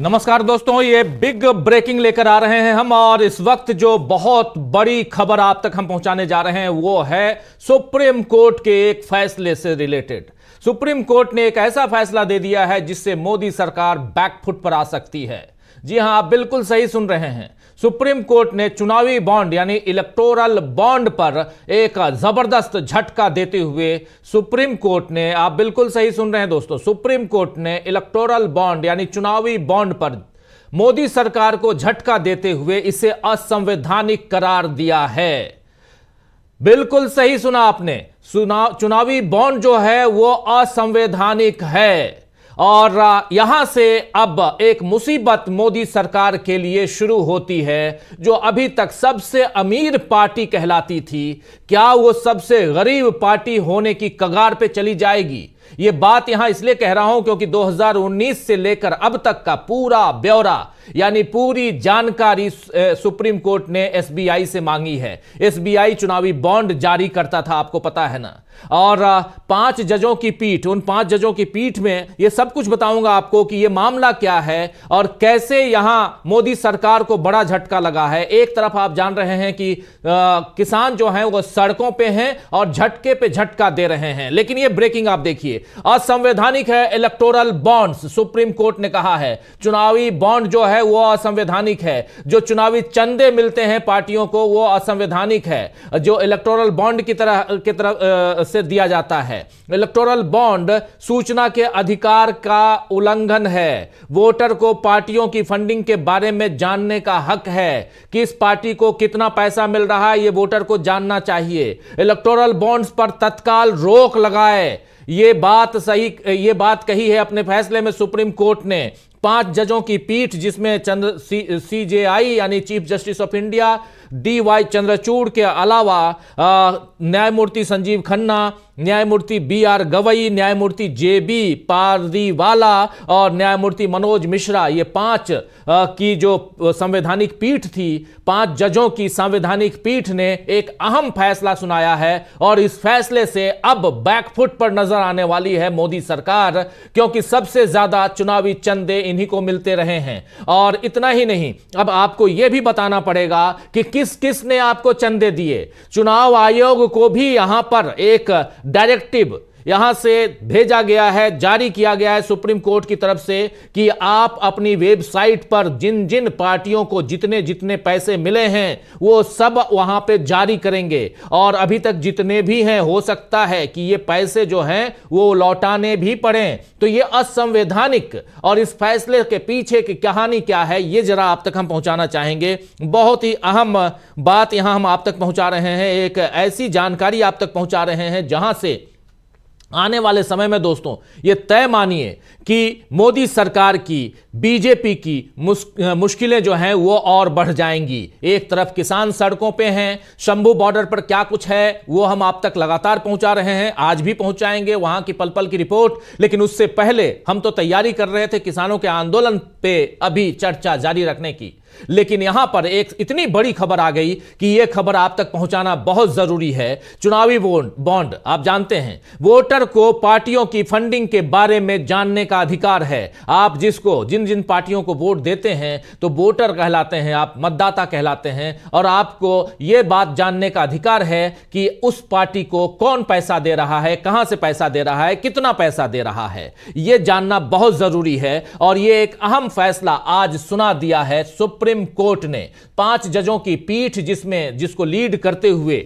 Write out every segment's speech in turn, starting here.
नमस्कार दोस्तों ये बिग ब्रेकिंग लेकर आ रहे हैं हम और इस वक्त जो बहुत बड़ी खबर आप तक हम पहुंचाने जा रहे हैं वो है सुप्रीम कोर्ट के एक फैसले से रिलेटेड सुप्रीम कोर्ट ने एक ऐसा फैसला दे दिया है जिससे मोदी सरकार बैकफुट पर आ सकती है जी हां आप बिल्कुल सही सुन रहे हैं सुप्रीम कोर्ट ने चुनावी बॉन्ड यानी इलेक्टोरल बॉन्ड पर एक जबरदस्त झटका देते हुए सुप्रीम कोर्ट ने आप बिल्कुल सही सुन रहे हैं दोस्तों सुप्रीम कोर्ट ने इलेक्टोरल बॉन्ड यानी चुनावी बॉन्ड पर मोदी सरकार को झटका देते हुए इसे असंवैधानिक करार दिया है बिल्कुल सही सुना आपने चुनावी बॉन्ड जो है वो असंवैधानिक है और यहां से अब एक मुसीबत मोदी सरकार के लिए शुरू होती है जो अभी तक सबसे अमीर पार्टी कहलाती थी क्या वो सबसे गरीब पार्टी होने की कगार पे चली जाएगी यह बात यहां इसलिए कह रहा हूं क्योंकि 2019 से लेकर अब तक का पूरा ब्यौरा यानी पूरी जानकारी सुप्रीम कोर्ट ने एसबीआई से मांगी है एसबीआई चुनावी बॉन्ड जारी करता था आपको पता है ना और पांच जजों की पीठ उन पांच जजों की पीठ में यह सब कुछ बताऊंगा आपको कि यह मामला क्या है और कैसे यहां मोदी सरकार को बड़ा झटका लगा है एक तरफ आप जान रहे हैं कि आ, किसान जो हैं वो सड़कों पे हैं और झटके पे झटका दे रहे हैं लेकिन यह ब्रेकिंग आप देखिए असंवैधानिक है इलेक्टोरल बॉन्ड्स सुप्रीम कोर्ट ने कहा है चुनावी बॉन्ड जो है वो असंवैधानिक है जो चुनावी चंदे मिलते हैं पार्टियों को वो असंवैधानिक है जो इलेक्टोरल बॉन्ड की तरह की तरह से दिया जाता है इलेक्टोरल बॉन्ड सूचना के अधिकार का उल्लंघन है वोटर को पार्टियों की फंडिंग के बारे में जानने का हक है किस पार्टी को कितना पैसा मिल रहा है ये वोटर को जानना चाहिए इलेक्टोरल बॉन्ड्स पर तत्काल रोक लगाए ये बात सही ये बात कही है अपने फैसले में सुप्रीम कोर्ट ने पांच जजों की पीठ जिसमें चंद्र सी, जे आई यानी chief justice of India D Y Chandrachud के अलावा न्यायमूर्ति संजीव खन्ना न्यायमूर्ति बी आर गवई न्यायमूर्ति जे बी पारदीवाला और न्यायमूर्ति मनोज मिश्रा ये पांच की जो संवैधानिक पीठ थी पांच जजों की संवैधानिक पीठ ने एक अहम फैसला सुनाया है और इस फैसले से अब बैकफुट पर नजर आने वाली है मोदी सरकार क्योंकि सबसे ज्यादा चुनावी चंदे इन्हीं को मिलते रहे हैं और इतना ही नहीं अब आपको यह भी बताना पड़ेगा कि किस किस ने आपको चंदे दिए चुनाव आयोग को भी यहां पर एक डायरेक्टिव यहां से भेजा गया है जारी किया गया है सुप्रीम कोर्ट की तरफ से कि आप अपनी वेबसाइट पर जिन जिन पार्टियों को जितने जितने पैसे मिले हैं वो सब वहां पे जारी करेंगे और अभी तक जितने भी हैं हो सकता है कि ये पैसे जो हैं वो लौटाने भी पड़े तो ये असंवैधानिक और इस फैसले के पीछे की कहानी क्या है ये जरा आप तक हम पहुंचाना चाहेंगे बहुत ही अहम बात यहां हम आप तक पहुंचा रहे हैं एक ऐसी जानकारी आप तक पहुंचा रहे हैं जहां से आने वाले समय में दोस्तों ये तय मानिए कि मोदी सरकार की बीजेपी की मुश्किलें जो हैं वो और बढ़ जाएंगी एक तरफ किसान सड़कों पे हैं शंभू बॉर्डर पर क्या कुछ है वो हम आप तक लगातार पहुंचा रहे हैं आज भी पहुंचाएंगे वहां की पल पल की रिपोर्ट लेकिन उससे पहले हम तो तैयारी कर रहे थे किसानों के आंदोलन पर अभी चर्चा जारी रखने की लेकिन यहां पर एक इतनी बड़ी खबर आ गई कि यह खबर आप तक पहुंचाना बहुत जरूरी है चुनावी वोट बॉन्ड आप जानते हैं वोटर को पार्टियों की फंडिंग के बारे में जानने का अधिकार है आप जिसको जिन जिन पार्टियों को वोट देते हैं तो वोटर कहलाते हैं आप मतदाता कहलाते हैं और आपको यह बात जानने का अधिकार है कि उस पार्टी को कौन पैसा दे रहा है कहां से पैसा दे रहा है कितना पैसा दे रहा है यह जानना बहुत जरूरी है और यह एक अहम फैसला आज सुना दिया है सुप्रीम सुप्रीम कोर्ट ने पांच जजों की पीठ जिसमें जिसको लीड करते हुए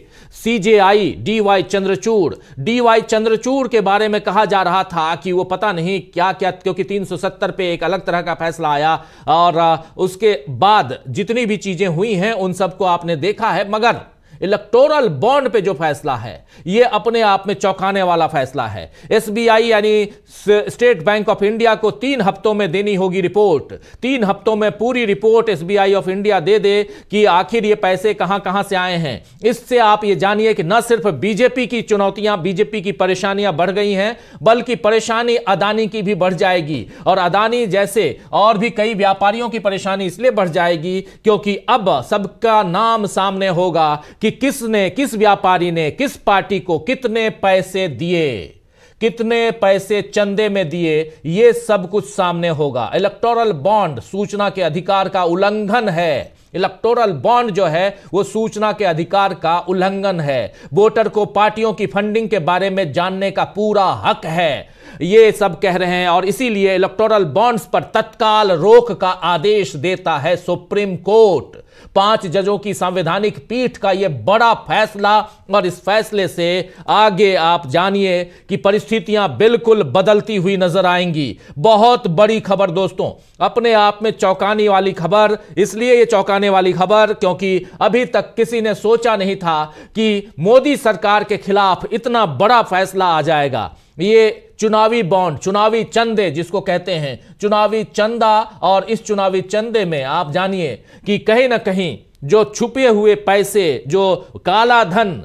CJI DY Chandrachud DY Chandrachud के बारे में कहा जा रहा था कि वो पता नहीं क्या क्या क्योंकि 370 पे एक अलग तरह का फैसला आया और उसके बाद जितनी भी चीजें हुई हैं उन सबको आपने देखा है मगर इलेक्टोरल बॉन्ड पे जो फैसला है ये अपने आप में चौंकाने वाला फैसला है एसबीआई यानी स्टेट बैंक ऑफ इंडिया को तीन हफ्तों में देनी होगी रिपोर्ट तीन हफ्तों में पूरी रिपोर्ट एसबीआई ऑफ इंडिया दे दे कि आखिर ये पैसे कहां कहां से आए हैं इससे आप ये जानिए कि न सिर्फ बीजेपी की चुनौतियां बीजेपी की परेशानियां बढ़ गई हैं बल्कि परेशानी अदानी की भी बढ़ जाएगी और अदानी जैसे और भी कई व्यापारियों की परेशानी इसलिए बढ़ जाएगी क्योंकि अब सबका नाम सामने होगा कि किसने किस व्यापारी ने किस पार्टी को कितने पैसे दिए कितने पैसे चंदे में दिए ये सब कुछ सामने होगा इलेक्टोरल बॉन्ड सूचना के अधिकार का उल्लंघन है इलेक्टोरल बॉन्ड जो है वो सूचना के अधिकार का उल्लंघन है वोटर को पार्टियों की फंडिंग के बारे में जानने का पूरा हक है ये सब कह रहे हैं और इसीलिए इलेक्टोरल बॉन्ड्स पर तत्काल रोक का आदेश देता है सुप्रीम कोर्ट पांच जजों की संवैधानिक पीठ का यह बड़ा फैसला और इस फैसले से आगे आप जानिए कि परिस्थितियां बिल्कुल बदलती हुई नजर आएंगी बहुत बड़ी खबर दोस्तों अपने आप में चौंकाने वाली खबर इसलिए यह चौंकाने वाली खबर क्योंकि अभी तक किसी ने सोचा नहीं था कि मोदी सरकार के खिलाफ इतना बड़ा फैसला आ जाएगा ये चुनावी बॉन्ड चुनावी चंदे जिसको कहते हैं चुनावी चंदा और इस चुनावी चंदे में आप जानिए कि कहीं ना कहीं जो छुपे हुए पैसे जो काला धन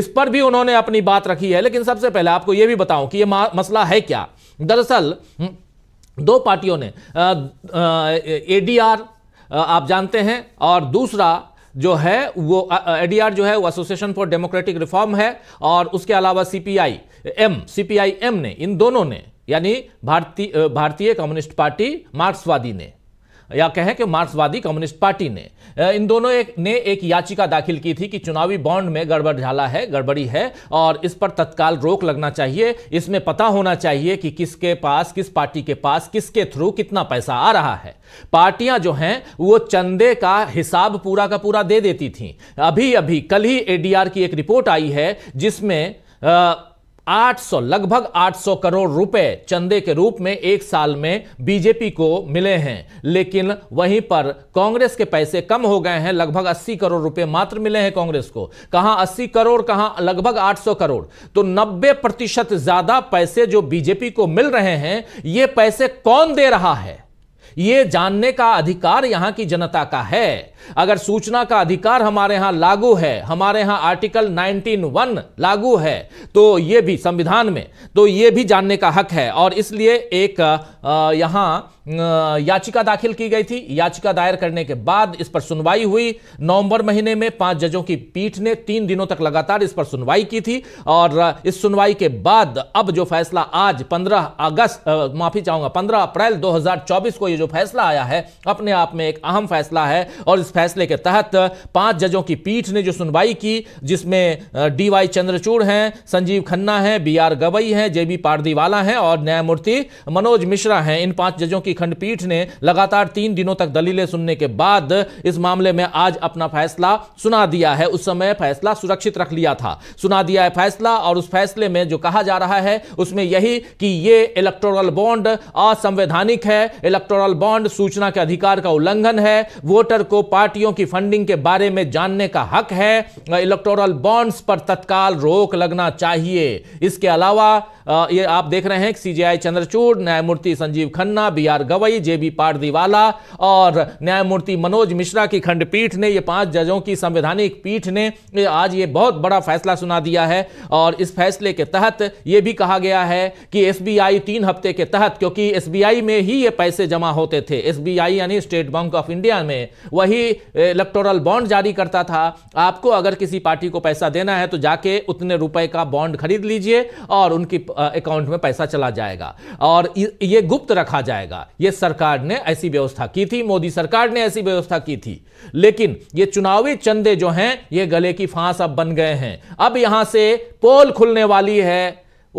इस पर भी उन्होंने अपनी बात रखी है लेकिन सबसे पहले आपको यह भी बताऊं कि यह मसला है क्या दरअसल दो पार्टियों ने एडीआर आप जानते हैं और दूसरा जो है वो एडीआर जो है वो एसोसिएशन फॉर डेमोक्रेटिक रिफॉर्म है और उसके अलावा सीपीआई एम सीपीआई एम ने इन दोनों ने यानी भारतीय भारतीय कम्युनिस्ट पार्टी मार्क्सवादी ने या कहें कि मार्क्सवादी कम्युनिस्ट पार्टी ने इन दोनों एक ने एक याचिका दाखिल की थी कि चुनावी बॉन्ड में गड़बड़ झाला है गड़बड़ी है और इस पर तत्काल रोक लगना चाहिए इसमें पता होना चाहिए कि किसके पास किस पार्टी के पास किसके थ्रू कितना पैसा आ रहा है पार्टियां जो हैं वो चंदे का हिसाब पूरा का पूरा दे देती थी अभी अभी कल ही एडीआर की एक रिपोर्ट आई है जिसमें आ, 800 लगभग 800 करोड़ रुपए चंदे के रूप में एक साल में बीजेपी को मिले हैं लेकिन वहीं पर कांग्रेस के पैसे कम हो गए हैं लगभग 80 करोड़ रुपए मात्र मिले हैं कांग्रेस को कहां 80 करोड़ कहां लगभग 800 करोड़ तो 90 प्रतिशत ज्यादा पैसे जो बीजेपी को मिल रहे हैं ये पैसे कौन दे रहा है ये जानने का अधिकार यहां की जनता का है अगर सूचना का अधिकार हमारे यहां लागू है हमारे यहां आर्टिकल 19.1 लागू है तो ये भी संविधान में तो ये भी जानने का हक है और इसलिए एक यहां याचिका दाखिल की गई थी याचिका दायर करने के बाद इस पर सुनवाई हुई नवंबर महीने में पांच जजों की पीठ ने तीन दिनों तक लगातार इस पर सुनवाई की थी और इस सुनवाई के बाद अब जो फैसला आज 15 अगस्त माफी चाहूंगा 15 अप्रैल 2024 को ये जो फैसला आया है अपने आप में एक अहम फैसला है और इस फैसले के तहत पांच जजों की पीठ ने जो सुनवाई की जिसमें डी वाई चंद्रचूड़ हैं संजीव खन्ना हैं बी आर गवई हैं जे बी पारदीवाला हैं और न्यायमूर्ति मनोज मिश्रा हैं इन पांच जजों की खंडपीठ ने लगातार तीन दिनों तक दलीलें सुनने के बाद इस मामले में आज अपना फैसला सुना दिया है उस समय फैसला सुरक्षित रख लिया था सुना दिया है फैसला और उस फैसले में जो कहा जा रहा है उसमें यही कि ये इलेक्टोरल बॉन्ड असंवैधानिक है इलेक्टोरल बॉन्ड सूचना के अधिकार का उल्लंघन है वोटर को पार्टियों की फंडिंग के बारे में जानने का हक है इलेक्टोरल बॉन्ड्स पर तत्काल रोक लगना चाहिए इसके अलावा ये आप देख रहे हैं सी चंद्रचूड़ न्यायमूर्ति Sanjiv Khanna B R Gavai J B Pardiwala और न्यायमूर्ति मनोज मिश्रा की खंडपीठ ने ये पांच जजों की संवैधानिक पीठ ने आज ये बहुत बड़ा फैसला सुना दिया है और इस फैसले के तहत ये भी कहा गया है कि एस तीन हफ्ते के तहत क्योंकि एस में ही ये पैसे जमा होते थे एस यानी स्टेट बैंक ऑफ इंडिया में वही इलेक्टोरल बॉन्ड जारी करता था आपको अगर किसी पार्टी को पैसा देना है तो जाके उतने रुपए का बॉन्ड खरीद लीजिए और उनकी अकाउंट में पैसा चला जाएगा और ये गुप्त रखा जाएगा ये सरकार ने ऐसी व्यवस्था की थी मोदी सरकार ने ऐसी व्यवस्था की थी लेकिन ये चुनावी चंदे जो हैं ये गले की फांस अब बन गए हैं अब यहां से पोल खुलने वाली है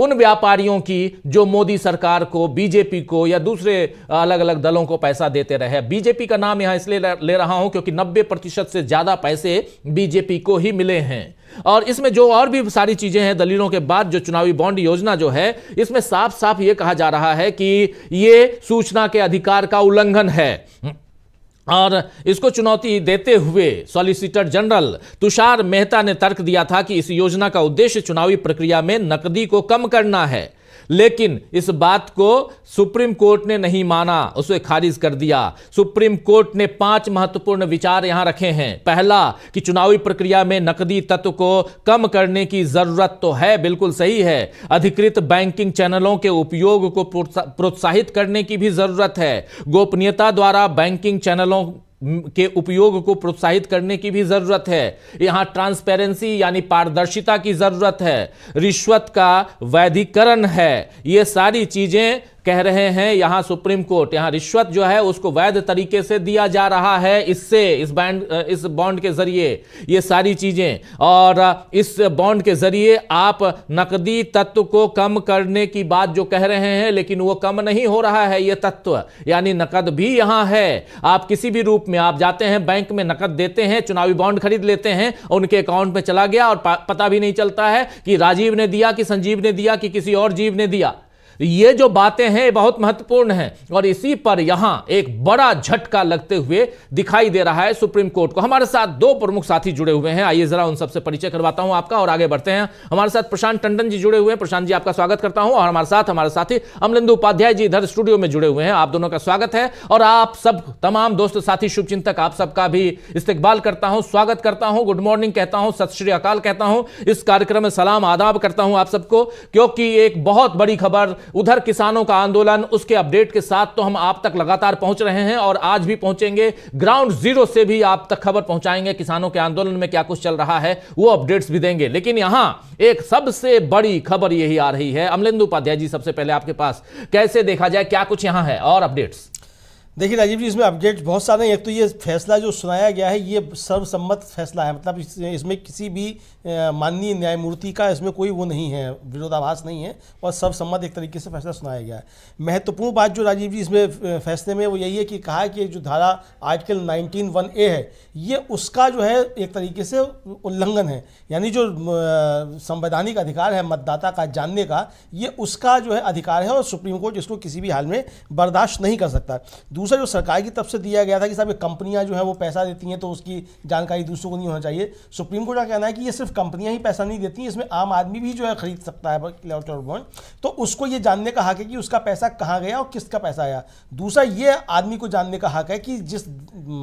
उन व्यापारियों की जो मोदी सरकार को बीजेपी को या दूसरे अलग अलग दलों को पैसा देते रहे बीजेपी का नाम यहां इसलिए ले रहा हूं क्योंकि 90 प्रतिशत से ज़्यादा पैसे बीजेपी को ही मिले हैं और इसमें जो और भी सारी चीज़ें हैं दलीलों के बाद जो चुनावी बॉन्ड योजना जो है इसमें साफ साफ ये कहा जा रहा है कि ये सूचना के अधिकार का उल्लंघन है और इसको चुनौती देते हुए सॉलिसिटर जनरल तुषार मेहता ने तर्क दिया था कि इस योजना का उद्देश्य चुनावी प्रक्रिया में नकदी को कम करना है लेकिन इस बात को सुप्रीम कोर्ट ने नहीं माना उसे खारिज कर दिया सुप्रीम कोर्ट ने पांच महत्वपूर्ण विचार यहां रखे हैं पहला कि चुनावी प्रक्रिया में नकदी तत्व को कम करने की जरूरत तो है बिल्कुल सही है अधिकृत बैंकिंग चैनलों के उपयोग को प्रोत्साहित करने की भी जरूरत है गोपनीयता द्वारा बैंकिंग चैनलों के उपयोग को प्रोत्साहित करने की भी ज़रूरत है यहां ट्रांसपेरेंसी यानी पारदर्शिता की ज़रूरत है रिश्वत का वैधिकरण है ये सारी चीज़ें कह रहे हैं यहाँ सुप्रीम कोर्ट यहाँ रिश्वत जो है उसको वैध तरीके से दिया जा रहा है इससे इस बैंड इस बॉन्ड के जरिए ये सारी चीज़ें और इस बॉन्ड के जरिए आप नकदी तत्व को कम करने की बात जो कह रहे हैं लेकिन वो कम नहीं हो रहा है ये तत्व यानी नकद भी यहाँ है आप किसी भी रूप में आप जाते हैं बैंक में नकद देते हैं चुनावी बॉन्ड खरीद लेते हैं उनके अकाउंट में चला गया और पता भी नहीं चलता है कि राजीव ने दिया कि संजीव ने दिया कि किसी और जीव ने दिया ये जो बातें हैं बहुत महत्वपूर्ण हैं और इसी पर यहां एक बड़ा झटका लगते हुए दिखाई दे रहा है सुप्रीम कोर्ट को हमारे साथ दो प्रमुख साथी जुड़े हुए हैं आइए जरा उन सबसे परिचय करवाता हूं आपका और आगे बढ़ते हैं हमारे साथ प्रशांत टंडन जी जुड़े हुए हैं प्रशांत जी आपका स्वागत करता हूं और हमारे साथ हमारे साथी अमलिंदु उपाध्याय जी इधर स्टूडियो में जुड़े हुए हैं आप दोनों का स्वागत है और आप सब तमाम दोस्त साथी शुभचिंतक आप सबका भी इस्तेकबाल करता हूं स्वागत करता हूं गुड मॉर्निंग कहता हूं सत श्री अकाल कहता हूं इस कार्यक्रम में सलाम आदाब करता हूं आप सबको क्योंकि एक बहुत बड़ी खबर उधर किसानों का आंदोलन उसके अपडेट के साथ तो हम आप तक लगातार पहुंच रहे हैं और आज भी पहुंचेंगे ग्राउंड जीरो से भी आप तक खबर पहुंचाएंगे किसानों के आंदोलन में क्या कुछ चल रहा है वो अपडेट्स भी देंगे लेकिन यहां एक सबसे बड़ी खबर यही आ रही है अमलेंदु उपाध्याय जी सबसे पहले आपके पास कैसे देखा जाए क्या कुछ यहां है और अपडेट्स देखिए राजीव जी इसमें अपडेट बहुत सारे हैं एक तो ये फैसला जो सुनाया गया है ये सर्वसम्मत फैसला है मतलब इसमें किसी भी माननीय न्यायमूर्ति का इसमें कोई वो नहीं है विरोधाभास नहीं है और सर्वसम्मत एक तरीके से फैसला सुनाया गया है महत्वपूर्ण बात जो राजीव जी इसमें फैसले में वो यही है कि कहा कि जो धारा आर्टिकल नाइनटीन वन ए है ये उसका जो है एक तरीके से उल्लंघन है यानी जो संवैधानिक अधिकार है मतदाता का जानने का ये उसका जो है अधिकार है और सुप्रीम कोर्ट इसको किसी भी हाल में बर्दाश्त नहीं कर सकता दूसरा जो सरकार की तरफ से दिया गया था कि साहब ये कंपनियां जो है वो पैसा देती हैं तो उसकी जानकारी दूसरों को नहीं होना चाहिए सुप्रीम कोर्ट का कहना है कि ये सिर्फ कंपनियां ही पैसा नहीं देती इसमें आम आदमी भी जो है खरीद सकता है इलेक्ट्रॉनिक बॉन्ड तो उसको ये जानने का हक है कि उसका पैसा कहाँ गया और किसका पैसा आया दूसरा ये आदमी को जानने का हक है कि जिस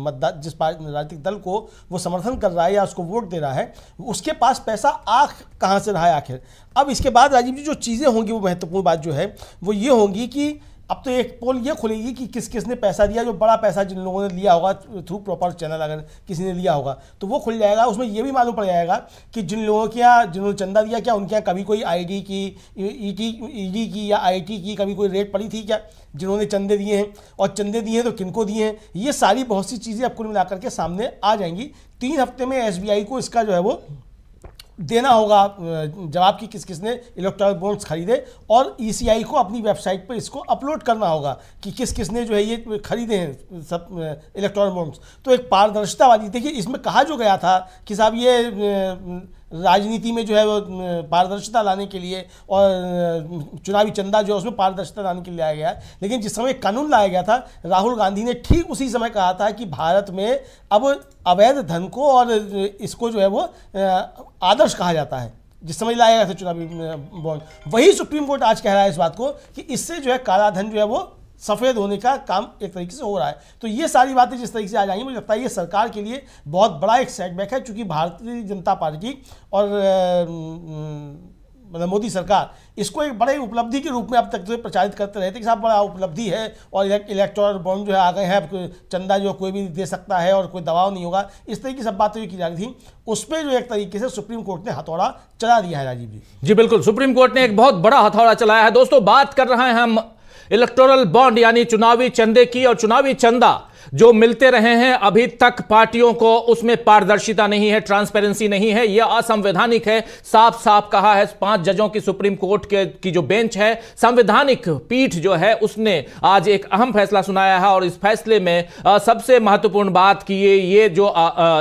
मतदा जिस राजनीतिक दल को वो समर्थन कर रहा है या उसको वोट दे रहा है उसके पास पैसा आ कहाँ से रहा है आखिर अब इसके बाद राजीव जी जो चीज़ें होंगी वो महत्वपूर्ण बात जो है वो ये होंगी कि अब तो एक पोल ये खुलेगी कि किस किस ने पैसा दिया जो बड़ा पैसा जिन लोगों ने लिया होगा थ्रू प्रॉपर चैनल अगर किसी ने लिया होगा तो वो खुल जाएगा उसमें ये भी मालूम पड़ जाएगा कि जिन लोगों के यहाँ जिन्होंने चंदा दिया क्या उनके यहाँ कभी कोई आईडी की ईटी e ईडी e की या आईटी की कभी कोई रेट पड़ी थी क्या जिन्होंने चंदे दिए हैं और चंदे दिए हैं तो किनको दिए हैं ये सारी बहुत सी चीज़ें आपको मिला करके सामने आ जाएंगी तीन हफ्ते में एस को इसका जो है वो देना होगा जवाब कि किस किसने इलेक्ट्रॉनिक बॉन्ड्स खरीदे और ईसीआई e को अपनी वेबसाइट पर इसको अपलोड करना होगा कि किस किसने जो है ये खरीदे हैं सब इलेक्ट्रॉनिक बॉन्ड्स तो एक पारदर्शिता वाली देखिए इसमें कहा जो गया था कि साहब ये राजनीति में जो है वो पारदर्शिता लाने के लिए और चुनावी चंदा जो है उसमें पारदर्शिता लाने के लिए लाया गया है लेकिन जिस समय कानून लाया गया था राहुल गांधी ने ठीक उसी समय कहा था कि भारत में अब अवैध धन को और इसको जो है वो आदर्श कहा जाता है जिस समय लाया गया था चुनावी बॉन्ड वही सुप्रीम कोर्ट आज कह रहा है इस बात को कि इससे जो है कालाधन जो है वो सफ़ेद होने का काम एक तरीके से हो रहा है तो ये सारी बातें जिस तरीके से आ जाएंगी मुझे लगता है ये सरकार के लिए बहुत बड़ा एक सेटबैक है क्योंकि भारतीय जनता पार्टी और मतलब मोदी सरकार इसको एक बड़े उपलब्धि के रूप में अब तक जो प्रचारित करते रहते कि साहब बड़ा उपलब्धि है और इलेक्ट्रॉनिक बॉन्ड जो है आ गए हैं अब चंदा जो कोई भी दे सकता है और कोई दबाव नहीं होगा इस तरीके की सब बातें जो की जा रही थी उस पर जो एक तरीके से सुप्रीम कोर्ट ने हथौड़ा चला दिया है राजीव जी जी बिल्कुल सुप्रीम कोर्ट ने एक बहुत बड़ा हथौड़ा चलाया है दोस्तों बात कर रहे हैं हम इलेक्टोरल बॉन्ड यानी चुनावी चंदे की और चुनावी चंदा जो मिलते रहे हैं अभी तक पार्टियों को उसमें पारदर्शिता नहीं है ट्रांसपेरेंसी नहीं है यह असंवैधानिक है साफ साफ कहा है पांच जजों की सुप्रीम कोर्ट के की जो बेंच है संवैधानिक पीठ जो है उसने आज एक अहम फैसला सुनाया है और इस फैसले में सबसे महत्वपूर्ण बात की ये ये जो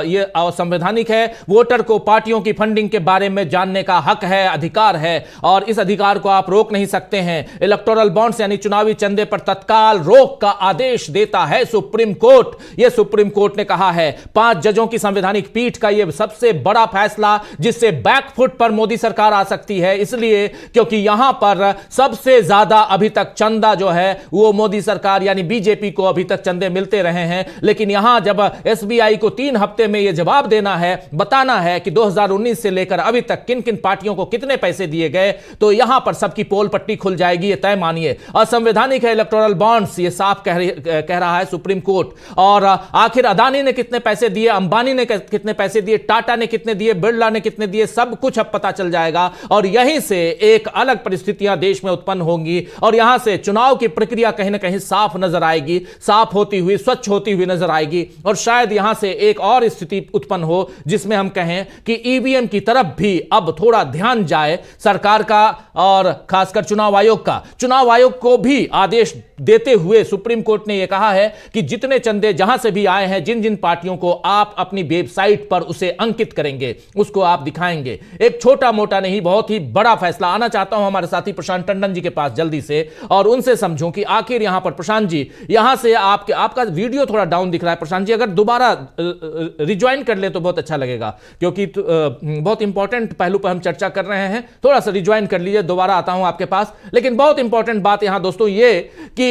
ये असंवैधानिक है वोटर को पार्टियों की फंडिंग के बारे में जानने का हक है अधिकार है और इस अधिकार को आप रोक नहीं सकते हैं इलेक्टोरल बॉन्ड्स यानी चुनावी चंदे पर तत्काल रोक का आदेश देता है सुप्रीम कोर्ट यह सुप्रीम कोर्ट ने कहा है पांच जजों की संवैधानिक पीठ का यह सबसे बड़ा फैसला जिससे बैकफुट पर मोदी सरकार आ सकती है इसलिए क्योंकि यहां पर सबसे ज्यादा अभी तक चंदा जो है वो मोदी सरकार यानी बीजेपी को अभी तक चंदे मिलते रहे हैं लेकिन यहां जब एसबीआई को तीन हफ्ते में यह जवाब देना है बताना है कि 2019 से लेकर अभी तक किन किन पार्टियों को कितने पैसे दिए गए तो यहां पर सबकी पोल पट्टी खुल जाएगी तय मानिए असंवैधानिक है इलेक्टोरल बॉन्ड्स ये साफ कह, कह रहा है सुप्रीम कोर्ट ग्रोथ और आखिर अदानी ने कितने पैसे दिए अंबानी ने कितने पैसे दिए टाटा ने कितने दिए बिरला ने कितने दिए सब कुछ अब पता चल जाएगा और यहीं से एक अलग परिस्थितियां देश में उत्पन्न होंगी और यहां से चुनाव की प्रक्रिया कहीं ना कहीं साफ नजर आएगी साफ होती हुई स्वच्छ होती हुई नजर आएगी और शायद यहां से एक और स्थिति उत्पन्न हो जिसमें हम कहें कि ईवीएम e की तरफ भी अब थोड़ा ध्यान जाए सरकार का और खासकर चुनाव आयोग का चुनाव आयोग को भी आदेश देते हुए सुप्रीम कोर्ट ने यह कहा है कि जितने जितने चंदे जहां से भी आए हैं जिन जिन पार्टियों को आप अपनी वेबसाइट पर उसे अंकित करेंगे उसको आप दिखाएंगे एक छोटा मोटा नहीं बहुत ही बड़ा फैसला आना चाहता हूं हमारे साथी प्रशांत टंडन जी के पास जल्दी से और उनसे समझूं कि आखिर यहां पर प्रशांत जी यहां से आपके आपका वीडियो थोड़ा डाउन दिख रहा है प्रशांत जी अगर दोबारा रिज्वाइन कर ले तो बहुत अच्छा लगेगा क्योंकि तो, बहुत इंपॉर्टेंट पहलू पर हम चर्चा कर रहे हैं थोड़ा सा रिज्वाइन कर लीजिए दोबारा आता हूं आपके पास लेकिन बहुत इंपॉर्टेंट बात यहां दोस्तों ये कि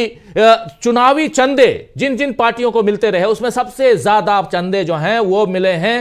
चुनावी चंदे जिन जिन पार्टी पार्टियों को मिलते रहे उसमें सबसे ज्यादा चंदे जो हैं वो मिले हैं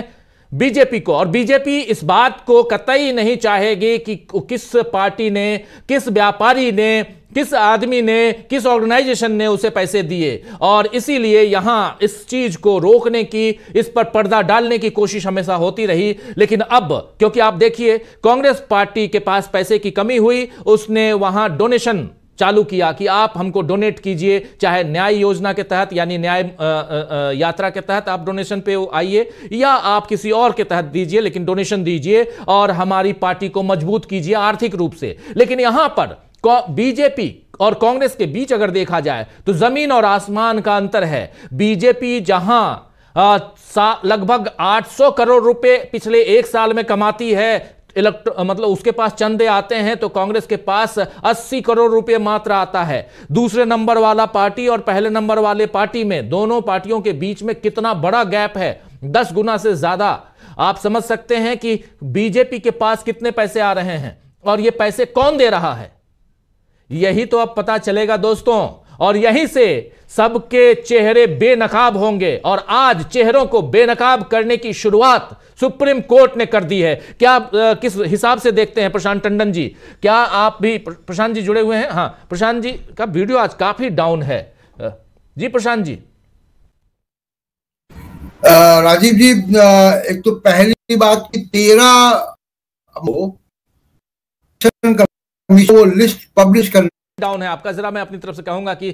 बीजेपी को और बीजेपी इस बात को कतई नहीं चाहेगी कि किस पार्टी ने किस व्यापारी ने किस आदमी ने किस ऑर्गेनाइजेशन ने उसे पैसे दिए और इसीलिए यहां इस चीज को रोकने की इस पर पर्दा डालने की कोशिश हमेशा होती रही लेकिन अब क्योंकि आप देखिए कांग्रेस पार्टी के पास पैसे की कमी हुई उसने वहां डोनेशन चालू किया कि आप हमको डोनेट कीजिए चाहे न्याय योजना के तहत यानी न्याय आ, आ, यात्रा के तहत आप डोनेशन पे आइए या आप किसी और के तहत दीजिए लेकिन डोनेशन दीजिए और हमारी पार्टी को मजबूत कीजिए आर्थिक रूप से लेकिन यहां पर बीजेपी और कांग्रेस के बीच अगर देखा जाए तो जमीन और आसमान का अंतर है बीजेपी जहां लगभग 800 करोड़ रुपए पिछले एक साल में कमाती है इलेक्ट्रो मतलब उसके पास चंदे आते हैं तो कांग्रेस के पास 80 करोड़ रुपए मात्र आता है दूसरे नंबर वाला पार्टी और पहले नंबर वाले पार्टी में दोनों पार्टियों के बीच में कितना बड़ा गैप है दस गुना से ज्यादा आप समझ सकते हैं कि बीजेपी के पास कितने पैसे आ रहे हैं और ये पैसे कौन दे रहा है यही तो अब पता चलेगा दोस्तों और यहीं से सबके चेहरे बेनकाब होंगे और आज चेहरों को बेनकाब करने की शुरुआत सुप्रीम कोर्ट ने कर दी है क्या किस हिसाब से देखते हैं प्रशांत टंडन जी क्या आप भी प्रशांत जी जुड़े हुए हैं हाँ प्रशांत जी का वीडियो आज काफी डाउन है जी प्रशांत जी राजीव जी एक तो पहली बात की तेरह कमीशन लिस्ट पब्लिश करने डाउन है आपका जरा मैं अपनी तरफ से कहूंगा कि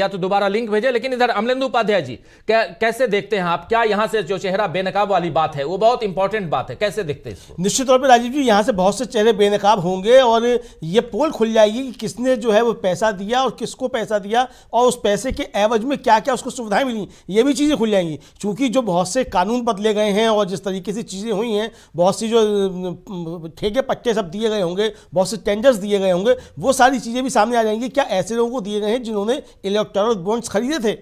या तो दोबारा लिंक भेजे लेकिन इधर अमलेंदु उपाध्याय जी कैसे देखते हैं आप क्या यहां से जो चेहरा बेनकाब वाली बात है वो बहुत इंपॉर्टेंट बात है कैसे देखते हैं निश्चित तौर पे राजीव जी यहां से बहुत से चेहरे बेनकाब होंगे और ये पोल खुल जाएगी कि किसने जो है वो पैसा दिया और किसको पैसा दिया और उस पैसे के एवज में क्या क्या उसको सुविधाएं मिली ये भी चीज़ें खुल जाएंगी चूंकि जो बहुत से कानून बदले गए हैं और जिस तरीके से चीज़ें हुई हैं बहुत सी जो ठेके पट्टे सब दिए गए होंगे बहुत से टेंडर्स दिए गए होंगे वो सारी चीज़ें भी सामने आ जाएंगी क्या ऐसे लोगों को दिए गए हैं जिन्होंने इलेक्ट्रॉनिक बॉन्ड्स खरीदे थे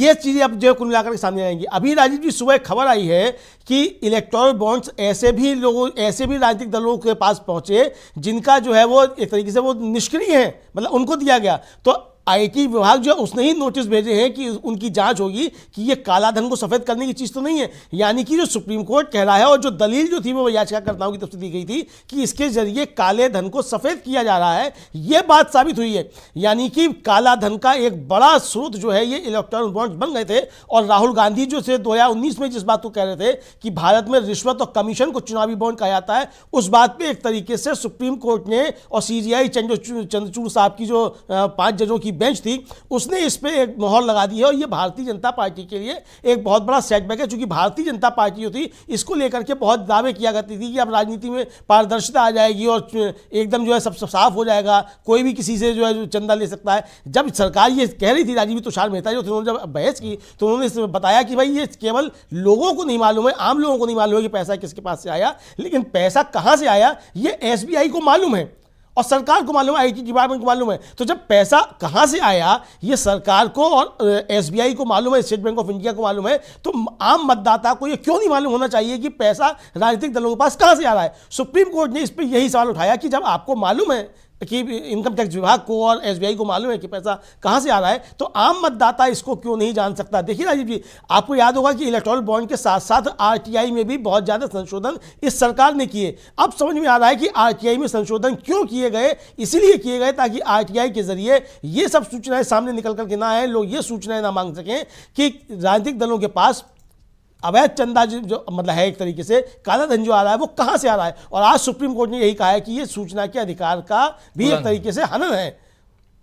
ये चीज़ें अब जो कुल मिलाकर सामने आएंगी अभी राजीव जी सुबह खबर आई है कि इलेक्टोरल बॉन्ड्स ऐसे भी लोगों ऐसे भी राजनीतिक दलों के पास पहुंचे जिनका जो है वो एक तरीके से वो निष्क्रिय है मतलब उनको दिया गया तो आईटी विभाग जो है उसने ही नोटिस भेजे हैं कि उनकी जांच होगी कि ये काला धन को सफ़ेद करने की चीज़ तो नहीं है यानी कि जो सुप्रीम कोर्ट कह रहा है और जो दलील जो थी वो याचिकाकर्ताओं की तरफ से दी गई थी कि इसके जरिए काले धन को सफ़ेद किया जा रहा है ये बात साबित हुई है यानी कि काला धन का एक बड़ा स्रोत जो है ये इलेक्ट्रॉनिक बॉन्ड बन गए थे और राहुल गांधी जो थे दो में जिस बात को कह रहे थे कि भारत में रिश्वत और कमीशन को चुनावी बॉन्ड कहा जाता है उस बात पर एक तरीके से सुप्रीम कोर्ट ने और सी जी चंद्रचूड़ साहब की जो पांच जजों की बेंच थी उसने इस पर एक मोहर लगा दी है और ये भारतीय जनता पार्टी के लिए एक बहुत बड़ा सेटबैक है चूंकि भारतीय जनता पार्टी जो थी इसको लेकर के बहुत दावे किया करती थी कि अब राजनीति में पारदर्शिता आ जाएगी और एकदम जो है सब साफ हो जाएगा कोई भी किसी से जो है चंदा ले सकता है जब सरकार ये कह रही थी राजीव तुषार मेहता जो उन्होंने जब बहस की तो उन्होंने बताया कि भाई ये केवल लोगों को नहीं मालूम है आम लोगों को नहीं मालूम है कि पैसा किसके पास से आया लेकिन पैसा कहाँ से आया ये एस को मालूम है और सरकार को मालूम है आई डिपार्टमेंट को मालूम है तो जब पैसा कहाँ से आया ये सरकार को और एसबीआई को मालूम है स्टेट बैंक ऑफ इंडिया को मालूम है तो आम मतदाता को ये क्यों नहीं मालूम होना चाहिए कि पैसा राजनीतिक दलों के पास कहाँ से आ रहा है सुप्रीम कोर्ट ने इस पर यही सवाल उठाया कि जब आपको मालूम है कि इनकम टैक्स विभाग को और एसबीआई को मालूम है कि पैसा कहाँ से आ रहा है तो आम मतदाता इसको क्यों नहीं जान सकता देखिए राजीव जी आपको याद होगा कि इलेक्ट्रॉनिक बॉन्ड के साथ साथ आरटीआई में भी बहुत ज़्यादा संशोधन इस सरकार ने किए अब समझ में आ रहा है कि आरटीआई में संशोधन क्यों किए गए इसीलिए किए गए ताकि आर के जरिए ये सब सूचनाएं सामने निकल करके ना आए लोग ये सूचनाएं ना मांग सकें कि राजनीतिक दलों के पास अवैध चंदा जो मतलब है एक तरीके से काला धन जो आ रहा है वो कहाँ से आ रहा है और आज सुप्रीम कोर्ट ने यही कहा है कि ये सूचना के अधिकार का भी एक तरीके से हनन है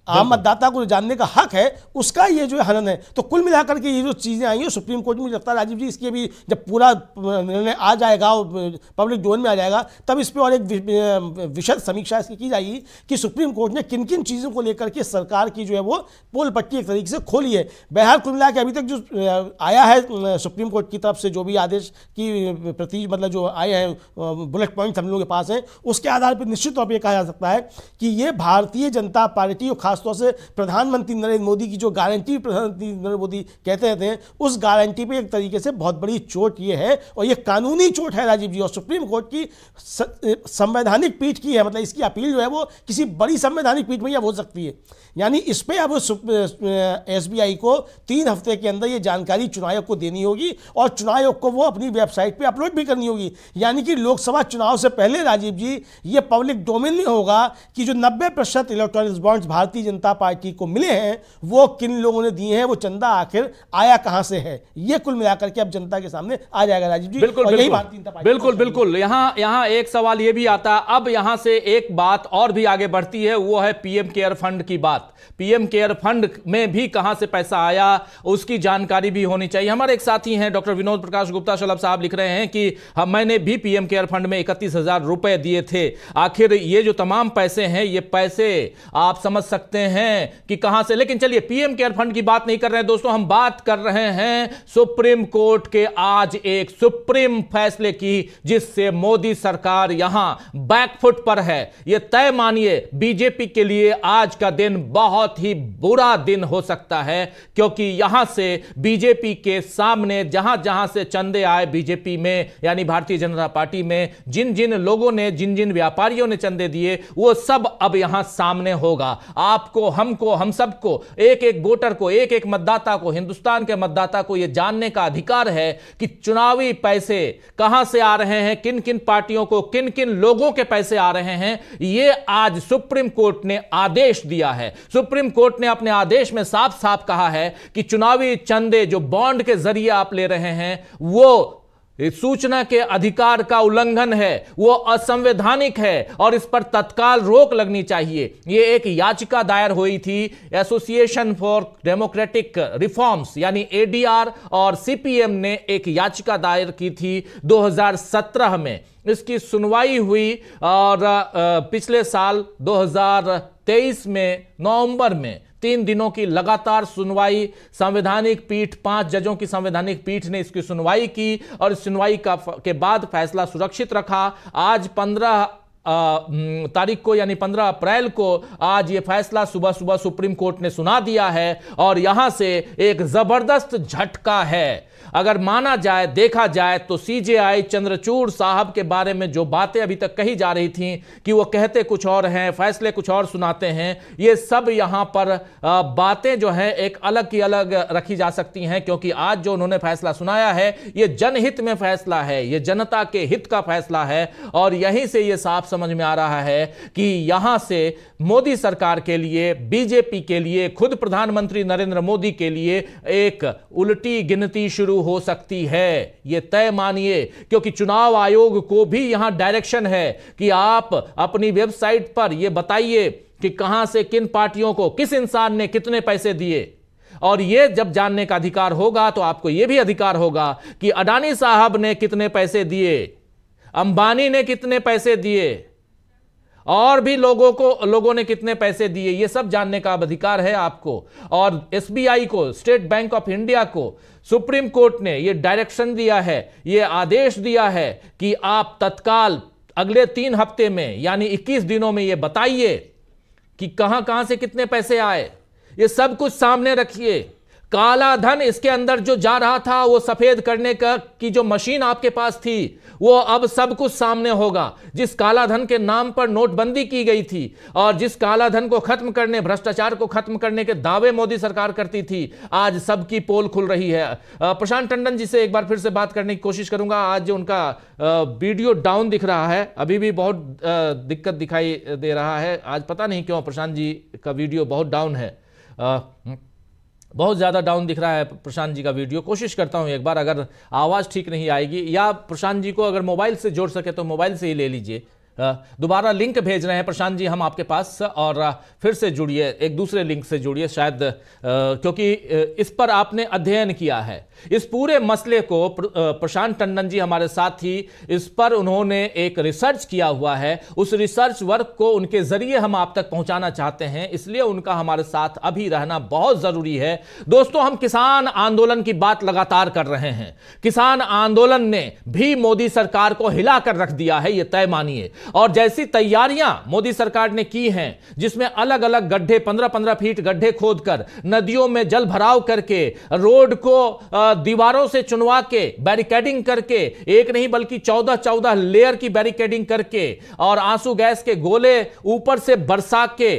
आम मतदाता को जानने का हक है उसका ये जो हनन है तो कुल मिलाकर के ये जो चीज़ें आई हैं सुप्रीम कोर्ट में लगता है राजीव जी इसकी अभी जब पूरा निर्णय आ जाएगा पब्लिक जोन में आ जाएगा तब इस पर और एक विशद समीक्षा इसकी की जाएगी कि सुप्रीम कोर्ट ने किन किन चीज़ों को लेकर के सरकार की जो है वो पोल पट्टी एक तरीके से खोली है बहरहाल कुल मिला के अभी तक जो आया है सुप्रीम कोर्ट की तरफ से जो भी आदेश की प्रति मतलब जो आए हैं बुलेट पॉइंट हम लोगों के पास हैं उसके आधार पर निश्चित तौर पर कहा जा सकता है कि ये भारतीय जनता पार्टी और खासतौर से प्रधानमंत्री नरेंद्र मोदी की जो गारंटी प्रधानमंत्री नरेंद्र मोदी कहते रहते हैं उस गारंटी पे एक तरीके से बहुत बड़ी चोट ये है और ये कानूनी चोट है राजीव जी और सुप्रीम कोर्ट की संवैधानिक पीठ की है मतलब इसकी अपील जो है वो किसी बड़ी संवैधानिक पीठ में अब हो सकती है यानी इस पर अब एस को तीन हफ्ते के अंदर ये जानकारी चुनाव आयोग को देनी होगी और चुनाव आयोग को वो अपनी वेबसाइट पर अपलोड भी करनी होगी यानी कि लोकसभा चुनाव से पहले राजीव जी ये पब्लिक डोमेन में होगा कि जो 90 प्रतिशत इलेक्ट्रॉनिक्स बॉन्ड्स भारतीय भारतीय जनता पार्टी को मिले हैं वो किन लोगों ने दिए हैं वो चंदा आखिर आया कहां से है ये कुल मिलाकर के अब जनता के सामने आ जाएगा राजीव जी बिल्कुल यही भारतीय जनता पार्टी बिल्कुल बिल्कुल यहाँ यहाँ एक सवाल ये भी आता है अब यहां से एक बात और भी आगे बढ़ती है वो है पीएम केयर फंड की बात पीएम केयर फंड में भी कहां से पैसा आया उसकी जानकारी भी होनी चाहिए हमारे एक साथी हैं डॉक्टर विनोद प्रकाश गुप्ता शलभ साहब लिख रहे हैं कि हम मैंने भी पीएम केयर फंड में इकतीस हजार रुपए दिए थे आखिर ये जो तमाम पैसे हैं ये पैसे आप समझ सकते सकते हैं कि कहां से लेकिन चलिए पीएम केयर फंड की बात नहीं कर रहे हैं दोस्तों हम बात कर रहे हैं सुप्रीम कोर्ट के आज एक सुप्रीम फैसले की जिससे मोदी सरकार यहां बैकफुट पर है यह तय मानिए बीजेपी के लिए आज का दिन बहुत ही बुरा दिन हो सकता है क्योंकि यहां से बीजेपी के सामने जहां जहां से चंदे आए बीजेपी में यानी भारतीय जनता पार्टी में जिन जिन लोगों ने जिन जिन व्यापारियों ने चंदे दिए वो सब अब यहां सामने होगा आप आपको हमको हम सबको एक एक वोटर को एक एक मतदाता को हिंदुस्तान के मतदाता को यह जानने का अधिकार है कि चुनावी पैसे कहां से आ रहे हैं किन किन पार्टियों को किन किन लोगों के पैसे आ रहे हैं यह आज सुप्रीम कोर्ट ने आदेश दिया है सुप्रीम कोर्ट ने अपने आदेश में साफ साफ कहा है कि चुनावी चंदे जो बॉन्ड के जरिए आप ले रहे हैं वो सूचना के अधिकार का उल्लंघन है वो असंवैधानिक है और इस पर तत्काल रोक लगनी चाहिए ये एक याचिका दायर हुई थी एसोसिएशन फॉर डेमोक्रेटिक रिफॉर्म्स यानी एडीआर और सीपीएम ने एक याचिका दायर की थी 2017 में इसकी सुनवाई हुई और पिछले साल 2023 में नवंबर में तीन दिनों की लगातार सुनवाई संवैधानिक पीठ पांच जजों की संवैधानिक पीठ ने इसकी सुनवाई की और सुनवाई का के बाद फैसला सुरक्षित रखा आज पंद्रह तारीख को यानी 15 अप्रैल को आज ये फैसला सुबह सुबह सुप्रीम कोर्ट ने सुना दिया है और यहां से एक जबरदस्त झटका है अगर माना जाए देखा जाए तो सीजेआई चंद्रचूड़ साहब के बारे में जो बातें अभी तक कही जा रही थी कि वो कहते कुछ और हैं फैसले कुछ और सुनाते हैं ये सब यहाँ पर बातें जो हैं एक अलग की अलग रखी जा सकती हैं क्योंकि आज जो उन्होंने फैसला सुनाया है ये जनहित में फैसला है ये जनता के हित का फैसला है और यहीं से ये साफ समझ में आ रहा है कि यहाँ से मोदी सरकार के लिए बीजेपी के लिए खुद प्रधानमंत्री नरेंद्र मोदी के लिए एक उल्टी गिनती शुरू शुरू हो सकती है यह तय मानिए क्योंकि चुनाव आयोग को भी यहां डायरेक्शन है कि आप अपनी वेबसाइट पर यह बताइए कि कहां से किन पार्टियों को किस इंसान ने कितने पैसे दिए और यह जब जानने का अधिकार होगा तो आपको यह भी अधिकार होगा कि अडानी साहब ने कितने पैसे दिए अंबानी ने कितने पैसे दिए और भी लोगों को लोगों ने कितने पैसे दिए ये सब जानने का अधिकार है आपको और एसबीआई को स्टेट बैंक ऑफ इंडिया को सुप्रीम कोर्ट ने यह डायरेक्शन दिया है ये आदेश दिया है कि आप तत्काल अगले तीन हफ्ते में यानी 21 दिनों में यह बताइए कि कहां कहां से कितने पैसे आए ये सब कुछ सामने रखिए काला धन इसके अंदर जो जा रहा था वो सफेद करने का की जो मशीन आपके पास थी वो अब सब कुछ सामने होगा जिस काला धन के नाम पर नोटबंदी की गई थी और जिस काला धन को खत्म करने भ्रष्टाचार को खत्म करने के दावे मोदी सरकार करती थी आज सबकी पोल खुल रही है प्रशांत टंडन जी से एक बार फिर से बात करने की कोशिश करूंगा आज जो उनका वीडियो डाउन दिख रहा है अभी भी बहुत दिक्कत दिखाई दे रहा है आज पता नहीं क्यों प्रशांत जी का वीडियो बहुत डाउन है बहुत ज़्यादा डाउन दिख रहा है प्रशांत जी का वीडियो कोशिश करता हूँ एक बार अगर आवाज़ ठीक नहीं आएगी या प्रशांत जी को अगर मोबाइल से जोड़ सके तो मोबाइल से ही ले लीजिए दोबारा लिंक भेज रहे हैं प्रशांत जी हम आपके पास और फिर से जुड़िए एक दूसरे लिंक से जुड़िए शायद क्योंकि इस पर आपने अध्ययन किया है इस पूरे मसले को प्रशांत टंडन जी हमारे साथ ही इस पर उन्होंने एक रिसर्च किया हुआ है उस रिसर्च वर्क को उनके जरिए हम आप तक पहुंचाना चाहते हैं इसलिए उनका हमारे साथ अभी रहना बहुत जरूरी है दोस्तों हम किसान आंदोलन की बात लगातार कर रहे हैं किसान आंदोलन ने भी मोदी सरकार को हिलाकर रख दिया है ये तय मानिए और जैसी तैयारियां मोदी सरकार ने की हैं जिसमें अलग अलग गड्ढे पंद्रह पंद्रह फीट गड्ढे खोदकर नदियों में जल भराव करके रोड को दीवारों से चुनवा के बैरिकेडिंग करके एक नहीं बल्कि चौदह चौदह लेयर की बैरिकेडिंग करके और आंसू गैस के गोले ऊपर से बरसा के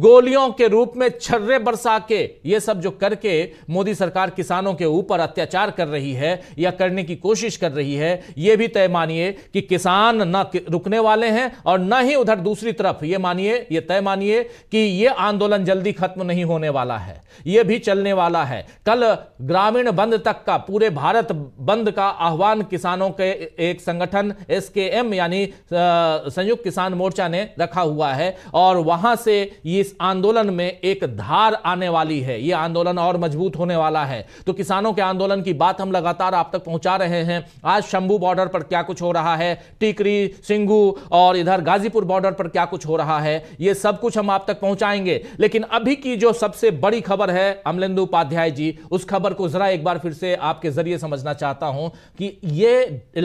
गोलियों के रूप में छर्रे बरसा के ये सब जो करके मोदी सरकार किसानों के ऊपर अत्याचार कर रही है या करने की कोशिश कर रही है ये भी तय मानिए कि किसान न रुकने वाले हैं और न ही उधर दूसरी तरफ ये मानिए ये तय मानिए कि ये आंदोलन जल्दी खत्म नहीं होने वाला है ये भी चलने वाला है कल ग्रामीण बंद तक का पूरे भारत बंद का आह्वान किसानों के एक संगठन एस यानी संयुक्त किसान मोर्चा ने रखा हुआ है और वहां से ये इस आंदोलन में एक धार आने वाली है यह आंदोलन और मजबूत होने वाला है तो किसानों के आंदोलन की बात हम लगातार आप तक पहुंचा रहे हैं आज शंभू बॉर्डर पर क्या कुछ हो रहा है टीकरी सिंगू और इधर गाजीपुर बॉर्डर पर क्या कुछ हो रहा है ये सब कुछ हम आप तक पहुंचाएंगे लेकिन अभी की जो सबसे बड़ी खबर है अमलेंदु उपाध्याय जी उस खबर को जरा एक बार फिर से आपके जरिए समझना चाहता हूं कि ये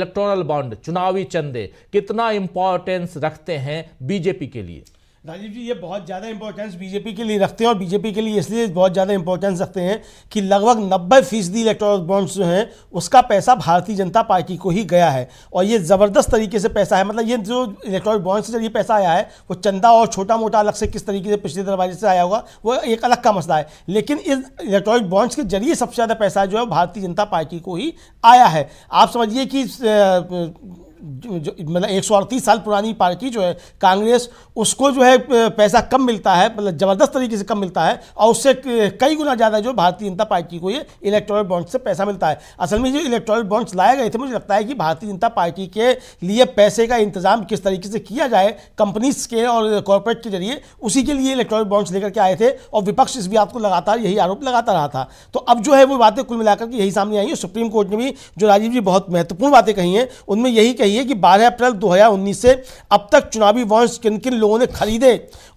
इलेक्ट्रोनल बॉन्ड चुनावी चंदे कितना इंपॉर्टेंस रखते हैं बीजेपी के लिए राजीव जी ये बहुत ज़्यादा इंपॉर्टेंस बीजेपी के लिए रखते हैं और बीजेपी के लिए इसलिए बहुत ज़्यादा इंपॉर्टेंस रखते हैं कि लगभग नब्बे फीसदी इलेक्ट्रॉनिक बॉन्ड्स जो हैं उसका पैसा भारतीय जनता पार्टी को ही गया है और ये ज़बरदस्त तरीके से पैसा है मतलब ये जो इलेक्ट्रॉनिक बॉन्ड से जरिए पैसा आया है वो चंदा और छोटा मोटा अलग से किस तरीके से पिछले दरवाजे से आया होगा वो एक अलग का मसला है लेकिन इस इलेक्ट्रॉनिक बॉन्ड्स के जरिए सबसे ज़्यादा पैसा जो है भारतीय जनता पार्टी को ही आया है आप समझिए कि मतलब एक सौ अड़तीस साल पुरानी पार्टी जो है कांग्रेस उसको जो है पैसा कम मिलता है मतलब ज़बरदस्त तरीके से कम मिलता है और उससे कई गुना ज़्यादा जो भारतीय जनता पार्टी को ये इलेक्ट्रॉनिक बॉन्ड्स से पैसा मिलता है असल में जो इलेक्ट्रॉनिक बॉन्ड्स लाए गए थे मुझे लगता है कि भारतीय जनता पार्टी के लिए पैसे का इंतजाम किस तरीके से किया जाए कंपनीज के और कॉरपोरेट के जरिए उसी के लिए इलेक्ट्रॉनिक बॉन्ड्स लेकर के आए थे और विपक्ष इस बात को लगातार यही आरोप लगाता रहा था तो अब जो है वो बातें कुल मिलाकर के यही सामने आई है सुप्रीम कोर्ट ने भी जो राजीव जी बहुत महत्वपूर्ण बातें कही हैं उनमें यही कही रही है कि 12 अप्रैल 2019 से अब तक चुनावी बॉन्ड्स किन किन लोगों ने खरीदे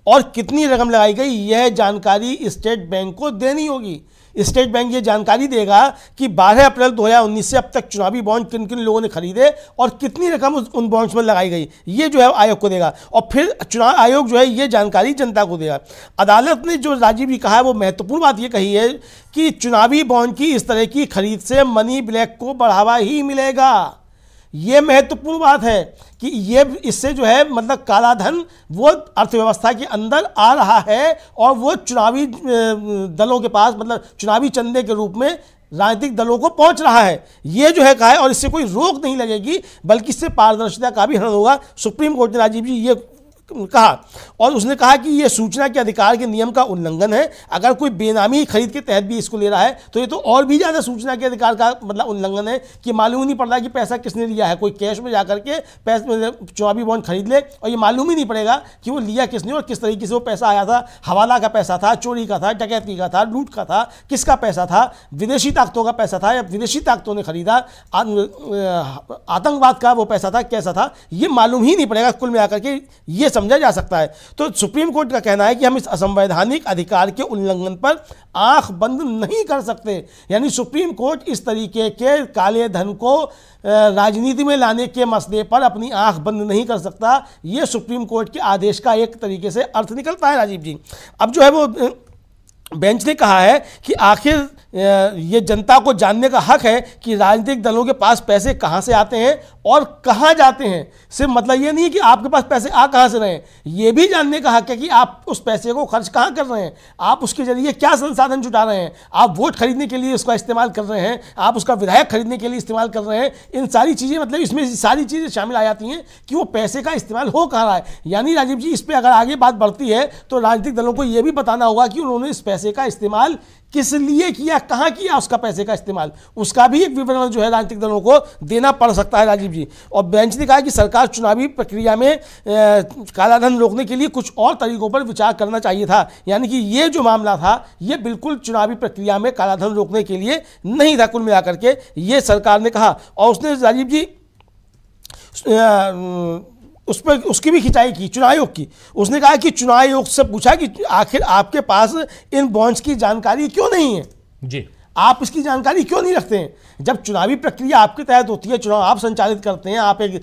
और कितनी रकम लगाई गई यह जानकारी स्टेट बैंक को देनी होगी स्टेट बैंक ये जानकारी देगा कि 12 अप्रैल 2019 से अब तक चुनावी बॉन्ड किन किन लोगों ने खरीदे और कितनी रकम उन बॉन्ड्स में लगाई गई ये जो है आयोग को देगा और फिर चुनाव आयोग जो है ये जानकारी जनता को देगा अदालत ने जो राजीव जी कहा है वो महत्वपूर्ण बात ये कही है कि चुनावी बॉन्ड की इस तरह की खरीद से मनी ब्लैक को बढ़ावा ही मिलेगा ये महत्वपूर्ण बात है कि ये इससे जो है मतलब काला धन वो अर्थव्यवस्था के अंदर आ रहा है और वो चुनावी दलों के पास मतलब चुनावी चंदे के रूप में राजनीतिक दलों को पहुंच रहा है ये जो है कहा है और इससे कोई रोक नहीं लगेगी बल्कि इससे पारदर्शिता का भी हरण होगा सुप्रीम कोर्ट ने राजीव जी ये कहा और उसने कहा कि यह सूचना के अधिकार के नियम का उल्लंघन है अगर कोई बेनामी खरीद के तहत भी इसको ले रहा है तो ये तो और भी ज़्यादा सूचना के अधिकार का मतलब उल्लंघन है कि मालूम ही नहीं पड़ता कि पैसा किसने लिया है कोई कैश में जाकर के पैसे मतलब चौबी बॉन्ड खरीद ले और ये मालूम ही नहीं पड़ेगा कि वो लिया किसने और किस तरीके से वो पैसा आया था हवाला का पैसा था चोरी का था डकैती का था लूट का था किसका पैसा था विदेशी ताकतों का पैसा था या विदेशी ताकतों ने खरीदा आतंकवाद का वो पैसा था कैसा था ये मालूम ही नहीं पड़ेगा कुल में के ये सब समझा जा सकता है तो सुप्रीम कोर्ट का कहना है कि हम इस असंवैधानिक अधिकार के उल्लंघन पर आंख बंद नहीं कर सकते यानी सुप्रीम कोर्ट इस तरीके के काले धन को राजनीति में लाने के मसले पर अपनी आंख बंद नहीं कर सकता ये सुप्रीम कोर्ट के आदेश का एक तरीके से अर्थ निकलता है राजीव जी अब जो है वो बेंच ने कहा है कि आखिर ये जनता को जानने का हक है कि राजनीतिक दलों के पास पैसे कहाँ से आते हैं और कहाँ जाते हैं सिर्फ मतलब ये नहीं है कि आपके पास पैसे आ कहाँ से रहे हैं ये भी जानने का हक है कि आप उस पैसे को खर्च कहाँ कर रहे हैं आप उसके जरिए क्या संसाधन जुटा रहे हैं आप वोट खरीदने के लिए उसका इस्तेमाल कर रहे हैं आप उसका विधायक खरीदने के लिए इस्तेमाल कर रहे हैं इन सारी चीज़ें मतलब इसमें सारी चीज़ें शामिल आ जाती हैं कि वो पैसे का इस्तेमाल हो कहाँ रहा है यानी राजीव जी इस पर अगर आगे बात बढ़ती है तो राजनीतिक दलों को ये भी बताना होगा कि उन्होंने इस पैसे पैसे का इस्तेमाल किस लिए किया कहाँ किया उसका पैसे का इस्तेमाल उसका भी एक विवरण जो है राजनीतिक दलों को देना पड़ सकता है राजीव जी और बेंच ने कहा कि सरकार चुनावी प्रक्रिया में कालाधन रोकने के लिए कुछ और तरीकों पर विचार करना चाहिए था यानी कि ये जो मामला था ये बिल्कुल चुनावी प्रक्रिया में कालाधन रोकने के लिए नहीं था कुल मिलाकर के ये सरकार ने कहा और उसने राजीव जी उस पर उसकी भी खिंचाई की चुनाव आयोग की उसने कहा कि चुनाव आयोग से पूछा कि आखिर आपके पास इन बॉन्ड्स की जानकारी क्यों नहीं है जी आप इसकी जानकारी क्यों नहीं रखते हैं जब चुनावी प्रक्रिया आपके तहत होती है चुनाव आप संचालित करते हैं आप एक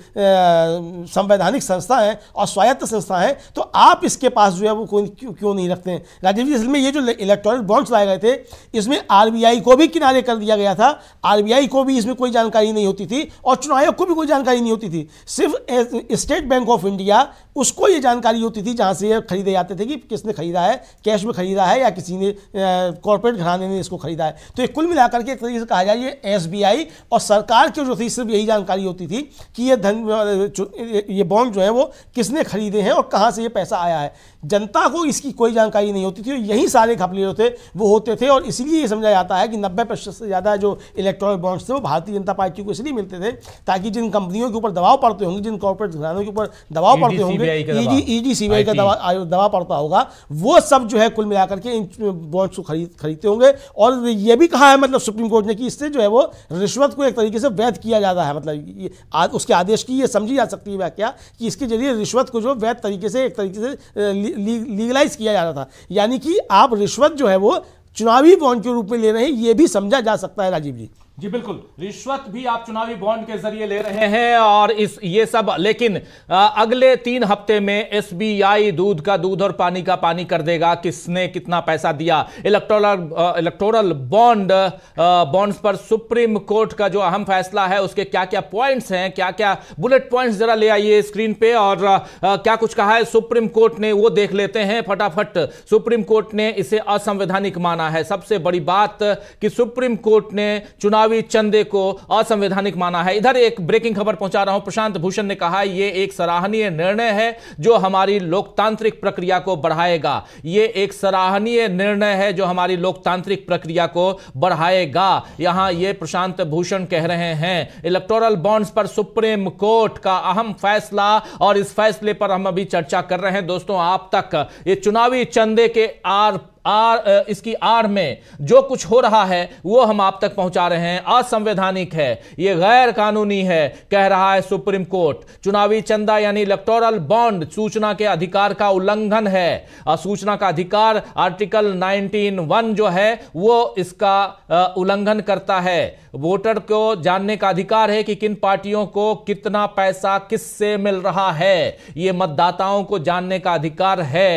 संवैधानिक संस्था है और स्वायत्त संस्था है तो आप इसके पास जो है वो क्यों क्यों नहीं रखते हैं राजीव जी असल में ये जो इलेक्ट्रॉनिक बॉन्ड्स लाए गए थे इसमें आर को भी किनारे कर दिया गया था आर को भी इसमें कोई जानकारी नहीं होती थी और चुनाव आयोग को भी कोई जानकारी नहीं होती थी सिर्फ स्टेट बैंक ऑफ इंडिया उसको ये जानकारी होती थी जहाँ से ये खरीदे जाते थे कि किसने खरीदा है कैश में खरीदा है या किसी ने कॉरपोरेट घराने ने इसको खरीदा है तो ये कुल मिलाकर के एक तरीके से कहा जाए ये एस एसबीआई और सरकार की जो थी सिर्फ यही जानकारी होती थी कि ये धन ये बॉन्ड जो है वो किसने खरीदे हैं और कहाँ से ये पैसा आया है जनता को इसकी कोई जानकारी नहीं होती थी और यही सारे घपले होते वो होते थे और इसलिए ये समझा जाता है कि नब्बे प्रतिशत से ज़्यादा जो इलेक्ट्रॉनिक बॉन्ड्स थे वो भारतीय जनता पार्टी को इसलिए मिलते थे ताकि जिन कंपनियों के ऊपर दबाव पड़ते होंगे जिन कॉरपोरेट घरानों के ऊपर दबाव e पड़ते होंगे ई डी सी का e e दबाव दबाव पड़ता होगा वो सब जो है कुल मिलाकर के इन बॉन्ड्स को खरीद खरीदते होंगे और ये भी कहा है मतलब सुप्रीम कोर्ट ने कि इससे जो है वो रिश्वत को एक तरीके से वैध किया जाता है मतलब उसके आदेश की ये समझी जा सकती है व्याख्या कि इसके जरिए रिश्वत को जो वैध तरीके से एक तरीके से लीगलाइज किया जाता था यानी कि आप रिश्वत जो है वो चुनावी बॉन्ड के रूप में ले रहे हैं ये भी समझा जा सकता है राजीव जी जी बिल्कुल रिश्वत भी आप चुनावी बॉन्ड के जरिए ले रहे हैं और इस ये सब लेकिन अगले तीन हफ्ते में एसबीआई दूध का दूध और पानी का पानी कर देगा किसने कितना पैसा दिया इलेक्टोरल इलेक्टोरल बॉन्ड बॉन्ड्स पर सुप्रीम कोर्ट का जो अहम फैसला है उसके क्या क्या पॉइंट्स हैं क्या क्या बुलेट पॉइंट्स जरा ले आइए स्क्रीन पे और क्या कुछ कहा है सुप्रीम कोर्ट ने वो देख लेते हैं फटाफट सुप्रीम कोर्ट ने इसे असंवैधानिक माना है सबसे बड़ी बात कि सुप्रीम कोर्ट ने चुनाव चुनावी चंदे को असंवैधानिक माना है इधर एक ब्रेकिंग खबर पहुंचा रहा हूं प्रशांत भूषण ने कहा यह एक सराहनीय निर्णय है जो हमारी लोकतांत्रिक प्रक्रिया को बढ़ाएगा यह एक सराहनीय निर्णय है जो हमारी लोकतांत्रिक प्रक्रिया को बढ़ाएगा यहां यह प्रशांत भूषण कह रहे हैं इलेक्टोरल बॉन्ड्स पर सुप्रीम कोर्ट का अहम फैसला और इस फैसले पर हम अभी चर्चा कर रहे हैं दोस्तों आप तक ये चुनावी चंदे के आर आर इसकी आड़ में जो कुछ हो रहा है वो हम आप तक पहुंचा रहे हैं असंवैधानिक है ये गैर कानूनी है कह रहा है सुप्रीम कोर्ट चुनावी चंदा यानी इलेक्टोरल बॉन्ड सूचना के अधिकार का उल्लंघन है और सूचना का अधिकार आर्टिकल वन जो है वो इसका उल्लंघन करता है वोटर को जानने का अधिकार है कि किन पार्टियों को कितना पैसा किससे मिल रहा है ये मतदाताओं को जानने का अधिकार है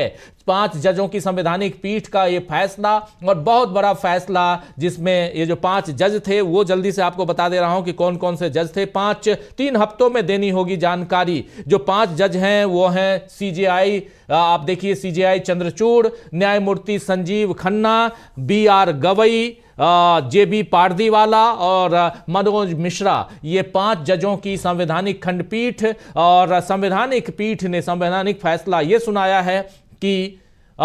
पांच जजों की संवैधानिक पीठ का ये फैसला और बहुत बड़ा फैसला जिसमें ये जो पांच जज थे वो जल्दी से आपको बता दे रहा हूं कि कौन कौन से जज थे पांच तीन हफ्तों में देनी होगी जानकारी जो पांच जज हैं वो हैं सीजेआई आप देखिए सीजेआई चंद्रचूड़ न्यायमूर्ति Sanjiv Khanna B R Gavai J B Pardiwala और मनोज मिश्रा ये पांच जजों की संवैधानिक खंडपीठ और संवैधानिक पीठ ने संवैधानिक फैसला ये सुनाया है कि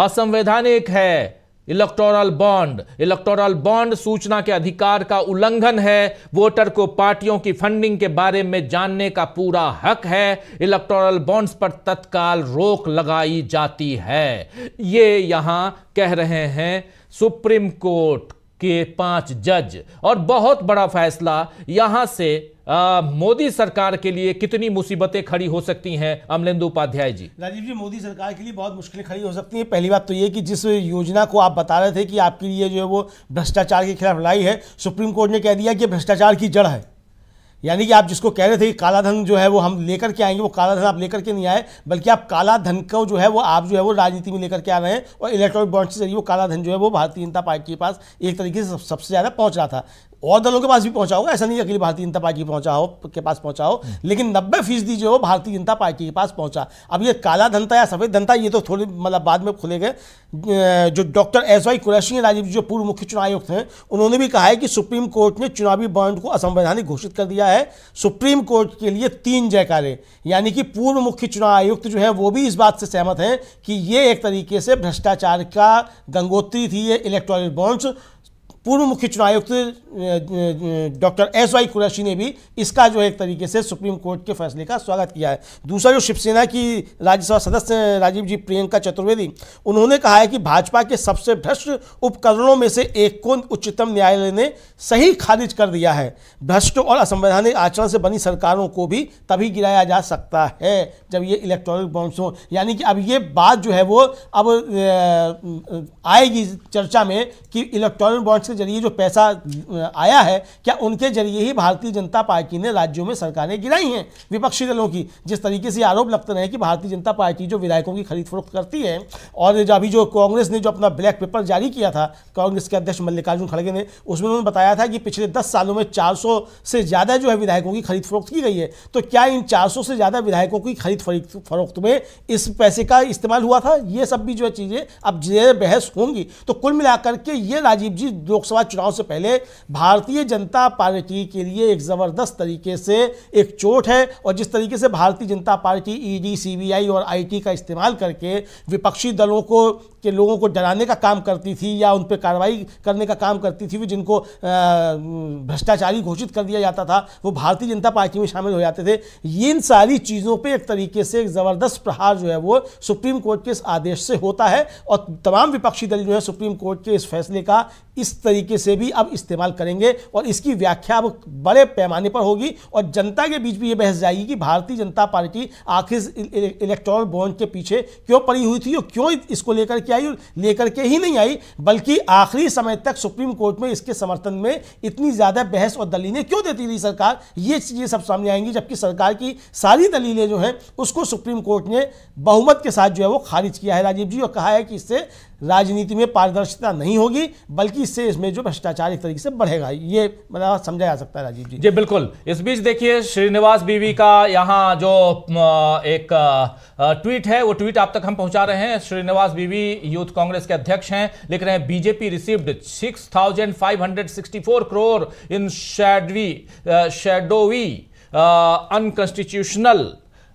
असंवैधानिक है इलेक्टोरल बॉन्ड इलेक्टोरल बॉन्ड सूचना के अधिकार का उल्लंघन है वोटर को पार्टियों की फंडिंग के बारे में जानने का पूरा हक है इलेक्टोरल बॉन्ड्स पर तत्काल रोक लगाई जाती है ये यहां कह रहे हैं सुप्रीम कोर्ट के पांच जज और बहुत बड़ा फैसला यहां से मोदी सरकार के लिए कितनी मुसीबतें खड़ी हो सकती हैं अमलेंदु उपाध्याय जी राजीव जी मोदी सरकार के लिए बहुत मुश्किलें खड़ी हो सकती हैं पहली बात तो ये कि जिस योजना को आप बता रहे थे कि आपके लिए जो है वो भ्रष्टाचार के खिलाफ लड़ाई है सुप्रीम कोर्ट ने कह दिया कि भ्रष्टाचार की जड़ है यानी कि आप जिसको कह रहे थे कि काला धन जो है वो हम लेकर के आएंगे वो काला धन आप लेकर के नहीं आए बल्कि आप काला धन को जो है वो आप जो है वो राजनीति में लेकर के आ रहे हैं और इलेक्ट्रॉनिक बॉन्ड के जरिए वो काला धन जो है वो भारतीय जनता पार्टी के पास एक तरीके से सबसे ज़्यादा पहुंच रहा था और दलों के पास भी पहुंचा होगा ऐसा नहीं अखिल भारतीय जनता पार्टी पहुंचा हो के पास पहुंचा हो लेकिन नब्बे फीसदी जो भारतीय जनता पार्टी के पास पहुंचा अब ये काला धनता या सफ़ेद धनता ये तो थोड़ी मतलब बाद में खुले गए जो doctor S Y Qureshi Rajeev जो पूर्व मुख्य चुनाव आयुक्त हैं उन्होंने भी कहा है कि सुप्रीम कोर्ट ने चुनावी बॉन्ड को असंवैधानिक घोषित कर दिया है सुप्रीम कोर्ट के लिए तीन जयकारे यानी कि पूर्व मुख्य चुनाव आयुक्त जो है वो भी इस बात से सहमत हैं कि ये एक तरीके से भ्रष्टाचार का गंगोत्री थी ये इलेक्ट्रॉनिक बॉन्ड्स पूर्व मुख्य चुनाव आयुक्त डॉक्टर एस वाई कुरैशी ने भी इसका जो है एक तरीके से सुप्रीम कोर्ट के फैसले का स्वागत किया है दूसरा जो शिवसेना की राज्यसभा सदस्य राजीव जी प्रियंका चतुर्वेदी उन्होंने कहा है कि भाजपा के सबसे भ्रष्ट उपकरणों में से एक को उच्चतम न्यायालय ने सही खारिज कर दिया है भ्रष्ट और असंवैधानिक आचरण से बनी सरकारों को भी तभी गिराया जा सकता है जब ये इलेक्ट्रॉनिक बॉन्ड्स हों यानी कि अब ये बात जो है वो अब आएगी चर्चा में कि इलेक्ट्रॉनिक बॉन्ड्स जरिए जो पैसा आया है क्या उनके जरिए ही भारतीय जनता पार्टी ने राज्यों में सरकारें गिराई हैं विपक्षी दलों की जिस तरीके से आरोप लगते रहे कि भारतीय जनता पार्टी जो विधायकों की खरीद फरोख्त करती है और जो अभी जो कांग्रेस ने जो अपना ब्लैक पेपर जारी किया था कांग्रेस के अध्यक्ष मल्लिकार्जुन खड़गे ने उसमें उन्होंने बताया था कि पिछले दस सालों में चार से ज़्यादा जो है विधायकों की खरीद फरोख्त की गई है तो क्या इन चार से ज़्यादा विधायकों की खरीद फरोख्त में इस पैसे का इस्तेमाल हुआ था ये सब भी जो है चीज़ें अब जेर बहस होंगी तो कुल मिलाकर के ये राजीव जी लोक लोकसभा चुनाव से पहले भारतीय जनता पार्टी के लिए एक ज़बरदस्त तरीके से एक चोट है और जिस तरीके से Bharatiya Janata Party ED e CBI और आईटी का इस्तेमाल करके विपक्षी दलों को के लोगों को डराने का काम करती थी या उन पर कार्रवाई करने का काम करती थी जिनको भ्रष्टाचारी घोषित कर दिया जाता था वो भारतीय जनता पार्टी में शामिल हो जाते थे इन सारी चीज़ों पर एक तरीके से एक ज़बरदस्त प्रहार जो है वो सुप्रीम कोर्ट के इस आदेश से होता है और तमाम विपक्षी दल जो है सुप्रीम कोर्ट के इस फैसले का इस तरीके से भी अब इस्तेमाल करेंगे और इसकी व्याख्या अब बड़े पैमाने पर होगी और जनता के बीच भी ये बहस जाएगी कि भारतीय जनता पार्टी आखिर इलेक्ट्रॉनिक बॉन्ड के पीछे क्यों पड़ी हुई थी और क्यों इसको लेकर क्या आई लेकर के ही नहीं आई बल्कि आखिरी समय तक सुप्रीम कोर्ट में इसके समर्थन में इतनी ज़्यादा बहस और दलीलें क्यों देती रही सरकार ये चीज़ें सब सामने आएंगी जबकि सरकार की सारी दलीलें जो हैं उसको सुप्रीम कोर्ट ने बहुमत के साथ जो है वो खारिज किया है राजीव जी और कहा है कि इससे राजनीति में पारदर्शिता नहीं होगी बल्कि इससे इसमें जो भ्रष्टाचार एक तरीके से बढ़ेगा ये मतलब समझा जा सकता है राजीव जी जी बिल्कुल इस बीच देखिए श्रीनिवास बीवी का यहाँ जो एक ट्वीट है वो ट्वीट आप तक हम पहुंचा रहे हैं श्रीनिवास बीवी यूथ कांग्रेस के अध्यक्ष हैं लिख रहे हैं BJP received six crore in शेडवी shadowy unconstitutional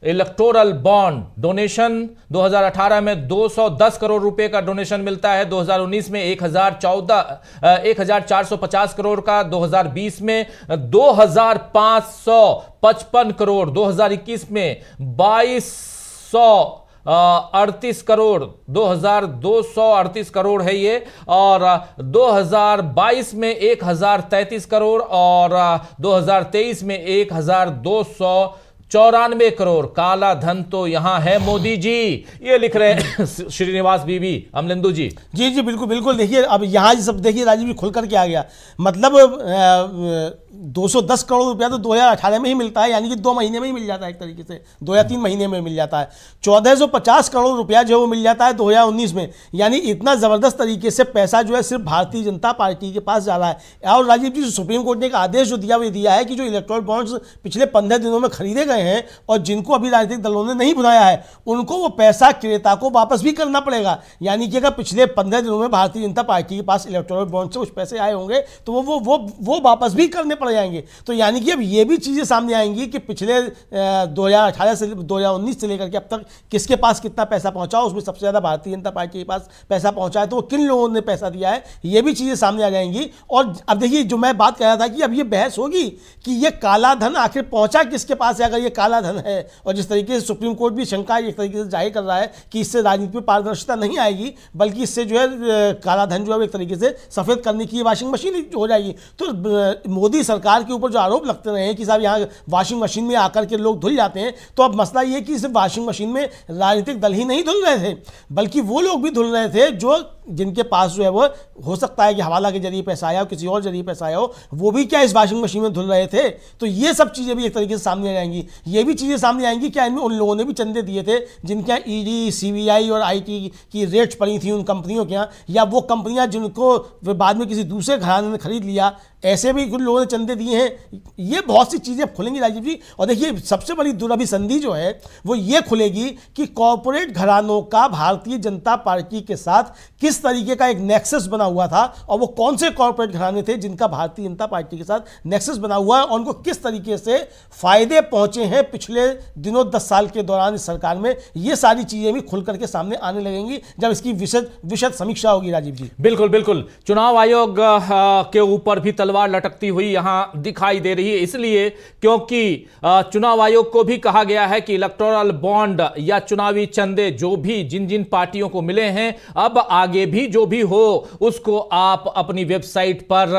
electoral bond donation 2018 में 210 करोड़ रुपए का डोनेशन मिलता है 2019 में 1014 1450 करोड़ का 2020 में 2555 करोड़ 2021 में 2200 अड़तीस करोड़ 2238 करोड़ है ये और 2022 में 1033 करोड़ और 2023 में 1200 चौरानवे करोड़ काला धन तो यहाँ है मोदी जी ये लिख रहे हैं श्रीनिवास बीबी अमलिंदु जी जी जी बिल्कुल बिल्कुल देखिए अब यहाँ सब देखिए राजीव जी खुल करके आ गया मतलब आ, 210 करोड़ रुपया तो 2018 में ही मिलता है यानी कि दो महीने में ही मिल जाता है एक तरीके से दो या तीन हम्म। महीने में मिल जाता है 1450 करोड़ रुपया जो है वो मिल जाता है 2019 में यानी इतना ज़बरदस्त तरीके से पैसा जो है सिर्फ भारतीय जनता पार्टी के पास जा रहा है और राजीव जी सुप्रीम कोर्ट ने एक आदेश जो दिया वो दिया है कि जो इलेक्ट्रॉनिक बॉन्ड्स पिछले पंद्रह दिनों में खरीदे गए हैं और जिनको अभी राजनीतिक दलों ने नहीं बुलाया है उनको वो पैसा क्रेता को वापस भी करना पड़ेगा यानी कि अगर पिछले पंद्रह दिनों में भारतीय जनता पार्टी के पास इलेक्ट्रॉनिक बॉन्ड्स से कुछ पैसे आए होंगे तो वो वो वो वापस भी करने पड़ जाएंगे तो यानी कि अब ये भी चीज़ें सामने आएंगी कि पिछले दो हज़ार अठारह से दो हज़ार उन्नीस से लेकर के अब तक किसके पास कितना पैसा पहुँचा उसमें सबसे ज़्यादा भारतीय जनता पार्टी के पास पैसा पहुँचा है तो वो किन लोगों ने पैसा दिया है ये भी चीज़ें सामने आ जाएंगी और अब देखिए जो मैं बात कर रहा था कि अब ये बहस होगी कि ये काला धन आखिर पहुँचा किसके पास है अगर ये काला धन है और जिस तरीके से सुप्रीम कोर्ट भी शंका एक तरीके से जाहिर कर रहा है कि इससे राजनीति में पारदर्शिता नहीं आएगी बल्कि इससे जो है काला धन जो है एक तरीके से सफ़ेद करने की वॉशिंग मशीन हो जाएगी तो मोदी सरकार के ऊपर जो आरोप लगते रहे हैं कि साहब यहाँ वॉशिंग मशीन में आकर के लोग धुल जाते हैं तो अब मसला ये कि सिर्फ वॉशिंग मशीन में राजनीतिक दल ही नहीं धुल रहे थे बल्कि वो लोग भी धुल रहे थे जो जिनके पास जो है वो हो सकता है कि हवाला के जरिए पैसा आया हो किसी और जरिए पैसा आया हो वो भी क्या इस वाशिंग मशीन में धुल रहे थे तो ये सब चीज़ें भी एक तरीके से सामने आएंगी ये भी चीज़ें सामने आएंगी क्या इनमें उन लोगों ने भी चंदे दिए थे जिनके यहाँ ई e डी और आई की रेट्स पड़ी थी उन कंपनियों के यहाँ या वो कंपनियाँ जिनको बाद में किसी दूसरे घराने ने खरीद लिया ऐसे भी कुछ लोगों ने चंदे दिए हैं ये बहुत सी चीज़ें खुलेंगी राजीव जी और देखिए सबसे बड़ी संधि जो है वो ये खुलेगी कि कॉरपोरेट घरानों का भारतीय जनता पार्टी के साथ किस किस तरीके का एक नेक्सस बना हुआ था और वो कौन से कॉरपोरेट घराने थे जिनका भारतीय जनता पार्टी के साथ नेक्सस बना हुआ है और उनको किस तरीके से फायदे पहुंचे हैं पिछले दिनों दस साल के दौरान इस सरकार में ये सारी चीज़ें भी खुलकर के सामने आने लगेंगी जब इसकी विशद विशद समीक्षा होगी राजीव जी बिल्कुल बिल्कुल चुनाव आयोग के ऊपर भी तलवार लटकती हुई यहां दिखाई दे रही है इसलिए क्योंकि चुनाव आयोग को भी कहा गया है कि इलेक्टोरल बॉन्ड या चुनावी चंदे जो भी जिन जिन पार्टियों को मिले हैं अब आगे ये भी जो भी हो उसको आप अपनी वेबसाइट पर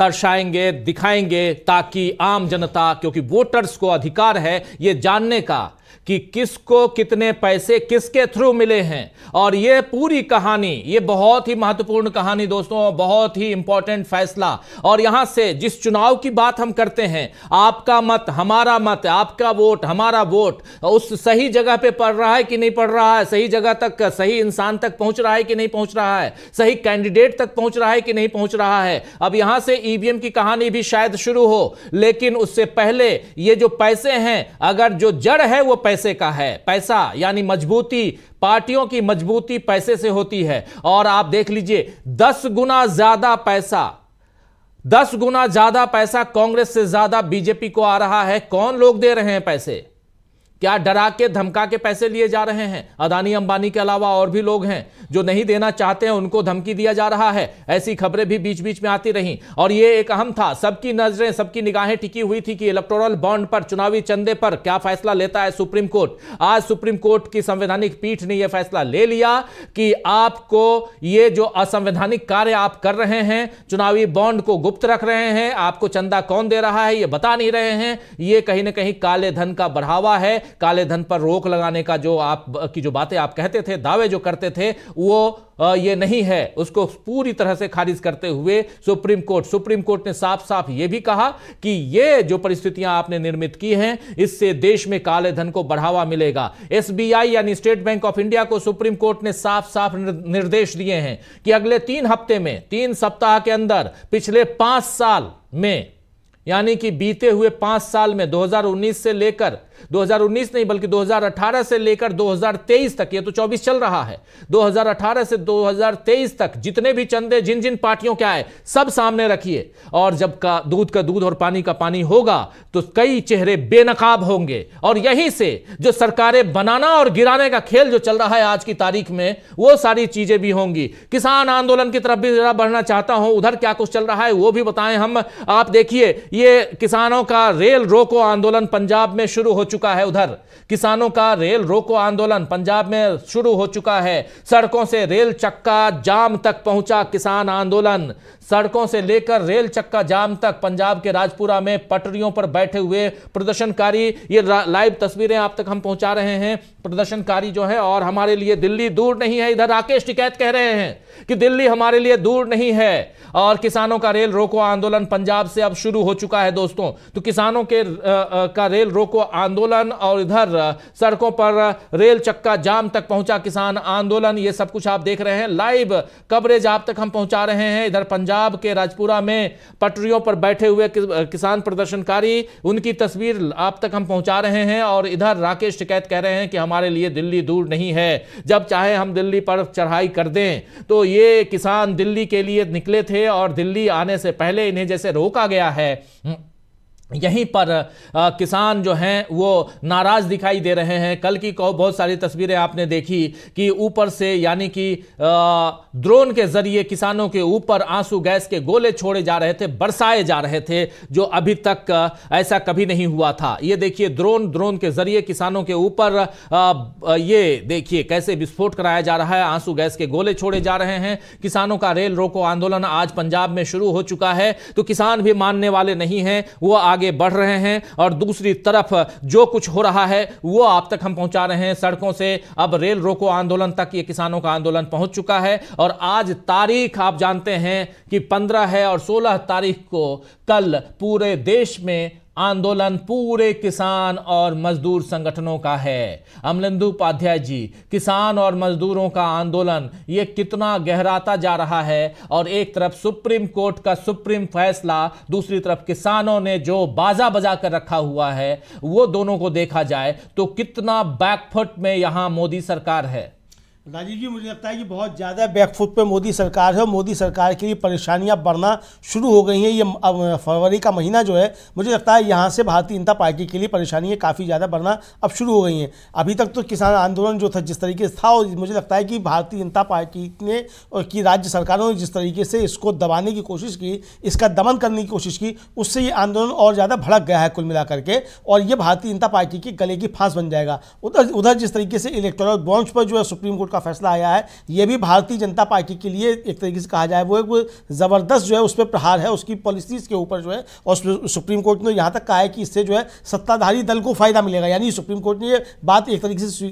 दर्शाएंगे दिखाएंगे ताकि आम जनता क्योंकि वोटर्स को अधिकार है ये जानने का कि किसको कितने पैसे किसके थ्रू मिले हैं और यह पूरी कहानी यह बहुत ही महत्वपूर्ण कहानी दोस्तों बहुत ही इंपॉर्टेंट फैसला और यहां से जिस चुनाव की बात हम करते हैं आपका मत हमारा मत आपका वोट हमारा वोट उस सही जगह पे पड़ रहा है कि नहीं पड़ रहा है सही जगह तक सही इंसान तक पहुंच रहा है कि नहीं पहुंच रहा है सही कैंडिडेट तक पहुंच रहा है कि नहीं पहुंच रहा है अब यहां से ईवीएम e की कहानी भी शायद शुरू हो लेकिन उससे पहले ये जो पैसे हैं अगर जो जड़ है वो पैसे पैसे का है पैसा यानी मजबूती पार्टियों की मजबूती पैसे से होती है और आप देख लीजिए दस गुना ज्यादा पैसा दस गुना ज्यादा पैसा कांग्रेस से ज्यादा बीजेपी को आ रहा है कौन लोग दे रहे हैं पैसे क्या डरा के धमका के पैसे लिए जा रहे हैं अदानी अंबानी के अलावा और भी लोग हैं जो नहीं देना चाहते हैं उनको धमकी दिया जा रहा है ऐसी खबरें भी बीच बीच में आती रहीं और ये एक अहम था सबकी नजरें सबकी निगाहें टिकी हुई थी कि इलेक्टोरल बॉन्ड पर चुनावी चंदे पर क्या फैसला लेता है सुप्रीम कोर्ट आज सुप्रीम कोर्ट की संवैधानिक पीठ ने यह फैसला ले लिया कि आपको ये जो असंवैधानिक कार्य आप कर रहे हैं चुनावी बॉन्ड को गुप्त रख रहे हैं आपको चंदा कौन दे रहा है ये बता नहीं रहे हैं ये कहीं ना कहीं काले धन का बढ़ावा है काले धन पर रोक लगाने का जो आप की जो बातें आप कहते थे दावे जो करते थे वो ये नहीं है उसको पूरी तरह से खारिज करते हुए सुप्रीम कोर्ट सुप्रीम कोर्ट ने साफ साफ ये भी कहा कि ये जो परिस्थितियां आपने निर्मित की हैं इससे देश में काले धन को बढ़ावा मिलेगा एसबीआई यानी स्टेट बैंक ऑफ इंडिया को सुप्रीम कोर्ट ने साफ साफ निर्देश दिए हैं कि अगले तीन हफ्ते में तीन सप्ताह के अंदर पिछले पांच साल में यानी कि बीते हुए पांच साल में दो से लेकर 2019 नहीं बल्कि 2018 से लेकर 2023 तक ये तो 24 चल रहा है 2018 से 2023 तक जितने भी चंदे जिन जिन पार्टियों के आए सब सामने रखिए और जब का दूध का दूध और पानी का पानी होगा तो कई चेहरे बेनकाब होंगे और यहीं से जो सरकारें बनाना और गिराने का खेल जो चल रहा है आज की तारीख में वो सारी चीजें भी होंगी किसान आंदोलन की तरफ भी जरा बढ़ना चाहता हूं उधर क्या कुछ चल रहा है वो भी बताएं हम आप देखिए ये किसानों का रेल रोको आंदोलन पंजाब में शुरू हो चुका है उधर किसानों का रेल रोको आंदोलन पंजाब में शुरू हो चुका है सड़कों से रेल चक्का जाम तक पहुंचा किसान आंदोलन सड़कों से लेकर रेल चक्का जाम तक पंजाब के राजपुरा में पटरियों पर बैठे हुए प्रदर्शनकारी ये लाइव तस्वीरें आप तक हम पहुंचा रहे हैं प्रदर्शनकारी जो है और हमारे लिए दिल्ली दूर नहीं है इधर राकेश टिकैत कह रहे हैं कि दिल्ली हमारे लिए दूर नहीं है और किसानों का रेल रोको आंदोलन पंजाब से अब शुरू हो चुका है दोस्तों तो किसानों के आ, आ, का रेल रोको आंदोलन और इधर सड़कों पर रेल चक्का जाम तक पहुंचा किसान आंदोलन ये सब कुछ आप देख रहे हैं लाइव कवरेज आप तक हम पहुंचा रहे हैं इधर पंजाब पंजाब के राजपुरा में पटरियों पर बैठे हुए किसान प्रदर्शनकारी उनकी तस्वीर आप तक हम पहुंचा रहे हैं और इधर राकेश शिकायत कह रहे हैं कि हमारे लिए दिल्ली दूर नहीं है जब चाहे हम दिल्ली पर चढ़ाई कर दें तो ये किसान दिल्ली के लिए निकले थे और दिल्ली आने से पहले इन्हें जैसे रोका गया है यहीं पर आ, किसान जो हैं वो नाराज़ दिखाई दे रहे हैं कल की बहुत सारी तस्वीरें आपने देखी कि ऊपर से यानी कि ड्रोन के ज़रिए किसानों के ऊपर आंसू गैस के गोले छोड़े जा रहे थे बरसाए जा रहे थे जो अभी तक ऐसा कभी नहीं हुआ था ये देखिए ड्रोन ड्रोन के ज़रिए किसानों के ऊपर ये देखिए कैसे विस्फोट कराया जा रहा है आंसू गैस के गोले छोड़े जा रहे हैं किसानों का रेल रोको आंदोलन आज पंजाब में शुरू हो चुका है तो किसान भी मानने वाले नहीं हैं वो आगे बढ़ रहे हैं और दूसरी तरफ जो कुछ हो रहा है वो आप तक हम पहुंचा रहे हैं सड़कों से अब रेल रोको आंदोलन तक ये किसानों का आंदोलन पहुंच चुका है और आज तारीख आप जानते हैं कि पंद्रह है और सोलह तारीख को कल पूरे देश में आंदोलन पूरे किसान और मजदूर संगठनों का है अमलिंदु उपाध्याय जी किसान और मजदूरों का आंदोलन ये कितना गहराता जा रहा है और एक तरफ सुप्रीम कोर्ट का सुप्रीम फैसला दूसरी तरफ किसानों ने जो बाजा बजा कर रखा हुआ है वो दोनों को देखा जाए तो कितना बैकफुट में यहाँ मोदी सरकार है राजीव जी मुझे लगता है कि बहुत ज़्यादा बैकफुट पे मोदी सरकार है और मोदी सरकार के लिए परेशानियां बढ़ना शुरू हो गई हैं ये अब फरवरी का महीना जो है मुझे लगता है यहाँ से भारतीय जनता पार्टी के लिए परेशानियां काफ़ी ज़्यादा बढ़ना अब शुरू हो गई हैं अभी तक तो किसान आंदोलन जो था जिस तरीके से था और मुझे लगता है कि भारतीय जनता पार्टी ने और की राज्य सरकारों ने जिस तरीके से इसको दबाने की कोशिश की इसका दमन करने की कोशिश की उससे ये आंदोलन और ज़्यादा भड़क गया है कुल मिला करके और ये भारतीय जनता पार्टी के गले की फांस बन जाएगा उधर उधर जिस तरीके से इलेक्ट्रॉनिक बॉन्च पर जो है सुप्रीम कोर्ट का का फैसला आया है ये भी भारतीय जनता पार्टी के लिए एक तरीके से कहा जाए वो एक ज़बरदस्त जो है उस पर प्रहार है उसकी पॉलिसीज़ के ऊपर जो है और सुप्रीम कोर्ट ने यहाँ तक कहा है कि इससे जो है सत्ताधारी दल को फ़ायदा मिलेगा यानी सुप्रीम कोर्ट ने ये बात एक तरीके से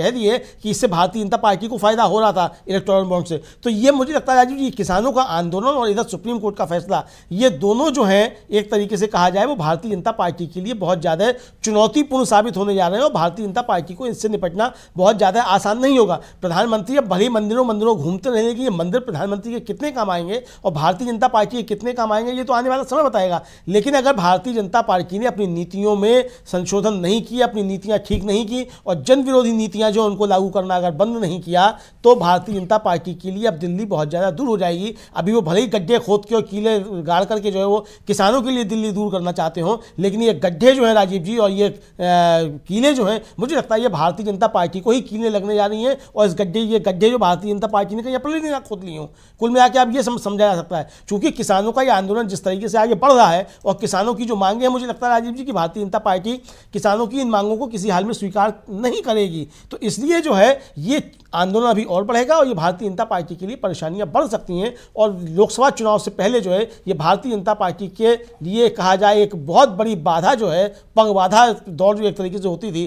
कह दी है कि इससे भारतीय जनता पार्टी को फ़ायदा हो रहा था इलेक्ट्रॉनिक बॉन्ड से तो ये मुझे लगता है राजीव जी किसानों का आंदोलन और इधर सुप्रीम कोर्ट का फैसला ये दोनों जो हैं एक तरीके से कहा जाए वो भारतीय जनता पार्टी के लिए बहुत ज़्यादा चुनौतीपूर्ण साबित होने जा रहे हैं और भारतीय जनता पार्टी को इससे निपटना बहुत ज़्यादा आसान नहीं होगा प्रधानमंत्री अब भले मंदिरों मंदिरों घूमते रहेंगे कि ये मंदिर प्रधानमंत्री के कितने काम आएंगे और भारतीय जनता पार्टी के कितने काम आएंगे ये तो आने वाला समय बताएगा लेकिन अगर भारतीय जनता पार्टी ने अपनी नीतियों में संशोधन नहीं किया अपनी नीतियाँ ठीक नहीं की और जन विरोधी नीतियाँ जो उनको लागू करना अगर बंद नहीं किया तो भारतीय जनता पार्टी के लिए अब दिल्ली बहुत ज़्यादा दूर हो जाएगी अभी वो भले ही गड्ढे खोद के और कीले गाड़ करके जो है वो किसानों के लिए दिल्ली दूर करना चाहते हो लेकिन ये गड्ढे जो हैं राजीव जी और ये कीले जो हैं मुझे लगता है ये भारतीय जनता पार्टी को ही कीले लगने जा रही हैं और इस गड्ढे ये गड्ढे जो भारतीय जनता पार्टी ने कहीं अपने लिए खोद ली हूँ कुल मिला के आप ये समझा जा सकता है चूंकि किसानों का ये आंदोलन जिस तरीके से आगे बढ़ रहा है और किसानों की जो मांगे हैं मुझे लगता है राजीव जी की भारतीय जनता पार्टी किसानों की इन मांगों को किसी हाल में स्वीकार नहीं करेगी तो इसलिए जो है ये आंदोलन अभी और बढ़ेगा और ये भारतीय जनता पार्टी के लिए परेशानियाँ बढ़ सकती हैं और लोकसभा चुनाव से पहले जो है ये भारतीय जनता पार्टी के लिए कहा जाए एक बहुत बड़ी बाधा जो है पग बाधा दौड़ जो एक तरीके से होती थी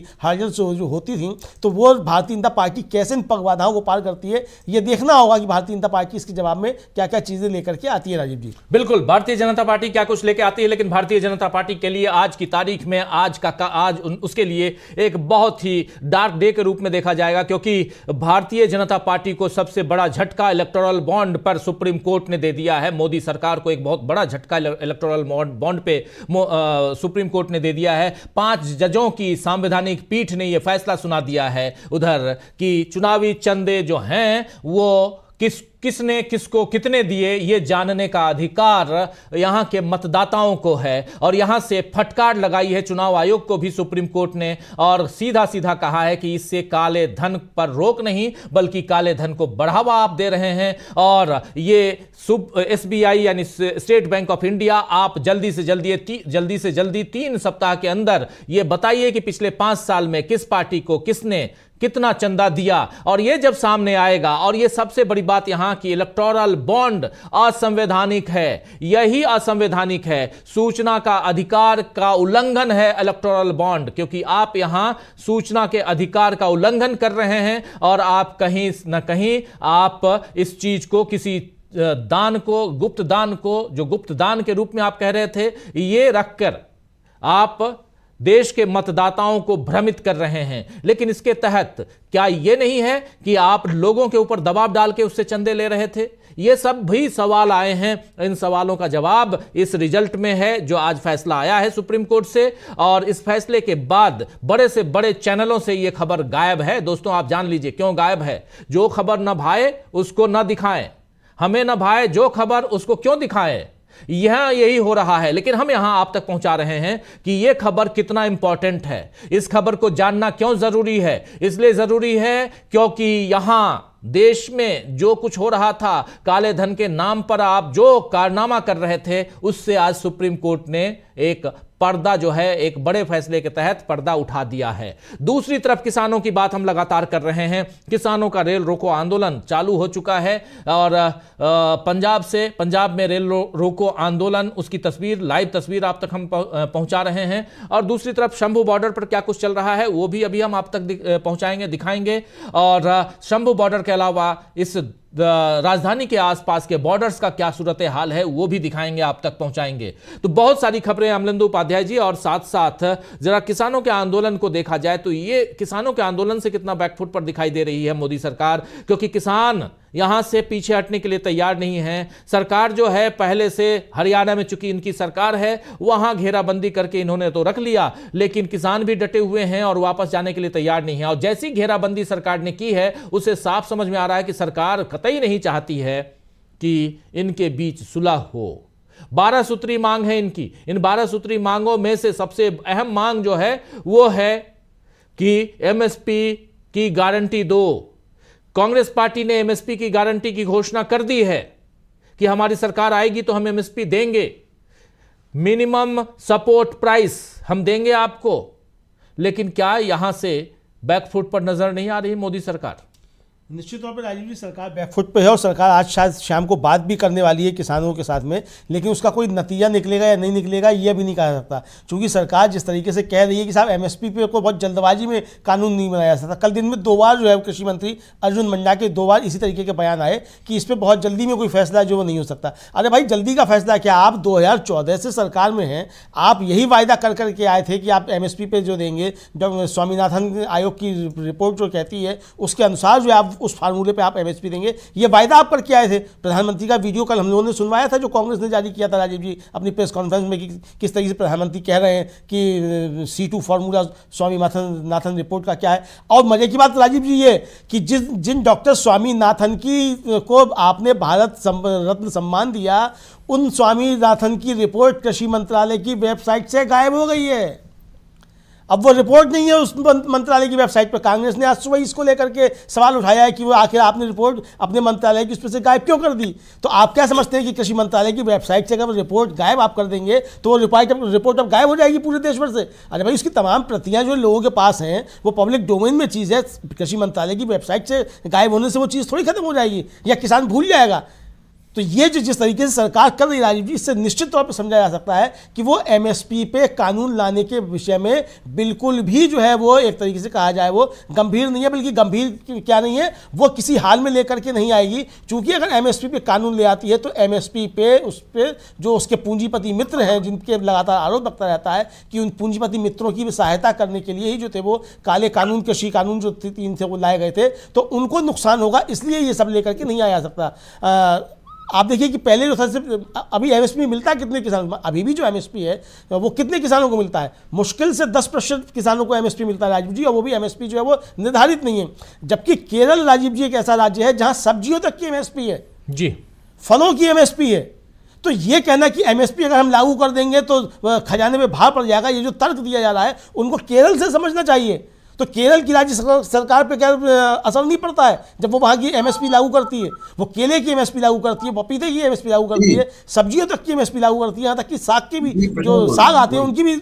से जो होती थी तो वो भारतीय जनता पार्टी कैसे पग बाधाओं को पार करती है ये देखना होगा कि भारतीय जनता पार्टी इसके जवाब में क्या क्या चीजें लेकर के आती है राजीव जी बिल्कुल भारतीय जनता पार्टी क्या कुछ लेकर आती है लेकिन भारतीय जनता पार्टी के लिए आज की तारीख में आज का, का आज उन, उसके लिए एक बहुत ही डार्क डे के रूप में देखा जाएगा क्योंकि भारतीय जनता पार्टी को सबसे बड़ा झटका इलेक्टोरल बॉन्ड पर सुप्रीम कोर्ट ने दे दिया है मोदी सरकार को एक बहुत बड़ा झटका इलेक्टोरल बॉन्ड पे सुप्रीम कोर्ट ने दे दिया है पांच जजों की संवैधानिक पीठ ने यह फैसला सुना दिया है उधर कि चुनाव चुनावी चंदे जो हैं वो किस किसने किसको कितने दिए ये जानने का अधिकार यहाँ के मतदाताओं को है और यहाँ से फटकार लगाई है चुनाव आयोग को भी सुप्रीम कोर्ट ने और सीधा सीधा कहा है कि इससे काले धन पर रोक नहीं बल्कि काले धन को बढ़ावा आप दे रहे हैं और ये एस यानी स्टेट बैंक ऑफ इंडिया आप जल्दी से जल्दी जल्दी से जल्दी तीन सप्ताह के अंदर ये बताइए कि पिछले पाँच साल में किस पार्टी को किसने कितना चंदा दिया और ये जब सामने आएगा और ये सबसे बड़ी बात यहाँ की इलेक्टोरल बॉन्ड असंवैधानिक है यही असंवैधानिक है सूचना का अधिकार का उल्लंघन है इलेक्टोरल बॉन्ड क्योंकि आप यहाँ सूचना के अधिकार का उल्लंघन कर रहे हैं और आप कहीं न कहीं आप इस चीज को किसी दान को गुप्त दान को जो गुप्त दान के रूप में आप कह रहे थे ये रखकर आप देश के मतदाताओं को भ्रमित कर रहे हैं लेकिन इसके तहत क्या ये नहीं है कि आप लोगों के ऊपर दबाव डाल के उससे चंदे ले रहे थे ये सब भी सवाल आए हैं इन सवालों का जवाब इस रिजल्ट में है जो आज फैसला आया है सुप्रीम कोर्ट से और इस फैसले के बाद बड़े से बड़े चैनलों से ये खबर गायब है दोस्तों आप जान लीजिए क्यों गायब है जो खबर न भाए उसको न दिखाएं हमें न भाए जो खबर उसको क्यों दिखाएं यह यही हो रहा है लेकिन हम यहां आप तक पहुंचा रहे हैं कि यह खबर कितना इंपॉर्टेंट है इस खबर को जानना क्यों जरूरी है इसलिए जरूरी है क्योंकि यहां देश में जो कुछ हो रहा था काले धन के नाम पर आप जो कारनामा कर रहे थे उससे आज सुप्रीम कोर्ट ने एक पर्दा जो है एक बड़े फैसले के तहत पर्दा उठा दिया है दूसरी तरफ किसानों की बात हम लगातार कर रहे हैं किसानों का रेल रोको आंदोलन चालू हो चुका है और पंजाब से पंजाब में रेल रोको आंदोलन उसकी तस्वीर लाइव तस्वीर आप तक हम पहुंचा रहे हैं और दूसरी तरफ शंभू बॉर्डर पर क्या कुछ चल रहा है वो भी अभी हम आप तक पहुंचाएंगे दिखाएंगे और शंभू बॉर्डर के अलावा इस राजधानी के आसपास के बॉर्डर्स का क्या सूरत हाल है वो भी दिखाएंगे आप तक पहुंचाएंगे तो बहुत सारी खबरें अमलिंदु उपाध्याय जी और साथ साथ जरा किसानों के आंदोलन को देखा जाए तो ये किसानों के आंदोलन से कितना बैकफुट पर दिखाई दे रही है मोदी सरकार क्योंकि किसान यहाँ से पीछे हटने के लिए तैयार नहीं है सरकार जो है पहले से हरियाणा में चुकी इनकी सरकार है वहाँ घेराबंदी करके इन्होंने तो रख लिया लेकिन किसान भी डटे हुए हैं और वापस जाने के लिए तैयार नहीं है और जैसी घेराबंदी सरकार ने की है उसे साफ समझ में आ रहा है कि सरकार कतई नहीं चाहती है कि इनके बीच सुलह हो बारह सूत्री मांग है इनकी इन बारह सूत्री मांगों में से सबसे अहम मांग जो है वो है कि एमएसपी की गारंटी दो कांग्रेस पार्टी ने एमएसपी की गारंटी की घोषणा कर दी है कि हमारी सरकार आएगी तो हम एमएसपी देंगे मिनिमम सपोर्ट प्राइस हम देंगे आपको लेकिन क्या यहां से बैकफुट पर नजर नहीं आ रही मोदी सरकार निश्चित तौर पर राजीव जी सरकार बैकफुट पे है और सरकार आज शायद शाम को बात भी करने वाली है किसानों के साथ में लेकिन उसका कोई नतीजा निकलेगा या नहीं निकलेगा यह भी नहीं कहा सकता चूंकि सरकार जिस तरीके से कह रही है कि साहब एमएसपी पे को बहुत जल्दबाजी में कानून नहीं बनाया जा सकता कल दिन में दो बार जो है कृषि मंत्री अर्जुन मंडा के दो बार इसी तरीके के बयान आए कि इस पर बहुत जल्दी में कोई फैसला जो नहीं हो सकता अरे भाई जल्दी का फैसला क्या आप दो से सरकार में हैं आप यही वायदा कर करके आए थे कि आप एम पे जो देंगे स्वामीनाथन आयोग की रिपोर्ट जो कहती है उसके अनुसार जो आप उस फार्मूले पे आप एमएसपी देंगे ये वायदा आप पर किया है थे प्रधानमंत्री का वीडियो कल हम लोगों ने सुनवाया था जो कांग्रेस ने जारी किया था राजीव जी अपनी प्रेस कॉन्फ्रेंस में कि किस तरीके से प्रधानमंत्री कह रहे हैं कि सी टू फार्मूला स्वामीनाथन नाथन रिपोर्ट का क्या है और मजे की बात राजीव जी ये कि जिन जिन डॉक्टर स्वामीनाथन की को आपने भारत रत्न सम्मान दिया उन स्वामीनाथन की रिपोर्ट कृषि मंत्रालय की वेबसाइट से गायब हो गई है अब वो रिपोर्ट नहीं है उस मंत्रालय की वेबसाइट पर कांग्रेस ने आज सुबह इसको लेकर के सवाल उठाया है कि वो आखिर आपने रिपोर्ट अपने मंत्रालय की उस पर से गायब क्यों कर दी तो आप क्या समझते हैं कि कृषि मंत्रालय की वेबसाइट से अगर रिपोर्ट गायब आप कर देंगे तो वो रिपोर्ट रिपोर्ट अब गायब हो जाएगी पूरे देश भर से अरे भाई उसकी तमाम प्रतियाँ जो लोगों के पास हैं वो पब्लिक डोमेन में चीज़ है कृषि मंत्रालय की वेबसाइट से गायब होने से वो चीज़ थोड़ी खत्म हो जाएगी या किसान भूल जाएगा तो ये जो जिस तरीके से सरकार कर रही राजनीति इससे निश्चित तौर पर समझा जा सकता है कि वो एमएसपी पे कानून लाने के विषय में बिल्कुल भी जो है वो एक तरीके से कहा जाए वो गंभीर नहीं है बल्कि गंभीर क्या नहीं है वो किसी हाल में लेकर के नहीं आएगी क्योंकि अगर एमएसपी पे कानून ले आती है तो पी पे उस पर जो उसके पूंजीपति मित्र हैं जिनके लगातार आरोप लगता रहता है कि उन पूंजीपति मित्रों की सहायता करने के लिए ही जो थे वो काले कानून कृषि कानून जो तीन थे वो लाए गए थे तो उनको नुकसान होगा इसलिए ये सब लेकर के नहीं आया जा सकता आप देखिए कि पहले जो सबसे अभी एमएसपी मिलता है कितने किसानों को अभी भी जो एमएसपी है वो कितने किसानों को मिलता है मुश्किल से दस प्रतिशत किसानों को एमएसपी मिलता है राजीव जी और वो भी एमएसपी जो है वो निर्धारित नहीं है जबकि केरल राजीव जी एक ऐसा राज्य है जहाँ सब्जियों तक की एमएसपी है जी फलों की एमएसपी है तो ये कहना कि एमएसपी अगर हम लागू कर देंगे तो खजाने में भाव पड़ जाएगा ये जो तर्क दिया जा रहा है उनको केरल से समझना चाहिए तो केरल की राज्य सरकार पर क्या असर नहीं पड़ता है जब वो वहाँ की एमएसपी लागू करती है वो केले की एमएसपी लागू करती है पपीते की एमएसपी लागू करती है सब्जियों तक की एमएसपी लागू करती है यहाँ तक कि साग के भी जो साग आते हैं उनकी भी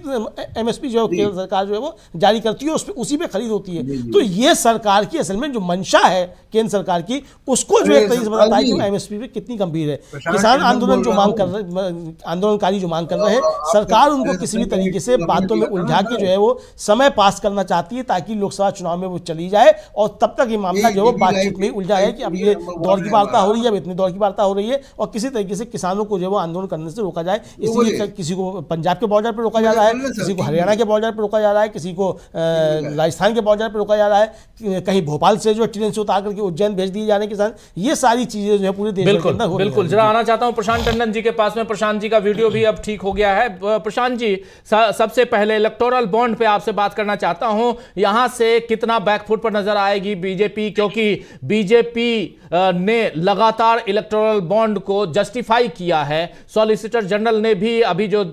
एमएसपी जो है सरकार जो है वो जारी करती है उस पर उसी पर खरीद होती है तो ये सरकार की असल में जो मंशा है केंद्र सरकार की उसको जो एक तरीके से बताता है कि एमएसपी पे कितनी गंभीर है किसान आंदोलन जो मांग कर रहे आंदोलनकारी जो मांग कर रहे हैं सरकार उनको किसी भी तरीके से बातों में उलझा के जो है वो समय पास करना चाहती है ताकि ताकि लोकसभा चुनाव में वो चली जाए और तब तक ये मामला जो है बातचीत में उलझा है कि अब ये दौर की वार्ता हो रही है अब इतनी दौर की वार्ता हो रही है और किसी तरीके से किसानों को जो है वो आंदोलन करने से रोका जाए तो इसलिए किसी को पंजाब के बॉर्डर पर रोका जा रहा है किसी को हरियाणा के बॉर्डर पर रोका जा रहा है किसी को राजस्थान के बॉर्डर पर रोका जा रहा है कहीं भोपाल से जो ट्रेन से उतार करके उज्जैन भेज दिए जा रहे किसान ये सारी चीजें जो है पूरे देश बिल्कुल बिल्कुल जरा आना चाहता हूँ प्रशांत टंडन जी के पास में प्रशांत जी का वीडियो भी अब ठीक हो गया है प्रशांत जी सबसे पहले इलेक्टोरल बॉन्ड पे आपसे बात करना चाहता हूँ यहाँ कहां से कितना बैकफुट पर नजर आएगी बीजेपी क्योंकि बीजेपी ने लगातार इलेक्टोरल बॉन्ड को जस्टिफाई किया है सॉलिसिटर जनरल ने भी अभी जो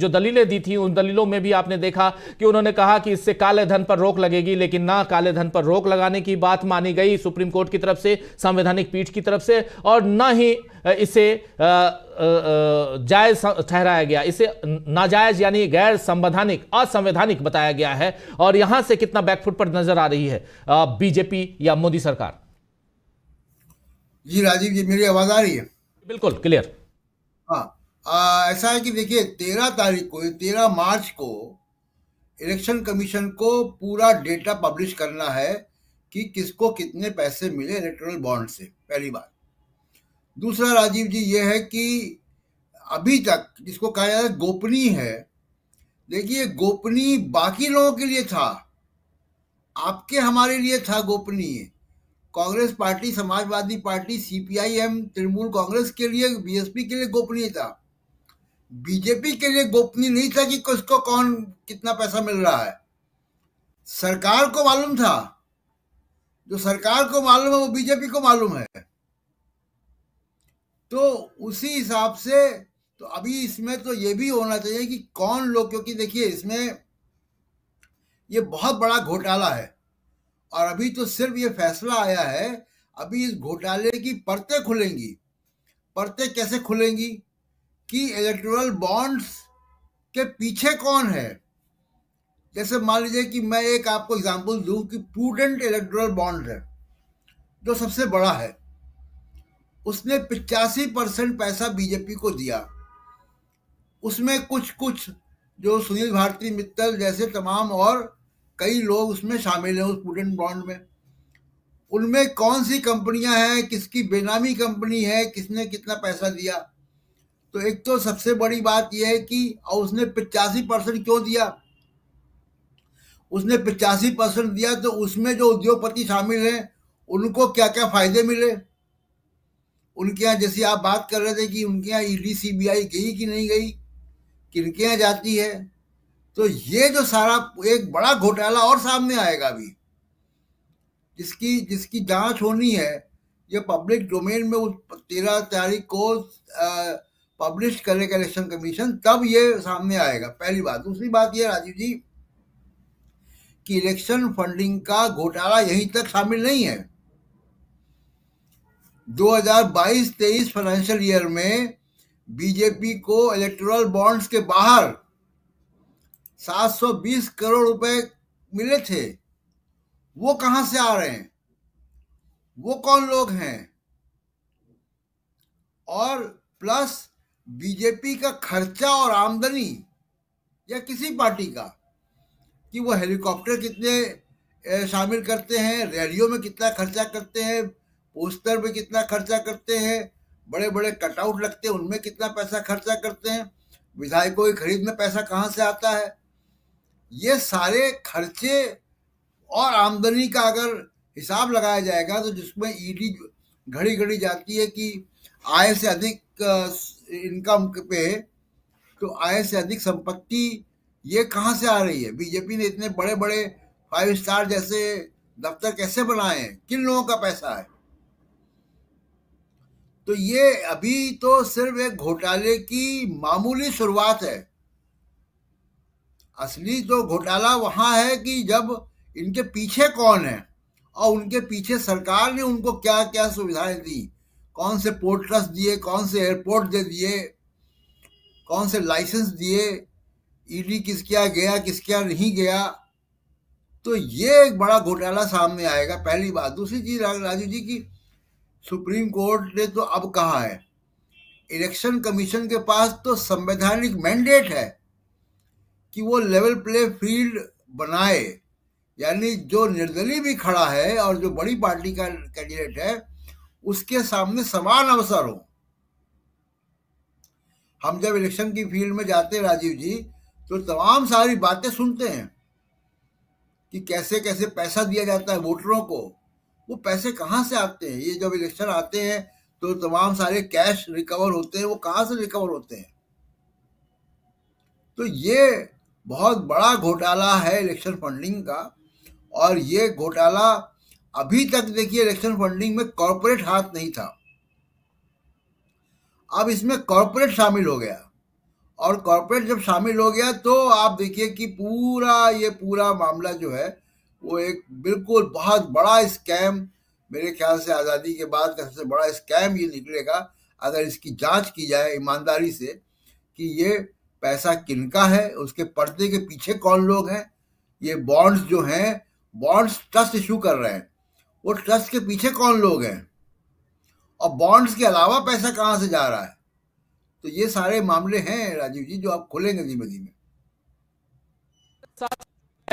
जो दलीलें दी थी उन दलीलों में भी आपने देखा कि उन्होंने कहा कि इससे काले धन पर रोक लगेगी लेकिन ना काले धन पर रोक लगाने की बात मानी गई सुप्रीम कोर्ट की तरफ से संवैधानिक पीठ की तरफ से और ना ही इसे जायज ठहराया गया इसे नाजायज यानी गैर संवैधानिक असंवैधानिक बताया गया है और यहां से कितना बैकफुट पर नजर आ रही है बीजेपी या मोदी सरकार जी राजीव जी मेरी आवाज आ रही है बिल्कुल क्लियर हाँ ऐसा है कि देखिए तेरह तारीख को तेरह मार्च को इलेक्शन कमीशन को पूरा डेटा पब्लिश करना है कि किसको कितने पैसे मिले इलेक्ट्रल बॉन्ड से पहली बार दूसरा राजीव जी ये है कि अभी तक जिसको कहा जा रहा है गोपनीय है देखिए गोपनीय बाकी लोगों के लिए था आपके हमारे लिए था गोपनीय Congress Party Samajwadi Party CPIM Trinamool Congress के लिए बीएसपी के लिए गोपनीय था बीजेपी के लिए गोपनीय नहीं था कि किसको कौन कितना पैसा मिल रहा है सरकार को मालूम था जो सरकार को मालूम है वो बीजेपी को मालूम है तो उसी हिसाब से तो अभी इसमें तो ये भी होना चाहिए कि कौन लोग क्योंकि देखिए इसमें ये बहुत बड़ा घोटाला है और अभी तो सिर्फ ये फैसला आया है अभी इस घोटाले की परतें खुलेंगी परतें कैसे खुलेंगी कि इलेक्ट्रल बॉन्ड्स के पीछे कौन है जैसे मान लीजिए कि मैं एक आपको एग्जांपल दूं कि प्रूडेंट इलेक्ट्रल बॉन्ड है जो सबसे बड़ा है उसने पिचासी परसेंट पैसा बीजेपी को दिया उसमें कुछ कुछ जो सुनील भारती मित्तल जैसे तमाम और कई लोग उसमें शामिल हैं उस स्टूडेंट बॉन्ड में उनमें कौन सी कंपनियां हैं किसकी बेनामी कंपनी है किसने कितना पैसा दिया तो एक तो सबसे बड़ी बात यह है कि और उसने पिचासी परसेंट क्यों दिया उसने पचासी परसेंट दिया तो उसमें जो उद्योगपति शामिल हैं उनको क्या क्या फायदे मिले उनके यहाँ जैसे आप बात कर रहे थे कि उनके यहाँ ईडी सीबीआई गई कि नहीं गई किनके यहाँ जाती है तो ये जो सारा एक बड़ा घोटाला और सामने आएगा अभी जिसकी जिसकी जांच होनी है ये पब्लिक डोमेन में उस तेरह तारीख को पब्लिश करेगा इलेक्शन कमीशन तब ये सामने आएगा पहली बात दूसरी बात ये राजीव जी कि इलेक्शन फंडिंग का घोटाला यहीं तक शामिल नहीं है 2022-23 फाइनेंशियल ईयर में बीजेपी को इलेक्टोरल बॉन्ड्स के बाहर 720 करोड़ रुपए मिले थे वो कहां से आ रहे हैं वो कौन लोग हैं और प्लस बीजेपी का खर्चा और आमदनी या किसी पार्टी का कि वो हेलीकॉप्टर कितने शामिल करते हैं रैलियों में कितना खर्चा करते हैं पोस्टर पे कितना खर्चा करते हैं बड़े बड़े कटआउट लगते हैं उनमें कितना पैसा खर्चा करते हैं विधायकों की खरीद में पैसा कहाँ से आता है ये सारे खर्चे और आमदनी का अगर हिसाब लगाया जाएगा तो जिसमें ईडी e घड़ी घड़ी जाती है कि आय से अधिक इनकम पे तो आय से अधिक संपत्ति ये कहाँ से आ रही है बीजेपी ने इतने बड़े बड़े फाइव स्टार जैसे दफ्तर कैसे बनाए हैं किन लोगों का पैसा है तो ये अभी तो सिर्फ एक घोटाले की मामूली शुरुआत है असली जो घोटाला वहां है कि जब इनके पीछे कौन है और उनके पीछे सरकार ने उनको क्या क्या सुविधाएं दी कौन से पोर्ट ट्रस्ट दिए कौन से एयरपोर्ट दे दिए कौन से लाइसेंस दिए ईडी e किस क्या गया किस क्या नहीं गया तो ये एक बड़ा घोटाला सामने आएगा पहली बात दूसरी चीज राजू जी की सुप्रीम कोर्ट ने तो अब कहा है इलेक्शन कमीशन के पास तो संवैधानिक मैंडेट है कि वो लेवल प्ले फील्ड बनाए यानी जो निर्दलीय भी खड़ा है और जो बड़ी पार्टी का कैंडिडेट है उसके सामने समान अवसर हो हम जब इलेक्शन की फील्ड में जाते हैं राजीव जी तो तमाम सारी बातें सुनते हैं कि कैसे कैसे पैसा दिया जाता है वोटरों को वो पैसे कहाँ से आते हैं ये जब इलेक्शन आते हैं तो तमाम सारे कैश रिकवर होते हैं वो कहाँ से रिकवर होते हैं तो ये बहुत बड़ा घोटाला है इलेक्शन फंडिंग का और ये घोटाला अभी तक देखिए इलेक्शन फंडिंग में कॉरपोरेट हाथ नहीं था अब इसमें कॉरपोरेट शामिल हो गया और कॉरपोरेट जब शामिल हो गया तो आप देखिए कि पूरा ये पूरा मामला जो है वो एक बिल्कुल बहुत बड़ा स्कैम मेरे ख्याल से आज़ादी के बाद का सबसे बड़ा स्कैम ये निकलेगा अगर इसकी जांच की जाए ईमानदारी से कि ये पैसा किनका है उसके पर्दे के पीछे कौन लोग हैं ये बॉन्ड्स जो हैं बॉन्ड्स ट्रस्ट इशू कर रहे हैं वो ट्रस्ट के पीछे कौन लोग हैं और बॉन्ड्स के अलावा पैसा कहाँ से जा रहा है तो ये सारे मामले हैं राजीव जी जो आप खोलेंगे धीमे धीमे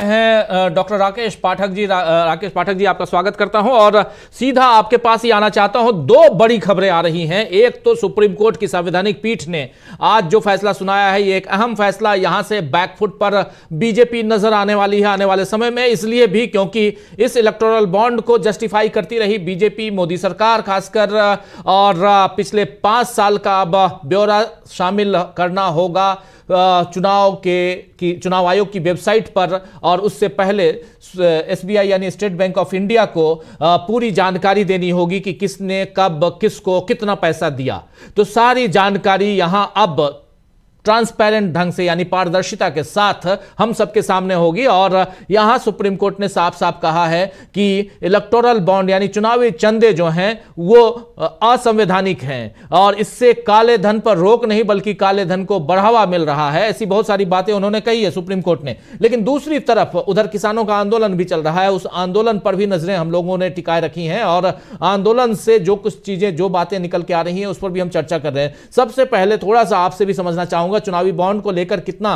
हैं डॉक्टर राकेश पाठक जी रा, राकेश पाठक जी आपका स्वागत करता हूं और सीधा आपके पास ही आना चाहता हूं दो बड़ी खबरें आ रही हैं एक तो सुप्रीम कोर्ट की संवैधानिक पीठ ने आज जो फैसला सुनाया है ये एक अहम फैसला यहां से बैकफुट पर बीजेपी नजर आने वाली है आने वाले समय में इसलिए भी क्योंकि इस इलेक्टोरल बॉन्ड को जस्टिफाई करती रही बीजेपी मोदी सरकार खासकर और पिछले पांच साल का अब ब्यौरा शामिल करना होगा चुनाव के की चुनाव आयोग की वेबसाइट पर और उससे पहले एसबीआई यानी स्टेट बैंक ऑफ इंडिया को पूरी जानकारी देनी होगी कि किसने कब किसको कितना पैसा दिया तो सारी जानकारी यहां अब ट्रांसपेरेंट ढंग से यानी पारदर्शिता के साथ हम सबके सामने होगी और यहां सुप्रीम कोर्ट ने साफ साफ कहा है कि इलेक्टोरल बॉन्ड यानी चुनावी चंदे जो हैं वो असंवैधानिक हैं और इससे काले धन पर रोक नहीं बल्कि काले धन को बढ़ावा मिल रहा है ऐसी बहुत सारी बातें उन्होंने कही है सुप्रीम कोर्ट ने लेकिन दूसरी तरफ उधर किसानों का आंदोलन भी चल रहा है उस आंदोलन पर भी नजरें हम लोगों ने टिकाए रखी हैं और आंदोलन से जो कुछ चीजें जो बातें निकल के आ रही हैं उस पर भी हम चर्चा कर रहे हैं सबसे पहले थोड़ा सा आपसे भी समझना चाहूंगा होगा चुनावी बॉन्ड को लेकर कितना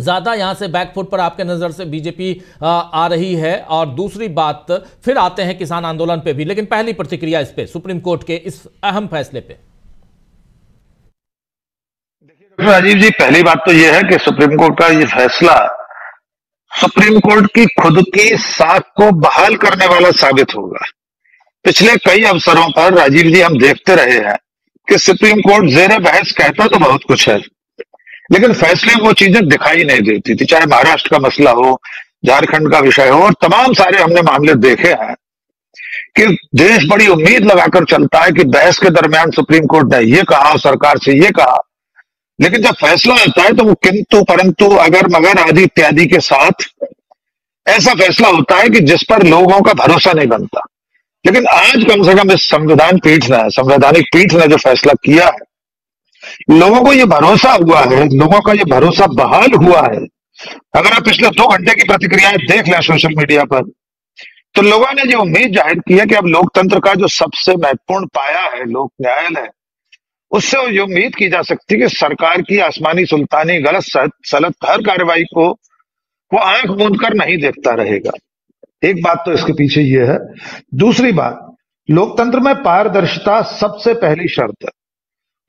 ज़्यादा यहाँ से बैकफुट पर आपके नज़र से बीजेपी आ रही है और दूसरी बात फिर आते हैं किसान आंदोलन पे भी लेकिन पहली प्रतिक्रिया इस पे सुप्रीम कोर्ट के इस अहम फैसले पे देखिए राजीव जी पहली बात तो यह है कि सुप्रीम कोर्ट का ये फैसला सुप्रीम कोर्ट की खुद की साख को बहाल करने वाला साबित होगा पिछले कई अवसरों पर राजीव जी हम देखते रहे हैं कि सुप्रीम कोर्ट जेर बहस कहता तो बहुत कुछ है लेकिन फैसले वो चीजें दिखाई नहीं देती थी चाहे महाराष्ट्र का मसला हो झारखंड का विषय हो और तमाम सारे हमने मामले देखे हैं कि देश बड़ी उम्मीद लगाकर चलता है कि बहस के दरमियान सुप्रीम कोर्ट ने ये कहा सरकार से ये कहा लेकिन जब फैसला आता है तो वो किंतु परंतु अगर मगर आदि इत्यादि के साथ ऐसा फैसला होता है कि जिस पर लोगों का भरोसा नहीं बनता लेकिन आज कम से कम इस संविधान पीठ ने संवैधानिक पीठ ने जो फैसला किया है लोगों को यह भरोसा हुआ है लोगों का यह भरोसा बहाल हुआ है अगर आप पिछले दो घंटे की प्रतिक्रियाएं देख लें सोशल मीडिया पर तो लोगों ने ये उम्मीद जाहिर की है कि अब लोकतंत्र का जो सबसे महत्वपूर्ण पाया है लोक न्यायालय उससे ये उम्मीद की जा सकती है कि सरकार की आसमानी सुल्तानी गलत सलत हर कार्रवाई को वो आंख मूंद कर नहीं देखता रहेगा एक बात तो इसके पीछे ये है दूसरी बात लोकतंत्र में पारदर्शिता सबसे पहली शर्त है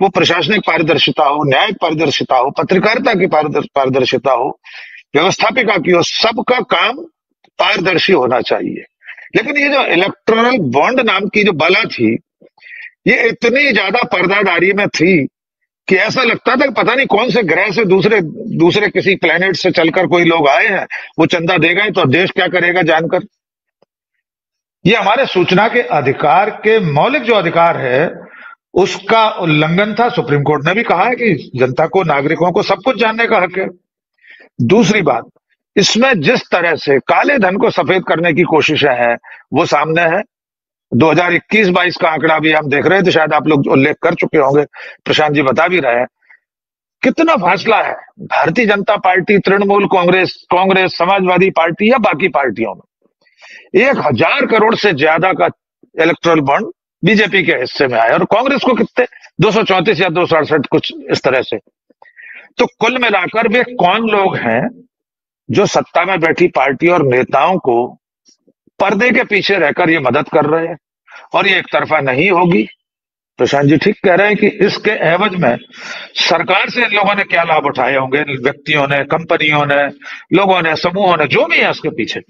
वो प्रशासनिक पारदर्शिता हो न्यायिक पारदर्शिता हो पत्रकारिता की पारदर्शिता हो व्यवस्थापिका की हो सबका काम पारदर्शी होना चाहिए लेकिन ये जो इलेक्ट्रोनल बॉन्ड नाम की जो बला थी ये इतनी ज्यादा पर्दादारी में थी कि ऐसा लगता था कि पता नहीं कौन से ग्रह से दूसरे दूसरे किसी प्लेनेट से चलकर कोई लोग आए हैं वो चंदा दे गए तो देश क्या करेगा जानकर ये हमारे सूचना के अधिकार के मौलिक जो अधिकार है उसका उल्लंघन था सुप्रीम कोर्ट ने भी कहा है कि जनता को नागरिकों को सब कुछ जानने का हक है दूसरी बात इसमें जिस तरह से काले धन को सफेद करने की कोशिशें हैं वो सामने है 2021-22 का आंकड़ा भी हम देख रहे थे तो शायद आप लोग उल्लेख कर चुके होंगे प्रशांत जी बता भी रहे हैं कितना फासला है Bharatiya Janata party Trinamool Congress Congress Samajwadi party या बाकी पार्टियों में एक हजार करोड़ से ज्यादा का इलेक्ट्रल बॉन्ड बीजेपी के हिस्से में आया और कांग्रेस को कितने दो या दो कुछ इस तरह से तो कुल मिलाकर वे कौन लोग हैं जो सत्ता में बैठी पार्टी और नेताओं को पर्दे के पीछे रहकर ये मदद कर रहे हैं और ये एक तरफा नहीं होगी प्रशांत जी ठीक कह रहे हैं कि इसके एवज में सरकार से इन लोगों ने क्या लाभ उठाए होंगे व्यक्तियों ने कंपनियों ने लोगों ने समूहों ने जो भी है उसके पीछे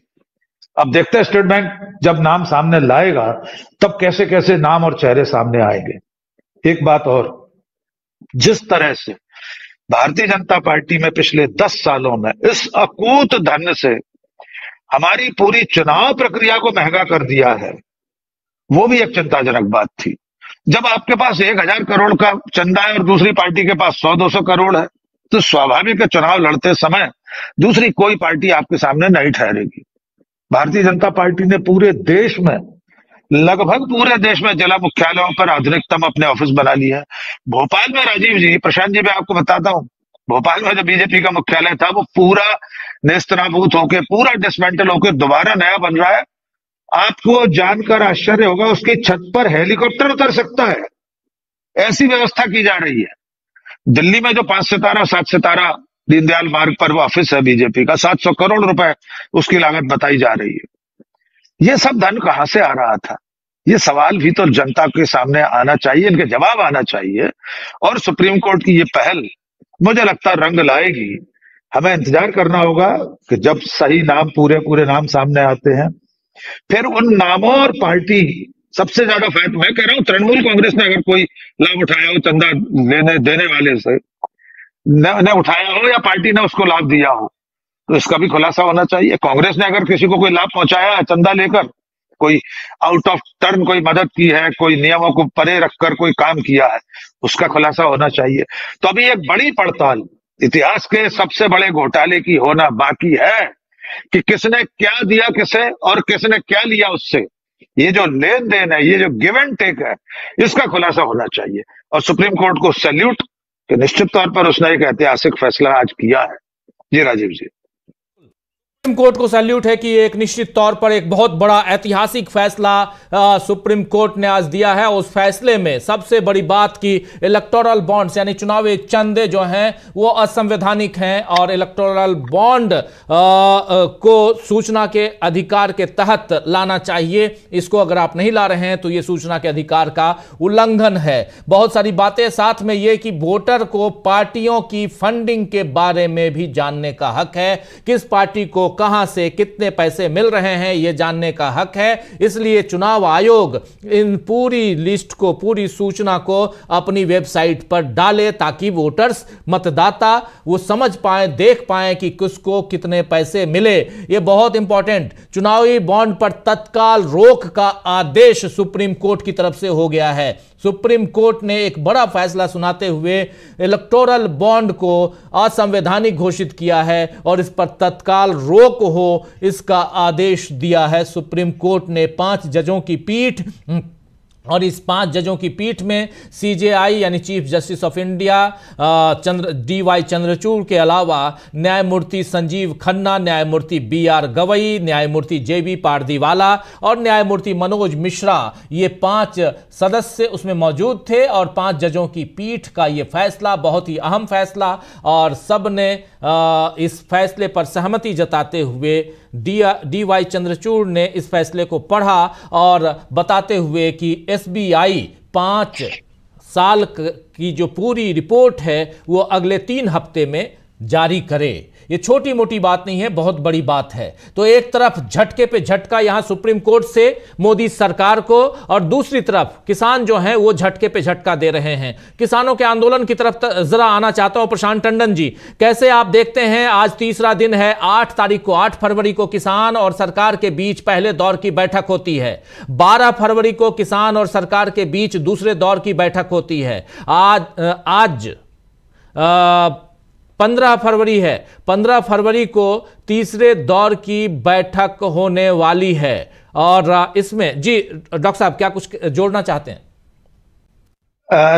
अब देखते हैं स्टेट बैंक जब नाम सामने लाएगा तब कैसे कैसे नाम और चेहरे सामने आएंगे एक बात और जिस तरह से भारतीय जनता पार्टी में पिछले दस सालों में इस अकूत धन से हमारी पूरी चुनाव प्रक्रिया को महंगा कर दिया है वो भी एक चिंताजनक बात थी जब आपके पास एक हजार करोड़ का चंदा है और दूसरी पार्टी के पास सौ दो सौ करोड़ है तो स्वाभाविक है चुनाव लड़ते समय दूसरी कोई पार्टी आपके सामने नहीं ठहरेगी भारतीय जनता पार्टी ने पूरे देश में लगभग पूरे देश में जिला मुख्यालयों पर आधुनिकतम अपने ऑफिस बना लिए हैं भोपाल में राजीव जी प्रशांत जी मैं आपको बताता हूं भोपाल में जो बीजेपी का मुख्यालय था वो पूरा नेस्तनाबूत होके पूरा डिसमेंटल होके दोबारा नया बन रहा है आपको जानकर आश्चर्य होगा उसकी छत पर हेलीकॉप्टर उतर सकता है ऐसी व्यवस्था की जा रही है दिल्ली में जो पांच सितारा सात सितारा दीनदयाल मार्ग पर वो ऑफिस है बीजेपी का सात सौ करोड़ रुपए उसकी लागत बताई जा रही है ये सब धन कहां से आ रहा था ये सवाल भी तो जनता के सामने आना चाहिए इनके जवाब आना चाहिए और सुप्रीम कोर्ट की ये पहल मुझे लगता रंग लाएगी हमें इंतजार करना होगा कि जब सही नाम पूरे पूरे नाम सामने आते हैं फिर उन नामों और पार्टी सबसे ज्यादा फायदा मैं कह रहा हूं तृणमूल कांग्रेस ने अगर कोई लाभ उठाया हो चंदा लेने देने वाले से न उठाया हो या पार्टी ने उसको लाभ दिया हो तो इसका भी खुलासा होना चाहिए कांग्रेस ने अगर किसी को कोई लाभ पहुंचाया है चंदा लेकर कोई आउट ऑफ टर्न कोई मदद की है कोई नियमों को परे रखकर कोई काम किया है उसका खुलासा होना चाहिए तो अभी एक बड़ी पड़ताल इतिहास के सबसे बड़े घोटाले की होना बाकी है कि किसने क्या दिया किसे और किसने क्या लिया उससे ये जो लेन देन है ये जो गिव एंड टेक है इसका खुलासा होना चाहिए और सुप्रीम कोर्ट को सैल्यूट कि निश्चित तौर पर उसने एक ऐतिहासिक फैसला आज किया है जी राजीव जी सुप्रीम कोर्ट को सैल्यूट है कि एक निश्चित तौर पर एक बहुत बड़ा ऐतिहासिक फैसला आ, सुप्रीम कोर्ट ने आज दिया है उस फैसले में सबसे बड़ी बात की इलेक्टोरल बॉन्ड्स यानी चुनावी चंदे जो हैं वो असंवैधानिक हैं और इलेक्टोरल बॉन्ड को सूचना के अधिकार के तहत लाना चाहिए इसको अगर आप नहीं ला रहे हैं तो ये सूचना के अधिकार का उल्लंघन है बहुत सारी बातें साथ में ये कि वोटर को पार्टियों की फंडिंग के बारे में भी जानने का हक है किस पार्टी को कहां से कितने पैसे मिल रहे हैं यह जानने का हक है इसलिए चुनाव आयोग इन पूरी लिस्ट को पूरी सूचना को अपनी वेबसाइट पर डाले ताकि वोटर्स मतदाता वो समझ पाए देख पाए कि किसको कितने पैसे मिले ये बहुत इंपॉर्टेंट चुनावी बॉन्ड पर तत्काल रोक का आदेश सुप्रीम कोर्ट की तरफ से हो गया है सुप्रीम कोर्ट ने एक बड़ा फैसला सुनाते हुए इलेक्टोरल बॉन्ड को असंवैधानिक घोषित किया है और इस पर तत्काल रोक हो इसका आदेश दिया है सुप्रीम कोर्ट ने पांच जजों की पीठ और इस पांच जजों की पीठ में सीजेआई यानी chief justice of India Chandra D Y Chandrachud के अलावा न्यायमूर्ति संजीव खन्ना न्यायमूर्ति बी आर गवई न्यायमूर्ति जे बी पारदीवाला और न्यायमूर्ति मनोज मिश्रा ये पांच सदस्य उसमें मौजूद थे और पांच जजों की पीठ का ये फैसला बहुत ही अहम फैसला और सब ने इस फैसले पर सहमति जताते हुए डी वाई चंद्रचूड़ ने इस फैसले को पढ़ा और बताते हुए कि एसबीआई पाँच साल की जो पूरी रिपोर्ट है वो अगले तीन हफ्ते में जारी करे ये छोटी मोटी बात नहीं है बहुत बड़ी बात है तो एक तरफ झटके पे झटका यहां सुप्रीम कोर्ट से मोदी सरकार को और दूसरी तरफ किसान जो हैं वो झटके पे झटका दे रहे हैं किसानों के आंदोलन की तरफ जरा आना चाहता हूं प्रशांत टंडन जी कैसे आप देखते हैं आज तीसरा दिन है आठ तारीख को आठ फरवरी को किसान और सरकार के बीच पहले दौर की बैठक होती है बारह फरवरी को किसान और सरकार के बीच दूसरे दौर की बैठक होती है आज आज आ, पंद्रह फरवरी है पंद्रह फरवरी को तीसरे दौर की बैठक होने वाली है और इसमें जी डॉक्टर साहब क्या कुछ जोड़ना चाहते हैं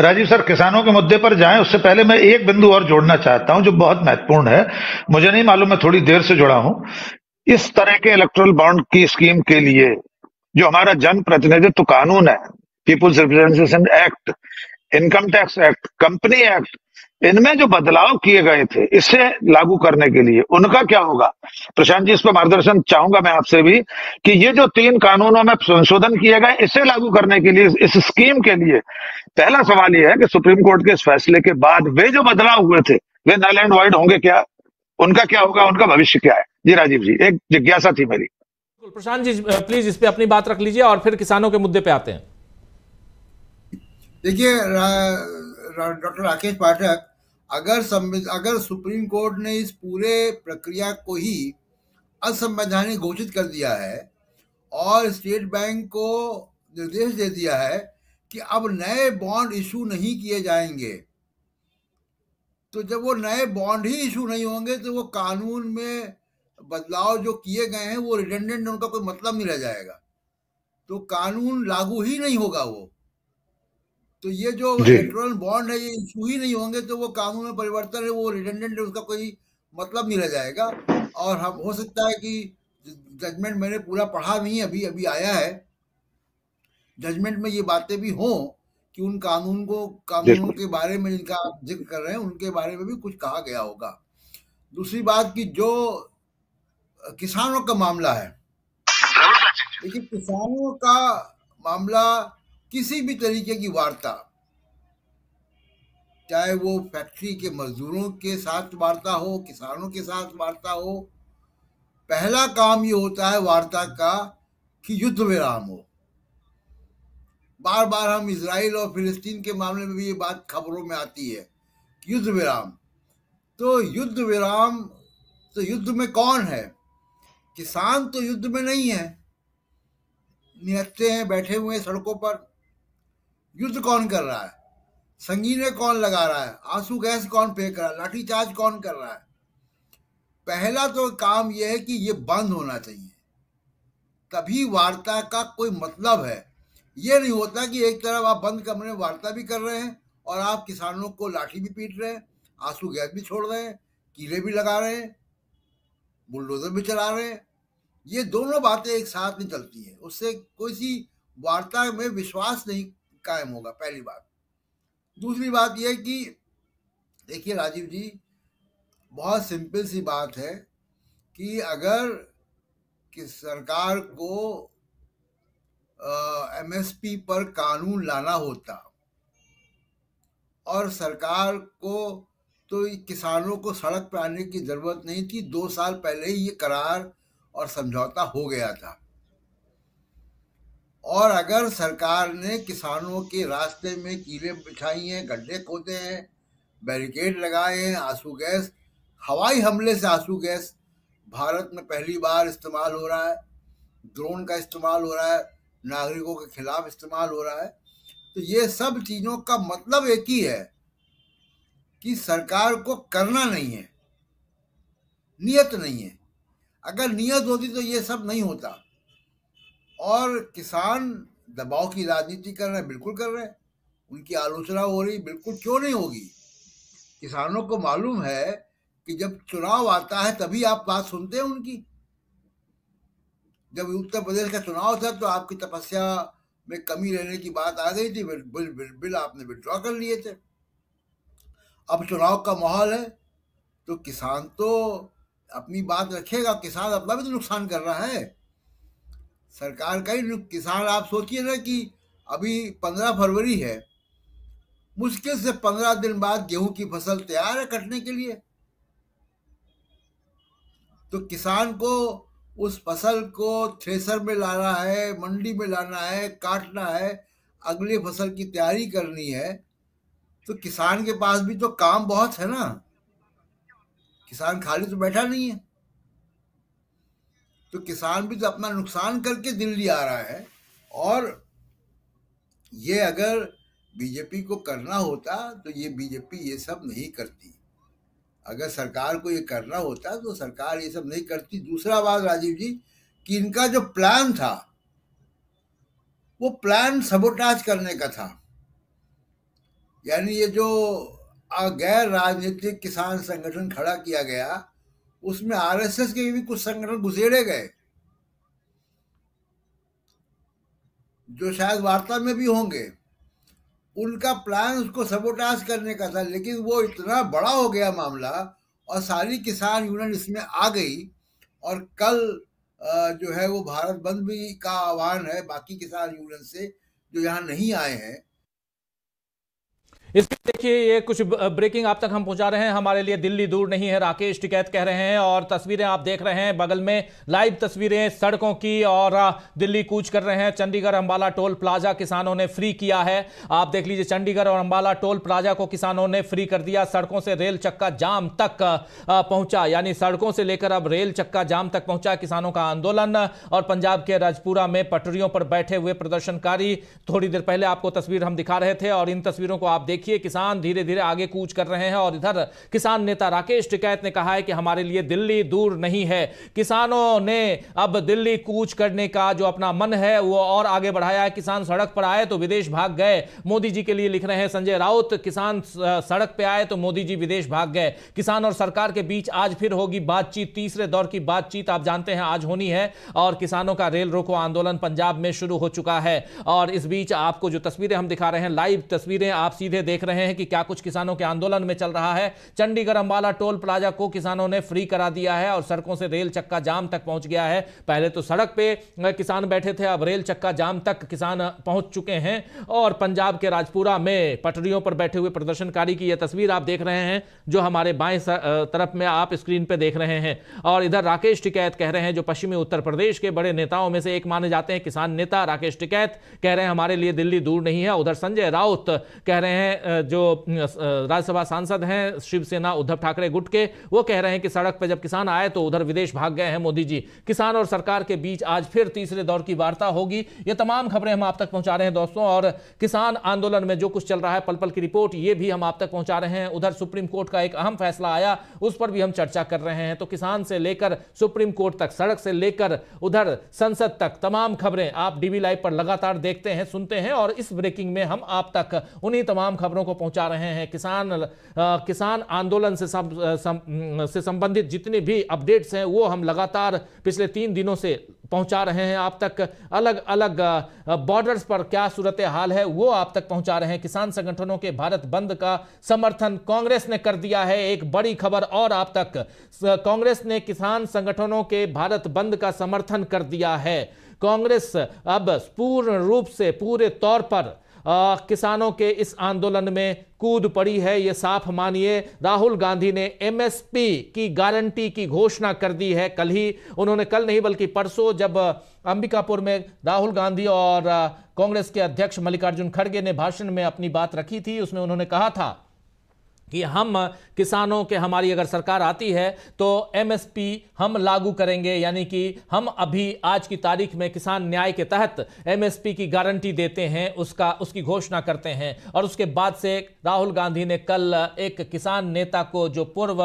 राजीव सर किसानों के मुद्दे पर जाएं उससे पहले मैं एक बिंदु और जोड़ना चाहता हूं जो बहुत महत्वपूर्ण है मुझे नहीं मालूम मैं थोड़ी देर से जुड़ा हूं इस तरह के इलेक्ट्रल बॉन्ड की स्कीम के लिए जो हमारा जन प्रतिनिधित्व कानून है people's representation act income tax act company act इनमें जो बदलाव किए गए थे इसे लागू करने के लिए उनका क्या होगा प्रशांत जी इस पर मार्गदर्शन चाहूंगा मैं आपसे भी कि ये जो तीन कानूनों में संशोधन किए गए इसे लागू करने के लिए इस स्कीम के लिए पहला सवाल ये है कि सुप्रीम कोर्ट के इस फैसले के बाद वे जो बदलाव हुए थे वे नल एंड वाइड होंगे क्या उनका क्या होगा उनका भविष्य क्या है जी राजीव जी एक जिज्ञासा थी मेरी प्रशांत जी प्लीज इस पर अपनी बात रख लीजिए और फिर किसानों के मुद्दे पे आते हैं देखिए डॉक्टर राकेश पाठक अगर अगर सुप्रीम कोर्ट ने इस पूरे प्रक्रिया को ही असंवैधानिक घोषित कर दिया है और स्टेट बैंक को निर्देश दे दिया है कि अब नए बॉन्ड इशू नहीं किए जाएंगे तो जब वो नए बॉन्ड ही इशू नहीं होंगे तो वो कानून में बदलाव जो किए गए हैं वो रिटेंडेंट उनका कोई मतलब नहीं रह जाएगा तो कानून लागू ही नहीं होगा वो तो ये जो इलेक्ट्रल बॉन्ड है ये इशू ही नहीं होंगे तो वो कानून में परिवर्तन है वो रिटेंडेंट है उसका कोई मतलब नहीं रह जाएगा और हम हो सकता है कि जजमेंट मैंने पूरा पढ़ा नहीं अभी अभी आया है जजमेंट में ये बातें भी हों कि उन कानून को कानूनों के बारे में जिनका आप जिक्र कर रहे हैं उनके बारे में भी कुछ कहा गया होगा दूसरी बात कि जो किसानों का मामला है देखिए किसानों का मामला किसी भी तरीके की वार्ता चाहे वो फैक्ट्री के मजदूरों के साथ वार्ता हो किसानों के साथ वार्ता हो पहला काम ये होता है वार्ता का कि युद्ध विराम हो बार बार हम इसराइल और फिलिस्तीन के मामले में भी ये बात खबरों में आती है युद्ध विराम तो युद्ध विराम तो युद्ध में कौन है किसान तो युद्ध में नहीं है निहत्ते हैं बैठे हुए हैं सड़कों पर युद्ध कौन कर रहा है संगीने कौन लगा रहा है आंसू गैस कौन फेंक रहा है चार्ज कौन कर रहा है पहला तो काम यह है कि ये बंद होना चाहिए तभी वार्ता का कोई मतलब है ये नहीं होता कि एक तरफ आप बंद कमरे में वार्ता भी कर रहे हैं और आप किसानों को लाठी भी पीट रहे हैं आंसू गैस भी छोड़ रहे हैं कीले भी लगा रहे हैं बुलडोजर भी चला रहे हैं ये दोनों बातें एक साथ नहीं चलती हैं उससे कोई सी वार्ता में विश्वास नहीं कायम होगा पहली बात दूसरी बात यह कि देखिए राजीव जी बहुत सिंपल सी बात है कि अगर कि सरकार को एमएसपी पर कानून लाना होता और सरकार को तो किसानों को सड़क पर आने की ज़रूरत नहीं थी दो साल पहले ही ये करार और समझौता हो गया था और अगर सरकार ने किसानों के रास्ते में कीले बिछाई हैं गड्ढे खोदे हैं बैरिकेड लगाए हैं आंसू गैस हवाई हमले से आंसू गैस भारत में पहली बार इस्तेमाल हो रहा है ड्रोन का इस्तेमाल हो रहा है नागरिकों के खिलाफ इस्तेमाल हो रहा है तो ये सब चीज़ों का मतलब एक ही है कि सरकार को करना नहीं है नियत नहीं है अगर नियत होती तो ये सब नहीं होता और किसान दबाव की राजनीति कर रहे हैं बिल्कुल कर रहे हैं उनकी आलोचना हो रही बिल्कुल क्यों नहीं होगी किसानों को मालूम है कि जब चुनाव आता है तभी आप बात सुनते हैं उनकी जब उत्तर प्रदेश का चुनाव था तो आपकी तपस्या में कमी रहने की बात आ गई थी बिल, बिल, बिल, बिल आपने विड्रॉ कर लिए थे अब चुनाव का माहौल है तो किसान तो अपनी बात रखेगा किसान अपना भी तो नुकसान कर रहा है सरकार का ही किसान आप सोचिए ना कि अभी पंद्रह फरवरी है मुश्किल से पंद्रह दिन बाद गेहूं की फसल तैयार है कटने के लिए तो किसान को उस फसल को थ्रेसर में लाना है मंडी में लाना है काटना है अगली फसल की तैयारी करनी है तो किसान के पास भी तो काम बहुत है ना किसान खाली तो बैठा नहीं है तो किसान भी तो अपना नुकसान करके दिल्ली आ रहा है और ये अगर बीजेपी को करना होता तो ये बीजेपी ये सब नहीं करती अगर सरकार को ये करना होता तो सरकार ये सब नहीं करती दूसरा बात राजीव जी कि इनका जो प्लान था वो प्लान सबोटाज करने का था यानी ये जो गैर राजनीतिक किसान संगठन खड़ा किया गया उसमें आरएसएस के भी कुछ संगठन घुसेड़े गए जो शायद वार्ता में भी होंगे उनका प्लान उसको सबोटाज करने का था लेकिन वो इतना बड़ा हो गया मामला और सारी किसान यूनियन इसमें आ गई और कल जो है वो भारत बंद भी का आह्वान है बाकी किसान यूनियन से जो यहाँ नहीं आए हैं इसके देखिए ये कुछ ब्रेकिंग आप तक हम पहुंचा रहे हैं हमारे लिए दिल्ली दूर नहीं है राकेश टिकैत कह रहे हैं और तस्वीरें आप देख रहे हैं बगल में लाइव तस्वीरें सड़कों की और दिल्ली कूच कर रहे हैं चंडीगढ़ अंबाला टोल प्लाजा किसानों ने फ्री किया है आप देख लीजिए चंडीगढ़ और अंबाला टोल प्लाजा को किसानों ने फ्री कर दिया सड़कों से रेल चक्का जाम तक पहुंचा यानी सड़कों से लेकर अब रेल चक्का जाम तक पहुंचा किसानों का आंदोलन और पंजाब के राजपुरा में पटरियों पर बैठे हुए प्रदर्शनकारी थोड़ी देर पहले आपको तस्वीर हम दिखा रहे थे और इन तस्वीरों को आप देखिए देखिए किसान धीरे धीरे आगे कूच कर रहे हैं और इधर किसान नेता राकेश टिकैत ने कहा है कि हमारे लिए दिल्ली दूर नहीं है किसानों ने अब दिल्ली कूच करने का जो अपना मन है वो और आगे बढ़ाया है किसान सड़क पर आए तो विदेश भाग गए मोदी जी के लिए लिख रहे हैं संजय राउत किसान सड़क पर आए तो मोदी जी विदेश भाग गए किसान और सरकार के बीच आज फिर होगी बातचीत तीसरे दौर की बातचीत आप जानते हैं आज होनी है और किसानों का रेल रोको आंदोलन पंजाब में शुरू हो चुका है और इस बीच आपको जो तस्वीरें हम दिखा रहे हैं लाइव तस्वीरें आप सीधे देख देख रहे हैं कि क्या कुछ किसानों के आंदोलन में चल रहा है चंडीगढ़ अंबाला टोल प्लाजा को किसानों ने फ्री करा दिया है और सड़कों से रेल चक्का जाम तक पहुंच गया है पहले तो सड़क पे किसान बैठे थे अब रेल चक्का जाम तक किसान पहुंच चुके हैं और पंजाब के राजपुरा में पटरियों पर बैठे हुए प्रदर्शनकारी की यह तस्वीर आप देख रहे हैं जो हमारे बाएं तरफ में आप स्क्रीन पर देख रहे हैं और इधर राकेश टिकैत कह रहे हैं जो पश्चिमी उत्तर प्रदेश के बड़े नेताओं में से एक माने जाते हैं किसान नेता राकेश टिकैत कह रहे हैं हमारे लिए दिल्ली दूर नहीं है उधर संजय राउत कह रहे हैं जो राज्यसभा सांसद हैं शिवसेना उद्धव ठाकरे गुट के वो कह रहे हैं कि सड़क पर जब किसान आए तो उधर विदेश भाग गए हैं मोदी जी किसान और सरकार के बीच आज फिर तीसरे दौर की वार्ता होगी ये तमाम खबरें हम आप तक पहुंचा रहे हैं दोस्तों और किसान आंदोलन में जो कुछ चल रहा है पल पल की रिपोर्ट ये भी हम आप तक पहुंचा रहे हैं उधर सुप्रीम कोर्ट का एक अहम फैसला आया उस पर भी हम चर्चा कर रहे हैं तो किसान से लेकर सुप्रीम कोर्ट तक सड़क से लेकर उधर संसद तक तमाम खबरें आप डीवी लाइव पर लगातार देखते हैं सुनते हैं और इस ब्रेकिंग में हम आप तक उन्हीं तमाम खबरों को पहुंचा रहे हैं किसान आ, किसान आंदोलन से सब सम, से संबंधित जितने भी अपडेट्स हैं वो हम लगातार पिछले तीन दिनों से पहुंचा रहे हैं आप तक अलग अलग बॉर्डर्स पर क्या सूरत हाल है वो आप तक पहुंचा रहे हैं किसान संगठनों के भारत बंद का समर्थन कांग्रेस ने कर दिया है एक बड़ी खबर और आप तक कांग्रेस ने किसान संगठनों के भारत बंद का समर्थन कर दिया है कांग्रेस अब पूर्ण रूप से पूरे तौर पर आ, किसानों के इस आंदोलन में कूद पड़ी है ये साफ मानिए राहुल गांधी ने एमएसपी की गारंटी की घोषणा कर दी है कल ही उन्होंने कल नहीं बल्कि परसों जब अंबिकापुर में राहुल गांधी और कांग्रेस के अध्यक्ष मल्लिकार्जुन खड़गे ने भाषण में अपनी बात रखी थी उसमें उन्होंने कहा था कि हम किसानों के हमारी अगर सरकार आती है तो एमएसपी हम लागू करेंगे यानी कि हम अभी आज की तारीख में किसान न्याय के तहत एमएसपी की गारंटी देते हैं उसका उसकी घोषणा करते हैं और उसके बाद से राहुल गांधी ने कल एक किसान नेता को जो पूर्व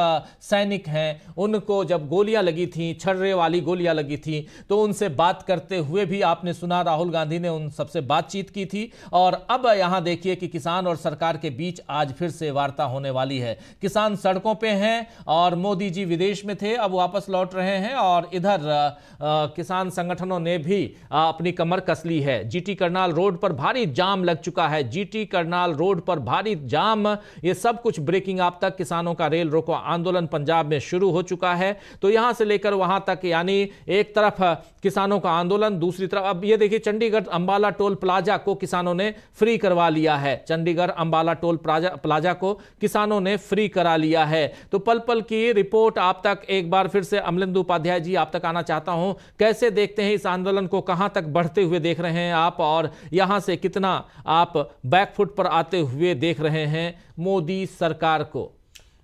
सैनिक हैं उनको जब गोलियां लगी थी छर्रे वाली गोलियां लगी थी तो उनसे बात करते हुए भी आपने सुना राहुल गांधी ने उन सबसे बातचीत की थी और अब यहाँ देखिए कि किसान और सरकार के बीच आज फिर से वार्ता होने होने वाली है किसान सड़कों पे हैं और मोदी जी विदेश में थे अब वापस लौट रहे हैं और इधर आ, आ, किसान संगठनों ने भी आ, अपनी कमर कस ली है जीटी करनाल रोड पर भारी जाम लग चुका है जीटी करनाल रोड पर भारी जाम ये सब कुछ ब्रेकिंग आप तक किसानों का रेल रोको आंदोलन पंजाब में शुरू हो चुका है तो यहां से लेकर वहां तक यानी एक तरफ किसानों का आंदोलन दूसरी तरफ अब ये देखिए चंडीगढ़ अंबाला टोल प्लाजा को किसानों ने फ्री करवा लिया है चंडीगढ़ अंबाला टोल प्लाजा को किसान किसानों ने फ्री करा लिया है तो पल पल की रिपोर्ट आप तक एक बार फिर से अमलिंद उपाध्याय जी आप तक आना चाहता हूं कैसे देखते हैं इस आंदोलन को कहां तक बढ़ते हुए देख रहे हैं आप और यहां से कितना आप बैकफुट पर आते हुए देख रहे हैं मोदी सरकार को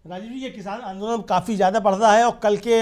राजीव जी ये किसान आंदोलन काफ़ी ज़्यादा बढ़ रहा है और कल के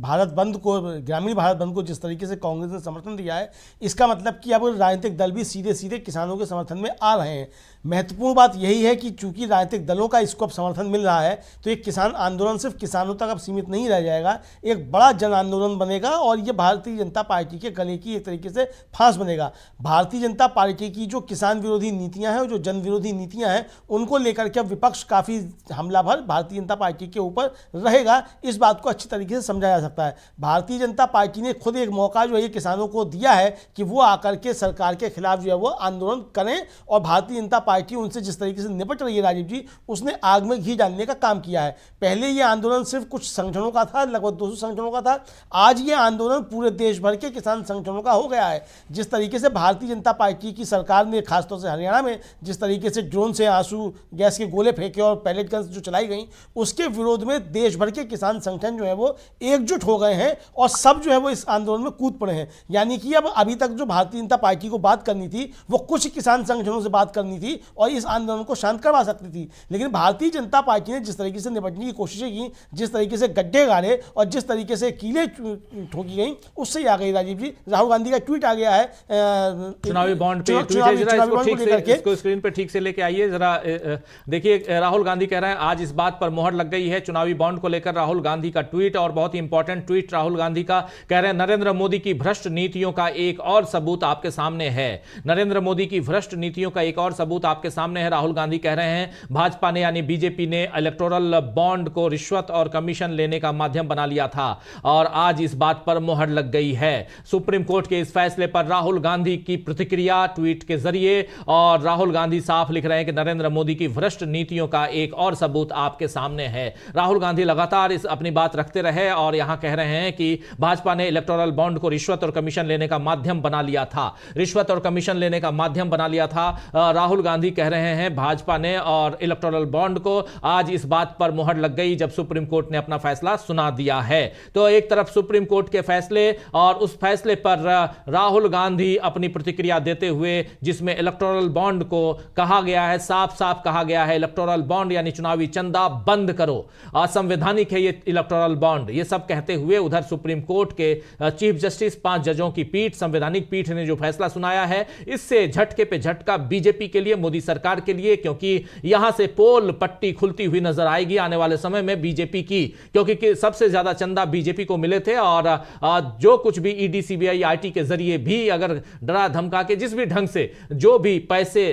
भारत बंद को ग्रामीण भारत बंद को जिस तरीके से कांग्रेस ने समर्थन दिया है इसका मतलब कि अब राजनीतिक दल भी सीधे सीधे किसानों के समर्थन में आ रहे हैं महत्वपूर्ण बात यही है कि चूंकि राजनीतिक दलों का इसको अब समर्थन मिल रहा है तो ये किसान आंदोलन सिर्फ किसानों तक अब सीमित नहीं रह जाएगा एक बड़ा जन आंदोलन बनेगा और ये भारतीय जनता पार्टी के गले की एक तरीके से फांस बनेगा भारतीय जनता पार्टी की जो किसान विरोधी नीतियाँ हैं जो जन विरोधी नीतियाँ हैं उनको लेकर के अब विपक्ष काफ़ी हमला भर भारतीय जनता पार्टी के ऊपर रहेगा इस बात को अच्छी तरीके से समझा जा सकता है भारतीय जनता पार्टी ने खुद एक मौका जो है किसानों को दिया है कि वो आकर के सरकार के खिलाफ जो है वो आंदोलन करें और भारतीय जनता पार्टी उनसे जिस तरीके से निपट रही है राजीव जी उसने आग में घी डालने का काम किया है पहले ये आंदोलन सिर्फ कुछ संगठनों का था लगभग दो संगठनों का था आज ये आंदोलन पूरे देश भर के किसान संगठनों का हो गया है जिस तरीके से भारतीय जनता पार्टी की सरकार ने खासतौर से हरियाणा में जिस तरीके से ड्रोन से आंसू गैस के गोले फेंके और पैलेट गन्स जो चलाई गई उसके विरोध में देश भर के किसान संगठन जो है वो एकजुट हो गए हैं और सब जो है वो इस आंदोलन में कूद पड़े हैं यानी कि अब अभी तक जो भारतीय जनता पार्टी को बात करनी थी वो कुछ किसान संगठनों से बात करनी थी और इस आंदोलन को शांत करवा सकती थी लेकिन भारतीय जनता पार्टी ने जिस तरीके से निपटने की कोशिशें की जिस तरीके से गड्ढे गाड़े और जिस तरीके से कीले ठोकी गई उससे ही आ गई राजीव जी राहुल गांधी का ट्वीट आ गया है चुनावी बॉन्ड स्क्रीन पे ठीक से लेके आइए जरा देखिए राहुल गांधी कह रहे हैं आज इस बात पर मोहर लग गई है चुनावी बॉन्ड को लेकर राहुल गांधी का ट्वीट और बहुत ही इंपॉर्टेंट ट्वीट राहुल गांधी का कह रहे हैं नरेंद्र मोदी की भ्रष्ट नीतियों का एक और सबूत आपके सामने है नरेंद्र मोदी की भ्रष्ट नीतियों का एक और सबूत आपके सामने है राहुल गांधी कह रहे हैं भाजपा ने यानी बीजेपी ने इलेक्टोरल बॉन्ड को रिश्वत और कमीशन लेने का माध्यम बना लिया था और आज इस बात पर मोहर लग गई है सुप्रीम कोर्ट के इस फैसले पर राहुल गांधी की प्रतिक्रिया ट्वीट के जरिए और राहुल गांधी साफ लिख रहे हैं कि नरेंद्र मोदी की भ्रष्ट नीतियों का एक और सबूत आपके सामने है राहुल गांधी लगातार इस अपनी बात रखते रहे और यहां कह रहे हैं कि भाजपा ने इलेक्टोरल बॉन्ड को रिश्वत और कमीशन लेने का माध्यम बना लिया था रिश्वत और कमीशन लेने का माध्यम बना लिया था राहुल गांधी गांधी कह रहे हैं भाजपा ने और इलेक्टोरल बॉन्ड को आज इस बात पर मुहर लग गई जब सुप्रीम कोर्ट ने अपना फैसला सुना दिया है तो एक तरफ सुप्रीम कोर्ट के फैसले और उस फैसले पर राहुल गांधी अपनी प्रतिक्रिया देते हुए जिसमें इलेक्टोरल बॉन्ड को कहा गया है साफ साफ कहा गया है इलेक्टोरल बॉन्ड यानी चुनावी चंदा बंद करो असंवैधानिक है ये इलेक्टोरल बॉन्ड ये सब कहते हुए उधर सुप्रीम कोर्ट के चीफ जस्टिस पांच जजों की पीठ संवैधानिक पीठ ने जो फैसला सुनाया है इससे झटके पे झटका बीजेपी के लिए मोदी सरकार के लिए क्योंकि यहां से पोल पट्टी खुलती हुई नजर आएगी आने वाले समय में बीजेपी की क्योंकि सबसे ज्यादा चंदा बीजेपी को मिले थे और जो कुछ भी ईडी सीबीआई आईटी के जरिए भी अगर डरा धमका के जिस भी ढंग से जो भी पैसे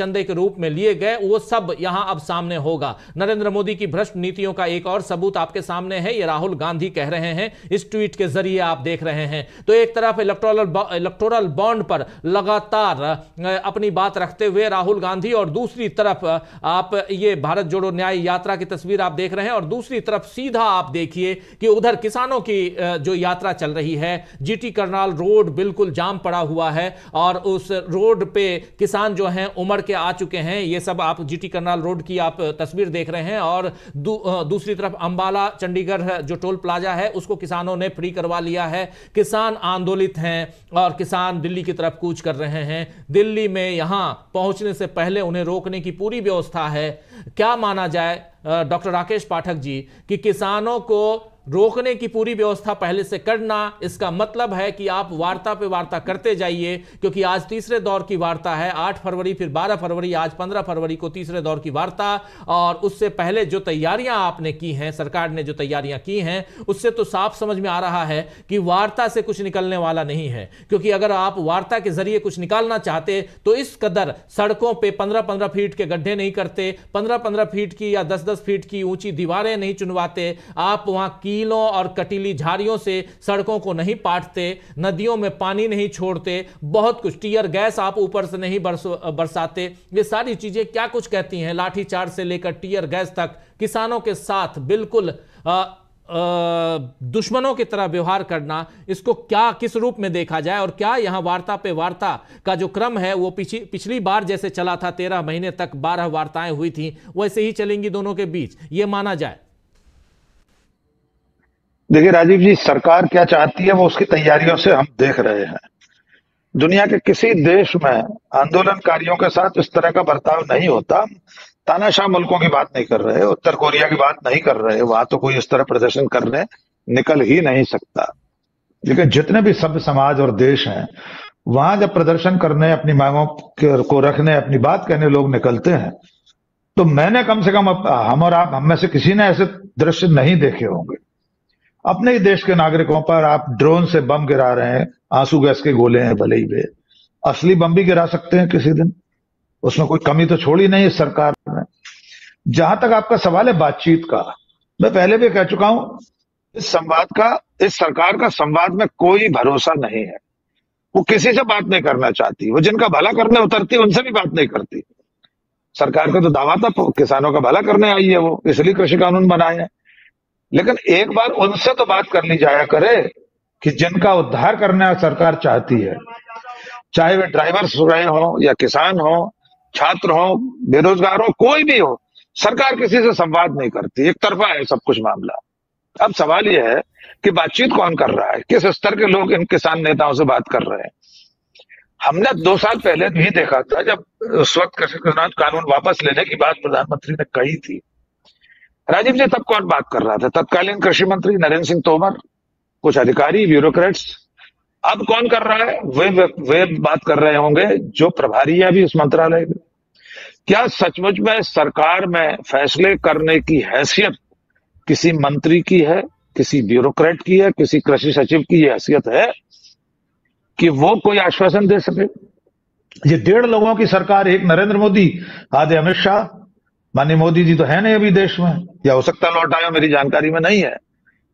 चंदे के रूप में लिए गए वो सब यहां अब सामने होगा नरेंद्र मोदी की भ्रष्ट नीतियों का एक और सबूत आपके सामने है ये राहुल गांधी कह रहे हैं इस ट्वीट के जरिए आप देख रहे हैं तो एक तरफ इलेक्ट्रोल इलेक्ट्रोरल बॉन्ड पर लगातार अपनी बात रखते हुए राहुल गांधी और दूसरी तरफ आप ये भारत जोड़ो न्याय यात्रा की तस्वीर आप देख रहे हैं और दूसरी तरफ सीधा आप देखिए कि उधर किसानों की जो यात्रा चल रही है जीटी करनाल रोड बिल्कुल जाम पड़ा हुआ है और उस रोड पे किसान जो हैं उमड़ के आ चुके हैं ये सब आप जीटी करनाल रोड की आप तस्वीर देख रहे हैं और दू, दूसरी तरफ अंबाला चंडीगढ़ जो टोल प्लाजा है उसको किसानों ने फ्री करवा लिया है किसान आंदोलित हैं और किसान दिल्ली की तरफ कूच कर रहे हैं दिल्ली में यहां पहुंच पहुंचने से पहले उन्हें रोकने की पूरी व्यवस्था है क्या माना जाए डॉक्टर राकेश पाठक जी कि किसानों को रोकने की पूरी व्यवस्था पहले से करना इसका मतलब है कि आप वार्ता पे वार्ता करते जाइए क्योंकि आज तीसरे दौर की वार्ता है 8 फरवरी फिर 12 फरवरी आज 15 फरवरी को तीसरे दौर की वार्ता और उससे पहले जो तैयारियां आपने की हैं सरकार ने जो तैयारियां की हैं उससे तो साफ समझ में आ रहा है कि वार्ता से कुछ निकलने वाला नहीं है क्योंकि अगर आप वार्ता के जरिए कुछ निकालना चाहते तो इस कदर सड़कों पर पंद्रह पंद्रह फीट के गड्ढे नहीं करते पंद्रह पंद्रह फीट की या दस दस फीट की ऊंची दीवारें नहीं चुनवाते आप वहां की कीलों और कटीली झाड़ियों से सड़कों को नहीं पाटते नदियों में पानी नहीं छोड़ते बहुत कुछ टीयर गैस आप ऊपर से नहीं बरस बरसाते ये सारी चीज़ें क्या कुछ कहती हैं लाठीचार्ज से लेकर टीयर गैस तक किसानों के साथ बिल्कुल आ, आ, दुश्मनों की तरह व्यवहार करना इसको क्या किस रूप में देखा जाए और क्या यहाँ वार्ता पे वार्ता का जो क्रम है वो पिछली पिछली बार जैसे चला था तेरह महीने तक बारह वार्ताएं हुई थी वैसे ही चलेंगी दोनों के बीच ये माना जाए देखिए राजीव जी सरकार क्या चाहती है वो उसकी तैयारियों से हम देख रहे हैं दुनिया के किसी देश में आंदोलनकारियों के साथ इस तरह का बर्ताव नहीं होता तानाशाह मुल्कों की बात नहीं कर रहे उत्तर कोरिया की बात नहीं कर रहे वहां तो कोई इस तरह प्रदर्शन करने निकल ही नहीं सकता लेकिन जितने भी सभ्य समाज और देश हैं वहां जब प्रदर्शन करने अपनी मांगों को रखने अपनी बात कहने लोग निकलते हैं तो मैंने कम से कम हम और आप हम में से किसी ने ऐसे दृश्य नहीं देखे होंगे अपने ही देश के नागरिकों पर आप ड्रोन से बम गिरा रहे हैं आंसू गैस के गोले हैं भले ही वे असली बम भी गिरा सकते हैं किसी दिन उसमें कोई कमी तो छोड़ी नहीं है सरकार ने जहां तक आपका सवाल है बातचीत का मैं पहले भी कह चुका हूं इस संवाद का इस सरकार का संवाद में कोई भरोसा नहीं है वो किसी से बात नहीं करना चाहती वो जिनका भला करने उतरती उनसे भी बात नहीं करती सरकार का तो दावा था किसानों का भला करने आई है वो इसलिए कृषि कानून बनाए हैं लेकिन एक बार उनसे तो बात कर ली जाया करे कि जिनका उद्धार करना सरकार चाहती है चाहे वे ड्राइवर रहे हो या किसान हो छात्र हो बेरोजगार हो कोई भी हो सरकार किसी से संवाद नहीं करती एक तरफा है सब कुछ मामला अब सवाल यह है कि बातचीत कौन कर रहा है किस स्तर के लोग इन किसान नेताओं से बात कर रहे हैं हमने दो साल पहले भी देखा था जब उस वक्त कृषि कानून वापस लेने की बात प्रधानमंत्री ने कही थी राजीव जी तब कौन बात कर रहा था तत्कालीन कृषि मंत्री नरेंद्र सिंह तोमर कुछ अधिकारी ब्यूरोक्रेट्स अब कौन कर रहा है वे वे बात कर रहे होंगे जो प्रभारी है अभी उस मंत्रालय में क्या सचमुच में सरकार में फैसले करने की हैसियत किसी मंत्री की है किसी ब्यूरोक्रेट की है किसी कृषि सचिव की यह हैसियत है कि वो कोई आश्वासन दे सके ये डेढ़ लोगों की सरकार एक नरेंद्र मोदी आधे अमित शाह माननीय मोदी जी तो है नहीं अभी देश में या हो सकता लौट आए मेरी जानकारी में नहीं है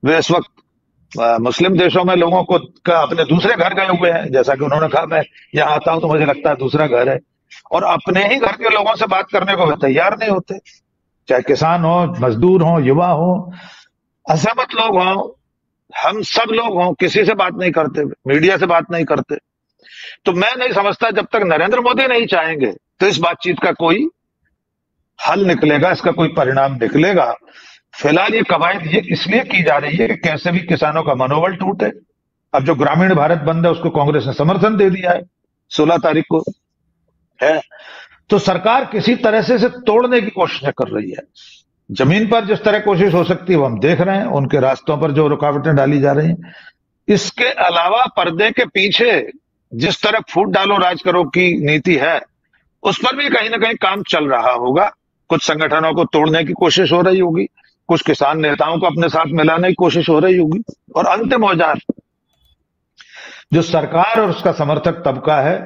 वे इस वक्त आ, मुस्लिम देशों में लोगों को का अपने दूसरे घर गए हुए हैं जैसा कि उन्होंने कहा मैं यहाँ आता हूं तो मुझे लगता है दूसरा घर है और अपने ही घर के लोगों से बात करने को तैयार नहीं होते चाहे किसान हो मजदूर हो युवा हो असहमत लोग हों हम सब लोग हों किसी से बात नहीं करते मीडिया से बात नहीं करते तो मैं नहीं समझता जब तक नरेंद्र मोदी नहीं चाहेंगे तो इस बातचीत का कोई हल निकलेगा इसका कोई परिणाम निकलेगा फिलहाल ये कवायद ये इसलिए की जा रही है कि कैसे भी किसानों का मनोबल टूटे अब जो ग्रामीण भारत बंद है उसको कांग्रेस ने समर्थन दे दिया है सोलह तारीख को है तो सरकार किसी तरह से इसे तोड़ने की कोशिश कर रही है जमीन पर जिस तरह कोशिश हो सकती है वो हम देख रहे हैं उनके रास्तों पर जो रुकावटें डाली जा रही हैं इसके अलावा पर्दे के पीछे जिस तरह फूट डालो राज करो की नीति है उस पर भी कहीं ना कहीं काम चल रहा होगा कुछ संगठनों को तोड़ने की कोशिश हो रही होगी कुछ किसान नेताओं को अपने साथ मिलाने की कोशिश हो रही होगी और अंतिम औजार जो सरकार और उसका समर्थक तबका है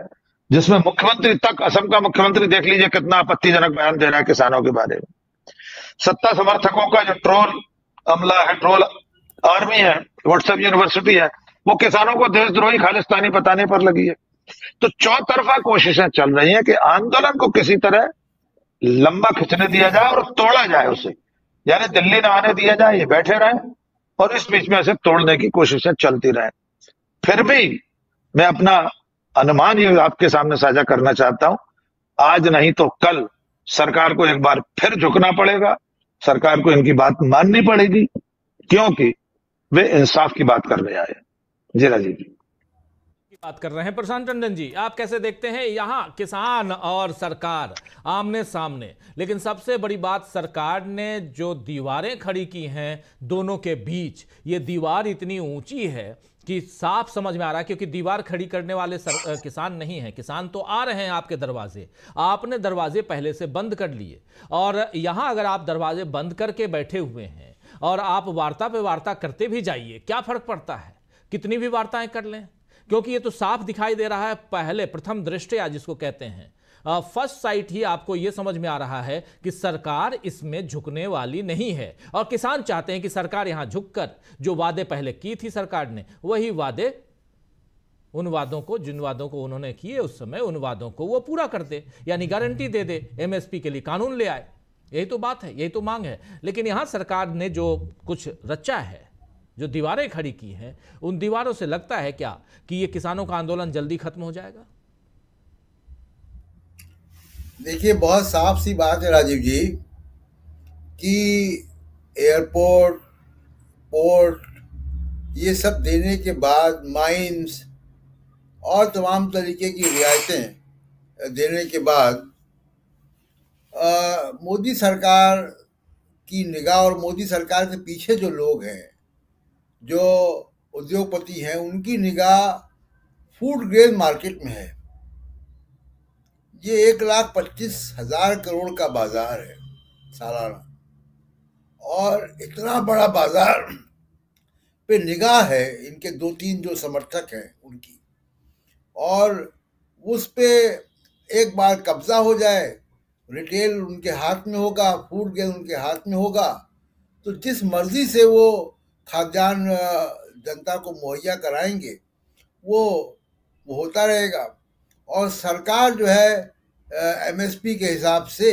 जिसमें मुख्यमंत्री तक असम का मुख्यमंत्री देख लीजिए कितना आपत्तिजनक बयान दे रहा है किसानों के बारे में सत्ता समर्थकों का जो ट्रोल अमला है ट्रोल आर्मी है व्हाट्सएप यूनिवर्सिटी है वो किसानों को देशद्रोही खालिस्तानी बताने पर लगी है तो चौतरफा कोशिशें चल रही हैं कि आंदोलन को किसी तरह लंबा खिंचने दिया जाए और तोड़ा जाए उसे यानी दिल्ली ना आने दिया जाए ये बैठे रहे और इस बीच में ऐसे तोड़ने की कोशिशें चलती रहे फिर भी मैं अपना अनुमान ये आपके सामने साझा करना चाहता हूं आज नहीं तो कल सरकार को एक बार फिर झुकना पड़ेगा सरकार को इनकी बात माननी पड़ेगी क्योंकि वे इंसाफ की बात करने आए जी राजीव जी बात कर रहे हैं प्रशांत टंडन जी आप कैसे देखते हैं यहाँ किसान और सरकार आमने सामने लेकिन सबसे बड़ी बात सरकार ने जो दीवारें खड़ी की हैं दोनों के बीच ये दीवार इतनी ऊंची है कि साफ समझ में आ रहा है क्योंकि दीवार खड़ी करने वाले सर, आ, किसान नहीं हैं किसान तो आ रहे हैं आपके दरवाजे आपने दरवाजे पहले से बंद कर लिए और यहाँ अगर आप दरवाजे बंद करके बैठे हुए हैं और आप वार्ता पे वार्ता करते भी जाइए क्या फर्क पड़ता है कितनी भी वार्ताएं कर लें क्योंकि ये तो साफ दिखाई दे रहा है पहले प्रथम दृष्टया जिसको कहते हैं फर्स्ट साइट ही आपको यह समझ में आ रहा है कि सरकार इसमें झुकने वाली नहीं है और किसान चाहते हैं कि सरकार यहां झुककर जो वादे पहले की थी सरकार ने वही वादे उन वादों को जिन वादों को उन्होंने किए उस समय उन वादों को वो पूरा कर दे यानी गारंटी दे दे एमएसपी के लिए कानून ले आए यही तो बात है यही तो मांग है लेकिन यहां सरकार ने जो कुछ रचा है जो दीवारें खड़ी की हैं उन दीवारों से लगता है क्या कि ये किसानों का आंदोलन जल्दी खत्म हो जाएगा देखिए बहुत साफ सी बात है राजीव जी कि एयरपोर्ट पोर्ट ये सब देने के बाद माइंस और तमाम तरीके की रियायतें देने के बाद मोदी सरकार की निगाह और मोदी सरकार के पीछे जो लोग हैं जो उद्योगपति हैं उनकी निगाह फूड ग्रेन मार्केट में है ये एक लाख पच्चीस हजार करोड़ का बाजार है सालाना और इतना बड़ा बाजार पे निगाह है इनके दो तीन जो समर्थक हैं उनकी और उस पे एक बार कब्जा हो जाए रिटेल उनके हाथ में होगा फूड ग्रेन उनके हाथ में होगा तो जिस मर्जी से वो खाद्यान्न जनता को मुहैया कराएंगे वो होता रहेगा और सरकार जो है एमएसपी के हिसाब से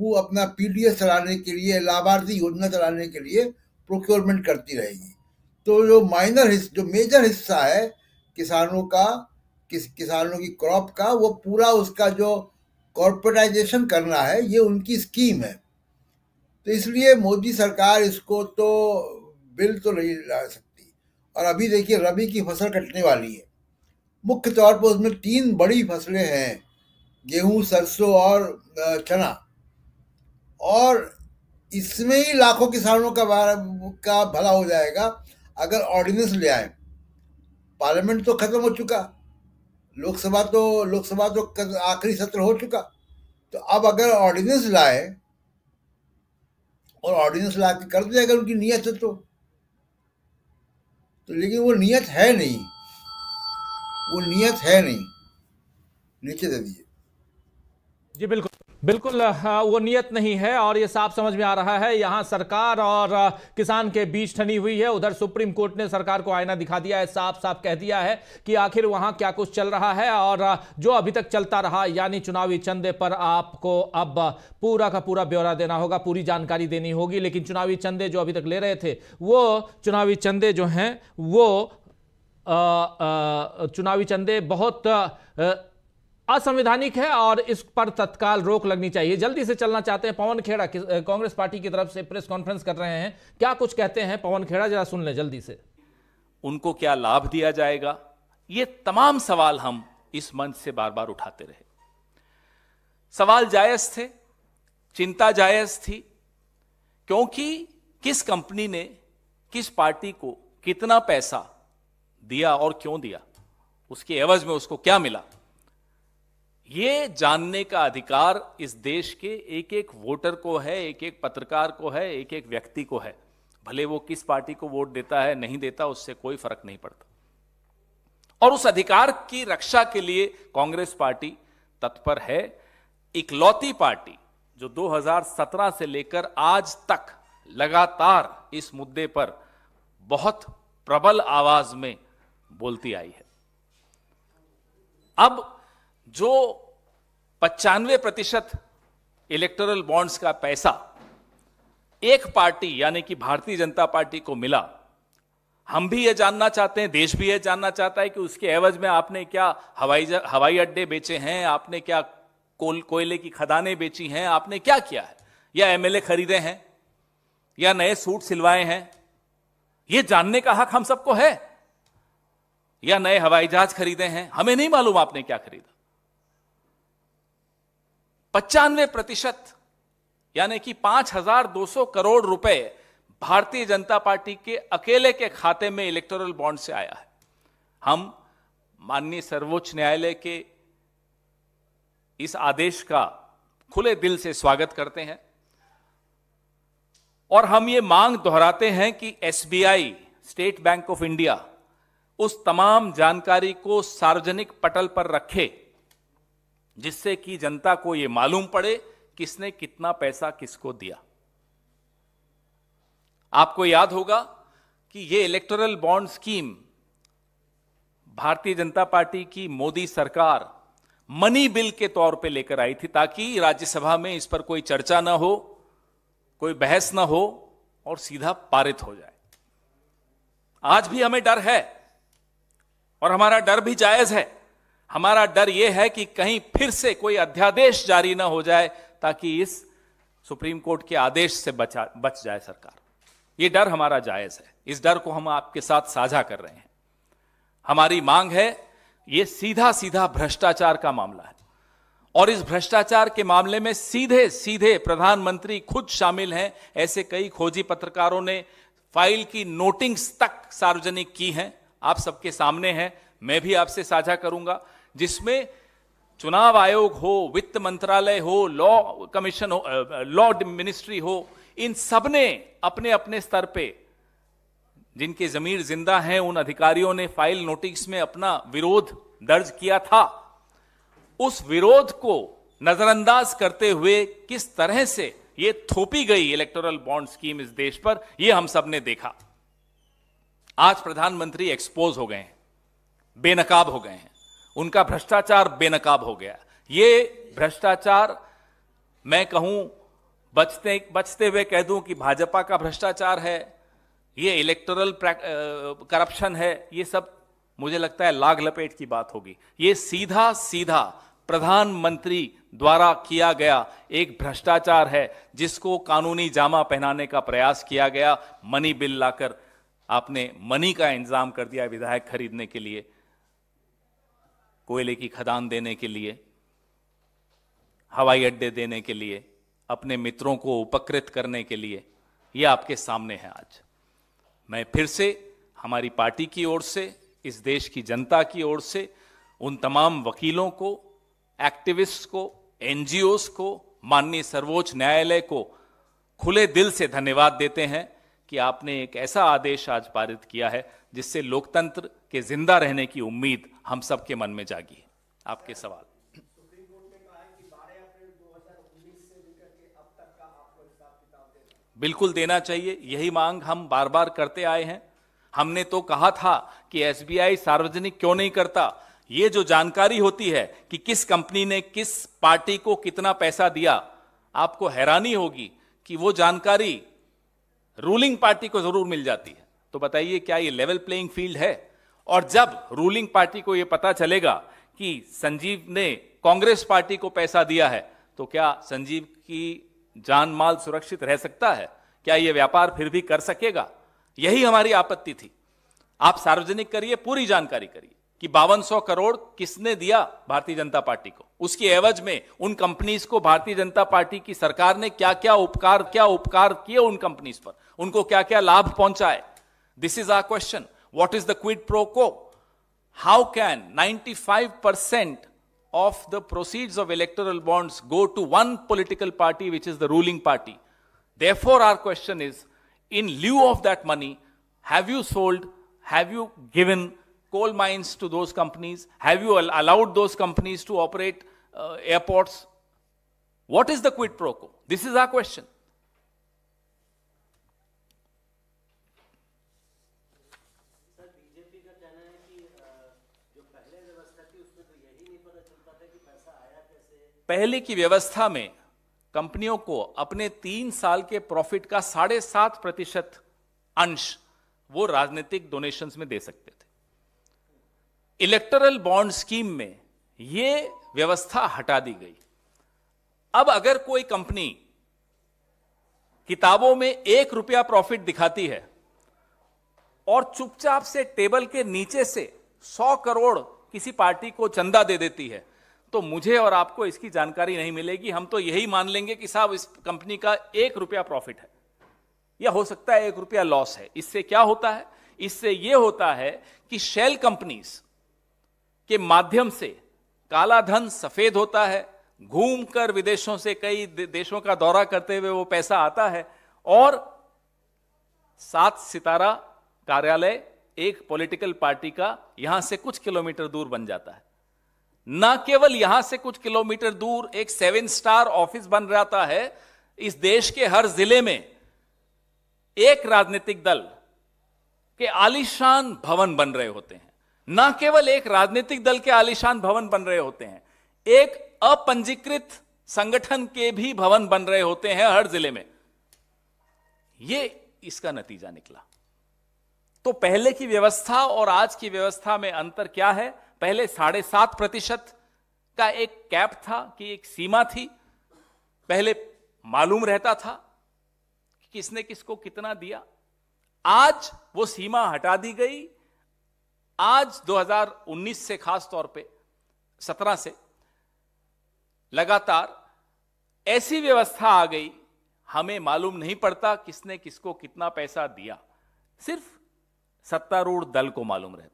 वो अपना पीडीएस चलाने के लिए लाभार्थी योजना चलाने के लिए प्रोक्योरमेंट करती रहेगी तो जो माइनर हिस्स जो मेजर हिस्सा है किसानों का किस किसानों की क्रॉप का वो पूरा उसका जो कॉर्पोरेटाइजेशन करना है ये उनकी स्कीम है तो इसलिए मोदी सरकार इसको तो बिल तो नहीं ला सकती और अभी देखिए रबी की फसल कटने वाली है मुख्य तौर पर उसमें तीन बड़ी फसलें हैं गेहूं सरसों और चना और इसमें ही लाखों किसानों का का भला हो जाएगा अगर ऑर्डिनेंस ले आए पार्लियामेंट तो खत्म हो चुका लोकसभा तो लोकसभा तो आखिरी सत्र हो चुका तो अब अगर ऑर्डिनेंस लाए और ऑडियंस ला कर दे अगर उनकी नीयत है तो तो लेकिन वो नीयत है नहीं वो नीयत है नहीं नीचे दे दीजिए जी बिल्कुल बिल्कुल हाँ, वो नियत नहीं है और ये साफ समझ में आ रहा है यहाँ सरकार और किसान के बीच ठनी हुई है उधर सुप्रीम कोर्ट ने सरकार को आईना दिखा दिया है साफ साफ कह दिया है कि आखिर वहाँ क्या कुछ चल रहा है और जो अभी तक चलता रहा यानी चुनावी चंदे पर आपको अब पूरा का पूरा ब्यौरा देना होगा पूरी जानकारी देनी होगी लेकिन चुनावी चंदे जो अभी तक ले रहे थे वो चुनावी चंदे जो हैं वो आ, आ, चुनावी चंदे बहुत आ, असंवैधानिक है और इस पर तत्काल रोक लगनी चाहिए जल्दी से चलना चाहते हैं पवन खेड़ा कांग्रेस पार्टी की तरफ से प्रेस कॉन्फ्रेंस कर रहे हैं क्या कुछ कहते हैं पवन खेड़ा जरा सुन लें जल्दी से उनको क्या लाभ दिया जाएगा ये तमाम सवाल हम इस मंच से बार बार उठाते रहे सवाल जायज थे चिंता जायज थी क्योंकि किस कंपनी ने किस पार्टी को कितना पैसा दिया और क्यों दिया उसके एवज में उसको क्या मिला ये जानने का अधिकार इस देश के एक एक वोटर को है एक एक पत्रकार को है एक एक व्यक्ति को है भले वो किस पार्टी को वोट देता है नहीं देता उससे कोई फर्क नहीं पड़ता और उस अधिकार की रक्षा के लिए कांग्रेस पार्टी तत्पर है इकलौती पार्टी जो 2017 से लेकर आज तक लगातार इस मुद्दे पर बहुत प्रबल आवाज में बोलती आई है अब जो पचानवे प्रतिशत इलेक्टोरल बॉन्ड्स का पैसा एक पार्टी यानी कि भारतीय जनता पार्टी को मिला हम भी यह जानना चाहते हैं देश भी यह जानना चाहता है कि उसके एवज में आपने क्या हवाई हवाई अड्डे बेचे हैं आपने क्या कोल कोयले की खदाने बेची हैं आपने क्या किया है या एमएलए खरीदे हैं या नए सूट सिलवाए हैं यह जानने का हक हम सबको है या नए हवाई जहाज खरीदे हैं हमें नहीं मालूम आपने क्या खरीदा पचानवे प्रतिशत यानी कि 5,200 करोड़ रुपए भारतीय जनता पार्टी के अकेले के खाते में इलेक्टोरल बॉन्ड से आया है हम माननीय सर्वोच्च न्यायालय के इस आदेश का खुले दिल से स्वागत करते हैं और हम ये मांग दोहराते हैं कि SBI state bank of India उस तमाम जानकारी को सार्वजनिक पटल पर रखे जिससे कि जनता को यह मालूम पड़े किसने कितना पैसा किसको दिया आपको याद होगा कि यह इलेक्टोरल बॉन्ड स्कीम भारतीय जनता पार्टी की मोदी सरकार मनी बिल के तौर पे लेकर आई थी ताकि राज्यसभा में इस पर कोई चर्चा ना हो कोई बहस ना हो और सीधा पारित हो जाए आज भी हमें डर है और हमारा डर भी जायज है हमारा डर यह है कि कहीं फिर से कोई अध्यादेश जारी ना हो जाए ताकि इस सुप्रीम कोर्ट के आदेश से बचा बच जाए सरकार ये डर हमारा जायज़ है इस डर को हम आपके साथ साझा कर रहे हैं हमारी मांग है ये सीधा सीधा भ्रष्टाचार का मामला है और इस भ्रष्टाचार के मामले में सीधे सीधे प्रधानमंत्री खुद शामिल हैं ऐसे कई खोजी पत्रकारों ने फाइल की नोटिंग्स तक सार्वजनिक की हैं आप सबके सामने हैं मैं भी आपसे साझा करूंगा जिसमें चुनाव आयोग हो वित्त मंत्रालय हो लॉ कमीशन हो लॉ मिनिस्ट्री हो इन सब ने अपने अपने स्तर पे जिनके जमीर जिंदा हैं उन अधिकारियों ने फाइल नोटिस में अपना विरोध दर्ज किया था उस विरोध को नजरअंदाज करते हुए किस तरह से यह थोपी गई इलेक्टोरल बॉन्ड स्कीम इस देश पर यह हम सब ने देखा आज प्रधानमंत्री एक्सपोज हो गए हैं बेनकाब हो गए हैं उनका भ्रष्टाचार बेनकाब हो गया ये भ्रष्टाचार मैं कहूं बचते बचते हुए कह दूं कि भाजपा का भ्रष्टाचार है ये इलेक्टोरल करप्शन है ये सब मुझे लगता है लाग लपेट की बात होगी ये सीधा सीधा प्रधानमंत्री द्वारा किया गया एक भ्रष्टाचार है जिसको कानूनी जामा पहनाने का प्रयास किया गया मनी बिल लाकर आपने मनी का इंतजाम कर दिया विधायक खरीदने के लिए कोयले की खदान देने के लिए हवाई अड्डे देने के लिए अपने मित्रों को उपकृत करने के लिए ये आपके सामने है आज मैं फिर से हमारी पार्टी की ओर से इस देश की जनता की ओर से उन तमाम वकीलों को एक्टिविस्ट को एन को माननीय सर्वोच्च न्यायालय को खुले दिल से धन्यवाद देते हैं कि आपने एक ऐसा आदेश आज पारित किया है जिससे लोकतंत्र के जिंदा रहने की उम्मीद हम सब के मन में जागी आपके सवाल बिल्कुल देना चाहिए यही मांग हम बार बार करते आए हैं हमने तो कहा था कि एसबीआई सार्वजनिक क्यों नहीं करता ये जो जानकारी होती है कि किस कंपनी ने किस पार्टी को कितना पैसा दिया आपको हैरानी होगी कि वो जानकारी रूलिंग पार्टी को जरूर मिल जाती है तो बताइए क्या ये लेवल प्लेइंग फील्ड है और जब रूलिंग पार्टी को यह पता चलेगा कि संजीव ने कांग्रेस पार्टी को पैसा दिया है तो क्या संजीव की जान माल सुरक्षित रह सकता है क्या यह व्यापार फिर भी कर सकेगा यही हमारी आपत्ति थी आप सार्वजनिक करिए पूरी जानकारी करिए कि बावन करोड़ किसने दिया भारतीय जनता पार्टी को उसकी एवज में उन कंपनीज को भारतीय जनता पार्टी की सरकार ने क्या क्या उपकार क्या उपकार किए उन कंपनीज पर उनको क्या क्या लाभ पहुंचाए this is our question What is the quid pro quo? How can 95% of the proceeds of electoral bonds go to one political party, which is the ruling party? Therefore, our question is, in lieu of that money, have you sold, have you given coal mines to those companies? Have you al allowed those companies to operate uh, airports? What is the quid pro quo? This is our question. पहले की व्यवस्था में कंपनियों को अपने तीन साल के प्रॉफिट का साढ़े सात प्रतिशत अंश वो राजनीतिक डोनेशंस में दे सकते थे इलेक्टोरल बॉन्ड स्कीम में यह व्यवस्था हटा दी गई अब अगर कोई कंपनी किताबों में एक रुपया प्रॉफिट दिखाती है और चुपचाप से टेबल के नीचे से सौ करोड़ किसी पार्टी को चंदा दे देती है तो मुझे और आपको इसकी जानकारी नहीं मिलेगी हम तो यही मान लेंगे कि साहब इस कंपनी का एक रुपया प्रॉफिट है या हो सकता है एक रुपया लॉस है इससे क्या होता है इससे यह होता है कि शेल कंपनीज के माध्यम से काला धन सफेद होता है घूमकर विदेशों से कई देशों का दौरा करते हुए वो पैसा आता है और सात सितारा कार्यालय एक पॉलिटिकल पार्टी का यहां से कुछ किलोमीटर दूर बन जाता है न केवल यहां से कुछ किलोमीटर दूर एक सेवन स्टार ऑफिस बन रहा है इस देश के हर जिले में एक राजनीतिक दल के आलिशान भवन बन रहे होते हैं न केवल एक राजनीतिक दल के आलिशान भवन बन रहे होते हैं एक अपंजीकृत संगठन के भी भवन बन रहे होते हैं हर जिले में यह इसका नतीजा निकला तो पहले की व्यवस्था और आज की व्यवस्था में अंतर क्या है पहले साढ़े सात प्रतिशत का एक कैप था कि एक सीमा थी पहले मालूम रहता था कि किसने किसको कितना दिया आज वो सीमा हटा दी गई आज 2019 से खास तौर पे 17 से लगातार ऐसी व्यवस्था आ गई हमें मालूम नहीं पड़ता किसने किसको कितना पैसा दिया सिर्फ सत्तारूढ़ दल को मालूम रहता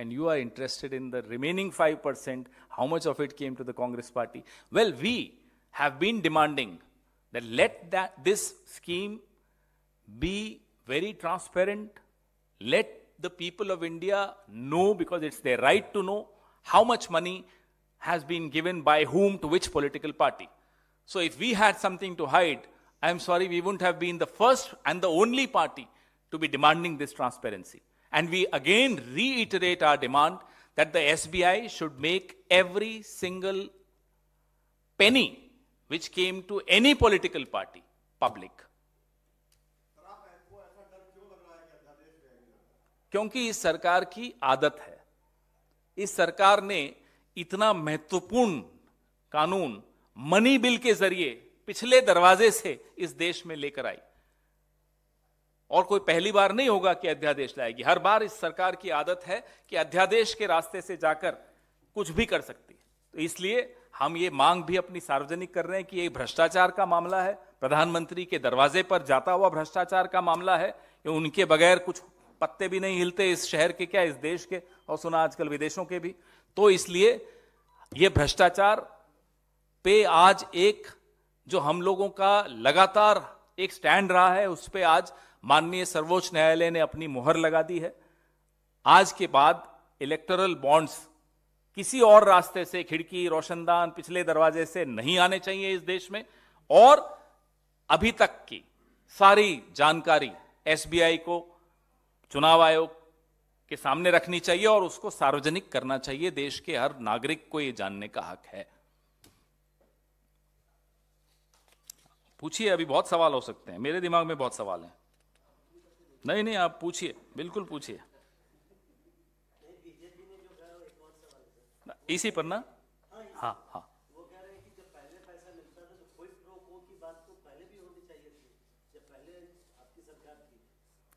and you are interested in the remaining 5%, how much of it came to the Congress party? Well, we have been demanding that let that, this scheme be very transparent. Let the people of India know, because it's their right to know, how much money has been given by whom to which political party. So if we had something to hide, I'm sorry, we wouldn't have been the first and the only party to be demanding this transparency. And we again reiterate our demand that the SBI should make every single penny which came to any political party public. क्योंकि इस सरकार की आदत है इस सरकार ने इतना महत्वपूर्ण कानून मनी बिल के जरिए पिछले दरवाजे से इस देश में लेकर आई और कोई पहली बार नहीं होगा कि अध्यादेश लाएगी हर बार इस सरकार की आदत है कि अध्यादेश के रास्ते से जाकर कुछ भी कर सकती है तो इसलिए हम ये मांग भी अपनी सार्वजनिक कर रहे हैं कि ये भ्रष्टाचार का मामला है प्रधानमंत्री के दरवाजे पर जाता हुआ भ्रष्टाचार का मामला है कि उनके बगैर कुछ पत्ते भी नहीं हिलते इस शहर के क्या इस देश के और सुना आजकल विदेशों के भी तो इसलिए ये भ्रष्टाचार पे आज एक जो हम लोगों का लगातार एक स्टैंड रहा है उस पर आज माननीय सर्वोच्च न्यायालय ने अपनी मुहर लगा दी है आज के बाद इलेक्टोरल बॉन्ड्स किसी और रास्ते से खिड़की रोशनदान पिछले दरवाजे से नहीं आने चाहिए इस देश में और अभी तक की सारी जानकारी एसबीआई को चुनाव आयोग के सामने रखनी चाहिए और उसको सार्वजनिक करना चाहिए देश के हर नागरिक को यह जानने का हक है पूछिए अभी बहुत सवाल हो सकते हैं मेरे दिमाग में बहुत सवाल हैं नहीं नहीं आप पूछिए बिल्कुल पूछिए इसी पर ना हाँ हाँ तो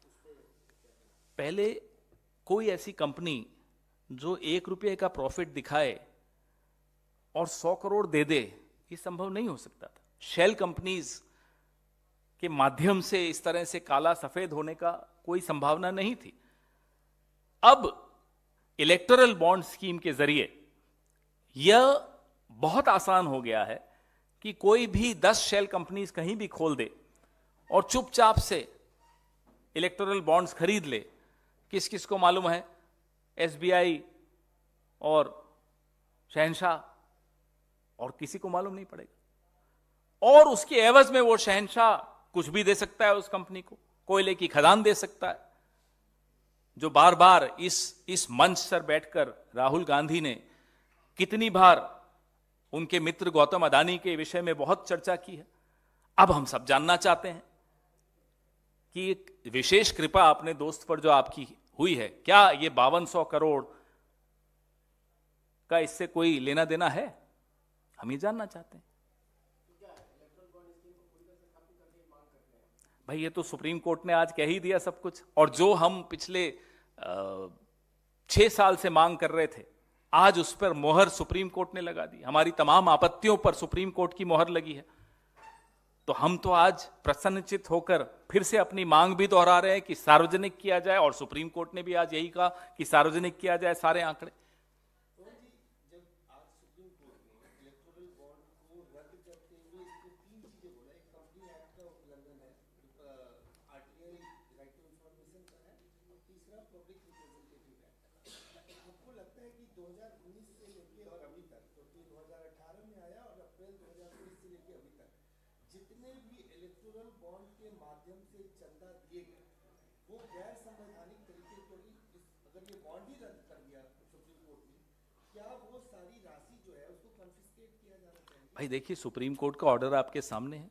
तो पहले कोई ऐसी कंपनी जो एक रुपये का प्रॉफिट दिखाए और सौ करोड़ दे दे ये संभव नहीं हो सकता था शेल कंपनीज़ के माध्यम से इस तरह से काला सफेद होने का कोई संभावना नहीं थी अब इलेक्टोरल बॉन्ड स्कीम के जरिए यह बहुत आसान हो गया है कि कोई भी दस शेल कंपनीज कहीं भी खोल दे और चुपचाप से इलेक्टोरल बॉन्ड्स खरीद ले किस किस को मालूम है एसबीआई और शहनशाह और किसी को मालूम नहीं पड़ेगा और उसके एवज में वो शहनशाह कुछ भी दे सकता है उस कंपनी को कोयले की खदान दे सकता है जो बार बार इस इस मंच पर बैठकर राहुल गांधी ने कितनी बार उनके मित्र गौतम अदानी के विषय में बहुत चर्चा की है अब हम सब जानना चाहते हैं कि एक विशेष कृपा अपने दोस्त पर जो आपकी हुई है क्या ये बावन सौ करोड़ का इससे कोई लेना देना है हम ये जानना चाहते हैं भाई ये तो सुप्रीम कोर्ट ने आज कह ही दिया सब कुछ और जो हम पिछले छह साल से मांग कर रहे थे आज उस पर मोहर सुप्रीम कोर्ट ने लगा दी हमारी तमाम आपत्तियों पर सुप्रीम कोर्ट की मोहर लगी है तो हम तो आज प्रसन्नचित होकर फिर से अपनी मांग भी दोहरा रहे हैं कि सार्वजनिक किया जाए और सुप्रीम कोर्ट ने भी आज यही कहा कि सार्वजनिक किया जाए सारे आंकड़े भाई देखिए सुप्रीम कोर्ट का ऑर्डर आपके सामने है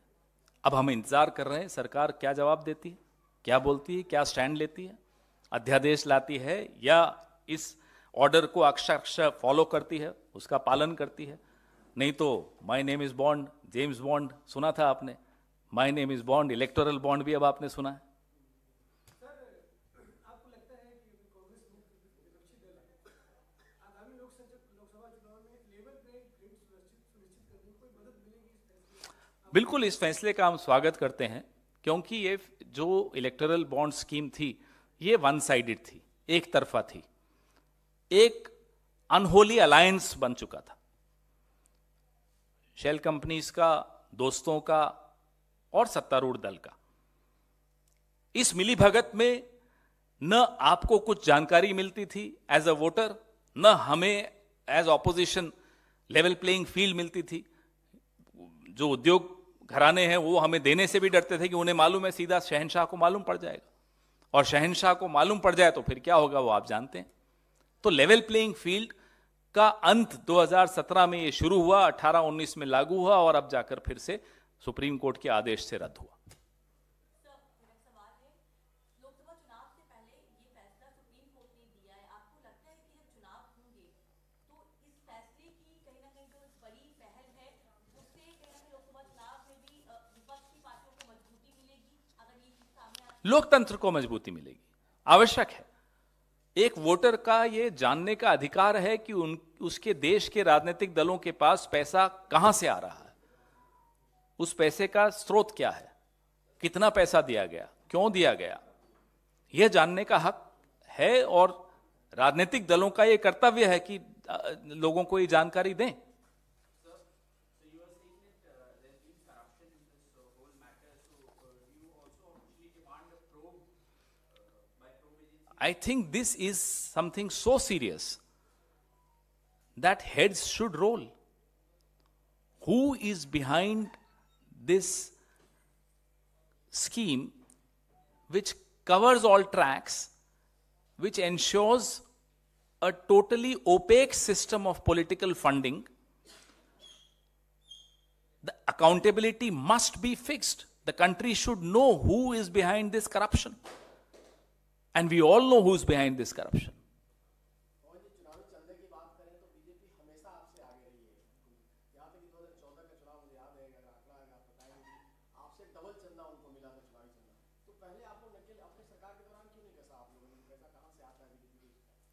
अब हम इंतज़ार कर रहे हैं सरकार क्या जवाब देती है क्या बोलती है क्या स्टैंड लेती है अध्यादेश लाती है या इस ऑर्डर को अक्षर फॉलो करती है उसका पालन करती है नहीं तो my name is Bond James Bond सुना था आपने my name is Bond electoral bond भी अब आपने सुना है बिल्कुल इस फैसले का हम स्वागत करते हैं क्योंकि ये जो इलेक्टोरल बॉन्ड स्कीम थी ये वन साइडेड थी एक तरफा थी एक अनहोली अलायंस बन चुका था शेल कंपनीज का दोस्तों का और सत्तारूढ़ दल का इस मिलीभगत में न आपको कुछ जानकारी मिलती थी एज अ वोटर न हमें as opposition level playing field मिलती थी जो उद्योग घराने हैं वो हमें देने से भी डरते थे कि उन्हें मालूम है सीधा शहनशाह को मालूम पड़ जाएगा और शहनशाह को मालूम पड़ जाए तो फिर क्या होगा वो आप जानते हैं तो लेवल प्लेइंग फील्ड का अंत 2017 में ये शुरू हुआ 18-19 में लागू हुआ और अब जाकर फिर से सुप्रीम कोर्ट के आदेश से रद्द हुआ लोकतंत्र को मजबूती मिलेगी आवश्यक है एक वोटर का ये जानने का अधिकार है कि उन उसके देश के राजनीतिक दलों के पास पैसा कहां से आ रहा है उस पैसे का स्रोत क्या है कितना पैसा दिया गया क्यों दिया गया यह जानने का हक है और राजनीतिक दलों का यह कर्तव्य है कि लोगों को ये जानकारी दें I think this is something so serious that heads should roll. Who is behind this scheme which covers all tracks, which ensures a totally opaque system of political funding? The accountability must be fixed. The country should know who is behind this corruption. And we all know who's behind this corruption.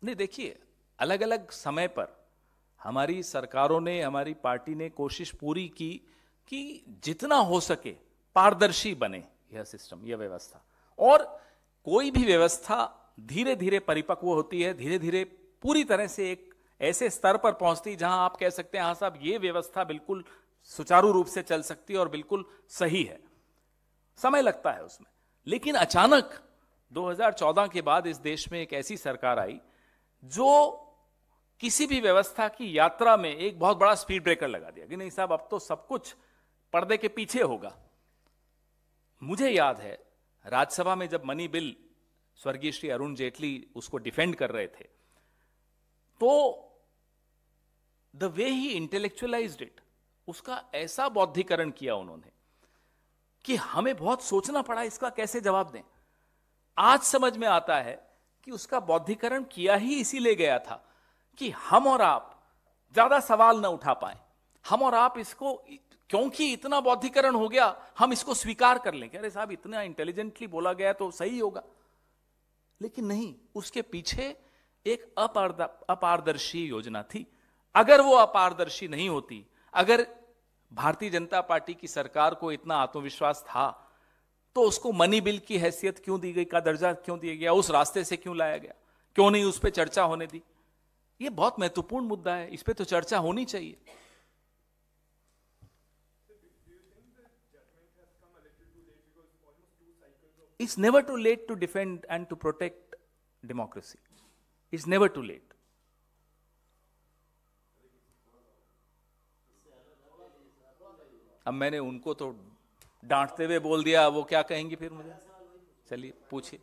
नहीं देखिए अलग अलग समय पर हमारी सरकारों ने हमारी पार्टी ने कोशिश पूरी की कि जितना हो सके पारदर्शी बने यह सिस्टम यह व्यवस्था और कोई भी व्यवस्था धीरे धीरे परिपक्व होती है धीरे धीरे पूरी तरह से एक ऐसे स्तर पर पहुंचती जहां आप कह सकते हैं हाँ साहब ये व्यवस्था बिल्कुल सुचारू रूप से चल सकती है और बिल्कुल सही है समय लगता है उसमें लेकिन अचानक 2014 के बाद इस देश में एक ऐसी सरकार आई जो किसी भी व्यवस्था की यात्रा में एक बहुत बड़ा स्पीड ब्रेकर लगा दिया कि नहीं साहब अब तो सब कुछ पर्दे के पीछे होगा मुझे याद है राज्यसभा में जब मनी बिल स्वर्गीय श्री अरुण जेटली उसको डिफेंड कर रहे थे तो द वे ही इंटेलेक्चुअलाइज इट उसका ऐसा बौद्धिकरण किया उन्होंने कि हमें बहुत सोचना पड़ा इसका कैसे जवाब दें आज समझ में आता है कि उसका बौद्धिकरण किया ही इसीलिए गया था कि हम और आप ज्यादा सवाल ना उठा पाए हम और आप इसको क्योंकि इतना बौद्धिकरण हो गया हम इसको स्वीकार कर लेंगे अरे साहब इतना इंटेलिजेंटली बोला गया तो सही होगा लेकिन नहीं उसके पीछे एक अपारदर्शी योजना थी अगर वो अपारदर्शी नहीं होती अगर भारतीय जनता पार्टी की सरकार को इतना आत्मविश्वास था तो उसको मनी बिल की हैसियत क्यों दी गई का दर्जा क्यों दिया गया उस रास्ते से क्यों लाया गया क्यों नहीं उस पर चर्चा होने दी ये बहुत महत्वपूर्ण मुद्दा है इस पर तो चर्चा होनी चाहिए It's never too late to defend and to protect democracy. It's never too late. अब मैंने उनको तो डांटते हुए बोल दिया वो क्या कहेंगे फिर मुझे चलिए पूछिए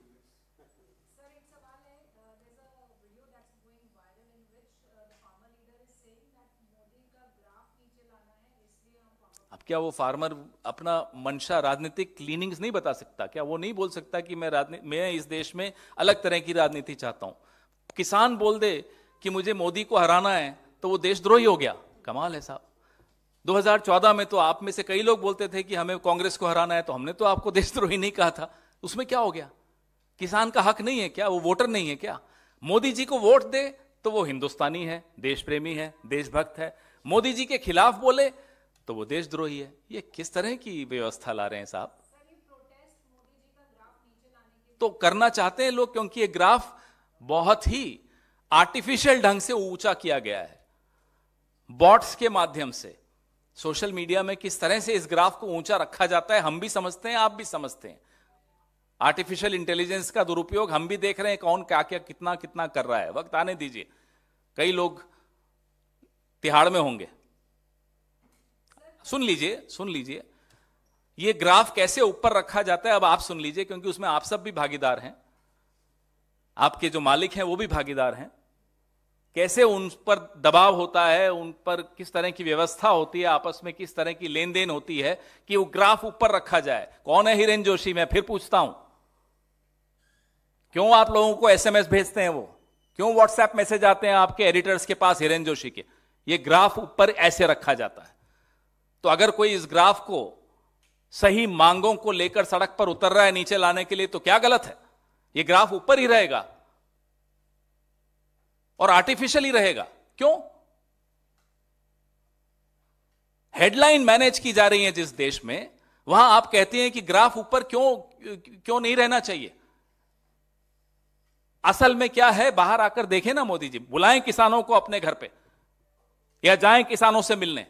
क्या वो फार्मर अपना मंशा राजनीतिक क्लीनिंग्स नहीं बता सकता क्या वो नहीं बोल सकता कि मैं राजनीति मैं इस देश में अलग तरह की राजनीति चाहता हूं किसान बोल दे कि मुझे मोदी को हराना है तो वो देशद्रोही हो गया कमाल है साहब 2014 में तो आप में से कई लोग बोलते थे कि हमें कांग्रेस को हराना है तो हमने तो आपको देशद्रोही नहीं कहा था उसमें क्या हो गया किसान का हक नहीं है क्या वो वोटर नहीं है क्या मोदी जी को वोट दे तो वो हिंदुस्तानी है देश प्रेमी है देशभक्त है मोदी जी के खिलाफ बोले तो वो देशद्रोही है ये किस तरह की व्यवस्था ला रहे हैं साहब तो करना चाहते हैं लोग क्योंकि ये ग्राफ बहुत ही आर्टिफिशियल ढंग से ऊंचा किया गया है बॉट्स के माध्यम से सोशल मीडिया में किस तरह से इस ग्राफ को ऊंचा रखा जाता है हम भी समझते हैं आप भी समझते हैं आर्टिफिशियल इंटेलिजेंस का दुरुपयोग हम भी देख रहे हैं कौन क्या क्या कितना कितना कर रहा है वक्त आने दीजिए कई लोग तिहाड़ में होंगे सुन लीजिए सुन लीजिए ये ग्राफ कैसे ऊपर रखा जाता है अब आप सुन लीजिए क्योंकि उसमें आप सब भी भागीदार हैं आपके जो मालिक हैं वो भी भागीदार हैं कैसे उन पर दबाव होता है उन पर किस तरह की व्यवस्था होती है आपस में किस तरह की लेन देन होती है कि वो ग्राफ ऊपर रखा जाए कौन है हिरेन जोशी मैं फिर पूछता हूं क्यों आप लोगों को एसएमएस भेजते हैं वो क्यों व्हाट्सएप मैसेज आते हैं आपके एडिटर्स के पास हिरेन जोशी के ये ग्राफ ऊपर ऐसे रखा जाता है तो अगर कोई इस ग्राफ को सही मांगों को लेकर सड़क पर उतर रहा है नीचे लाने के लिए तो क्या गलत है यह ग्राफ ऊपर ही रहेगा और आर्टिफिशियल ही रहेगा क्यों हेडलाइन मैनेज की जा रही है जिस देश में वहां आप कहते हैं कि ग्राफ ऊपर क्यों क्यों नहीं रहना चाहिए असल में क्या है बाहर आकर देखें ना मोदी जी बुलाएं किसानों को अपने घर पे या जाएं किसानों से मिलने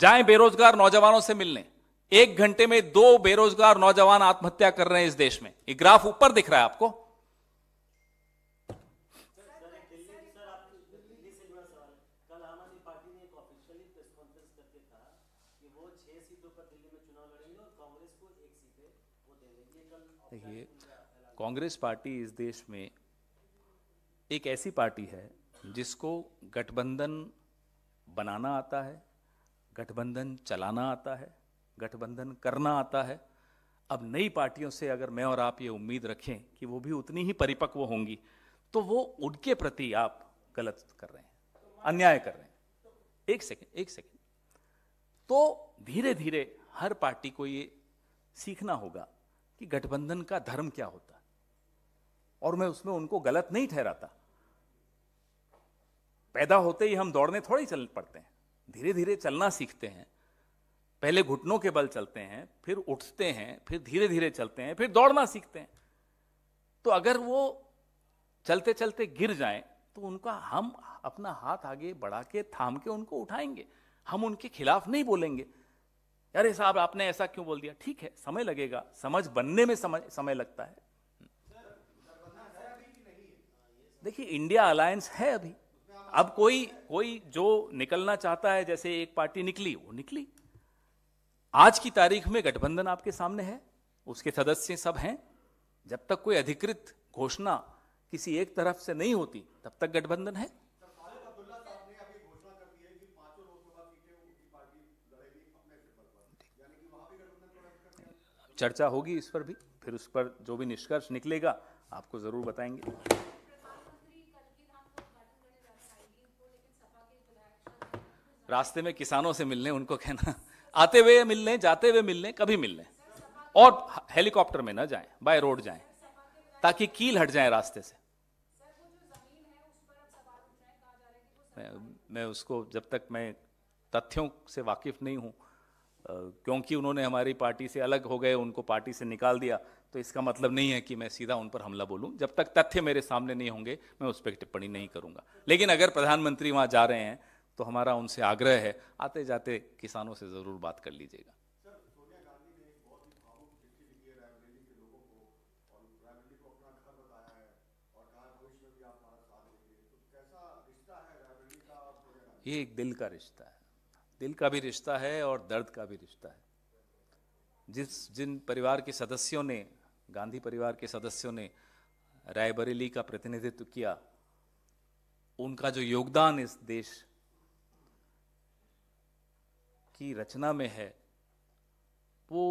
जाए बेरोजगार नौजवानों से मिलने एक घंटे में दो बेरोजगार नौजवान आत्महत्या कर रहे हैं इस देश में ये ग्राफ ऊपर दिख रहा है आपको देखिए कांग्रेस पार्टी इस देश में एक ऐसी पार्टी है जिसको गठबंधन बनाना आता है गठबंधन चलाना आता है गठबंधन करना आता है अब नई पार्टियों से अगर मैं और आप ये उम्मीद रखें कि वो भी उतनी ही परिपक्व होंगी तो वो उनके प्रति आप गलत कर रहे हैं अन्याय कर रहे हैं एक सेकेंड एक सेकेंड तो धीरे धीरे हर पार्टी को ये सीखना होगा कि गठबंधन का धर्म क्या होता है और मैं उसमें उनको गलत नहीं ठहराता पैदा होते ही हम दौड़ने थोड़े ही चल पड़ते हैं धीरे धीरे चलना सीखते हैं पहले घुटनों के बल चलते हैं फिर उठते हैं फिर धीरे धीरे चलते हैं फिर दौड़ना सीखते हैं तो अगर वो चलते चलते गिर जाए तो उनका हम अपना हाथ आगे बढ़ा के थाम के उनको उठाएंगे हम उनके खिलाफ नहीं बोलेंगे अरे साहब आपने ऐसा क्यों बोल दिया ठीक है समय लगेगा समझ बनने में समय समय लगता है देखिए इंडिया अलायंस है अभी अब कोई कोई जो निकलना चाहता है जैसे एक पार्टी निकली वो निकली आज की तारीख में गठबंधन आपके सामने है उसके सदस्य सब हैं जब तक कोई अधिकृत घोषणा किसी एक तरफ से नहीं होती तब तक गठबंधन है चर्चा होगी इस पर भी फिर उस पर जो भी निष्कर्ष निकलेगा आपको जरूर बताएंगे रास्ते में किसानों से मिलने उनको कहना आते हुए मिलने जाते हुए मिलने कभी मिलने और हेलीकॉप्टर में ना जाएं बाय रोड जाएं ताकि कील हट जाए रास्ते से मैं, मैं उसको जब तक मैं तथ्यों से वाकिफ नहीं हूं क्योंकि उन्होंने हमारी पार्टी से अलग हो गए उनको पार्टी से निकाल दिया तो इसका मतलब नहीं है कि मैं सीधा उन पर हमला बोलूं जब तक तथ्य मेरे सामने नहीं होंगे मैं उस पर टिप्पणी नहीं करूंगा लेकिन अगर प्रधानमंत्री वहां जा रहे हैं तो हमारा उनसे आग्रह है आते जाते किसानों से ज़रूर बात कर लीजिएगा तो ये एक दिल का रिश्ता है दिल का भी रिश्ता है और दर्द का भी रिश्ता है जिस जिन परिवार के सदस्यों ने गांधी परिवार के सदस्यों ने रायबरेली का प्रतिनिधित्व किया उनका जो योगदान इस देश की रचना में है वो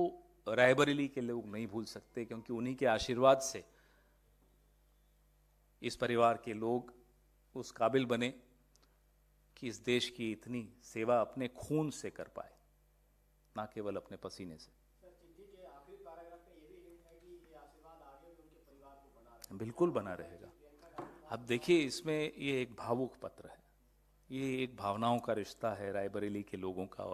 रायबरेली के लोग नहीं भूल सकते क्योंकि उन्हीं के आशीर्वाद से इस परिवार के लोग उस काबिल बने कि इस देश की इतनी सेवा अपने खून से कर पाए ना केवल अपने पसीने से बिल्कुल बना रहेगा अब देखिए इसमें ये एक भावुक पत्र है ये एक भावनाओं का रिश्ता है रायबरेली के लोगों का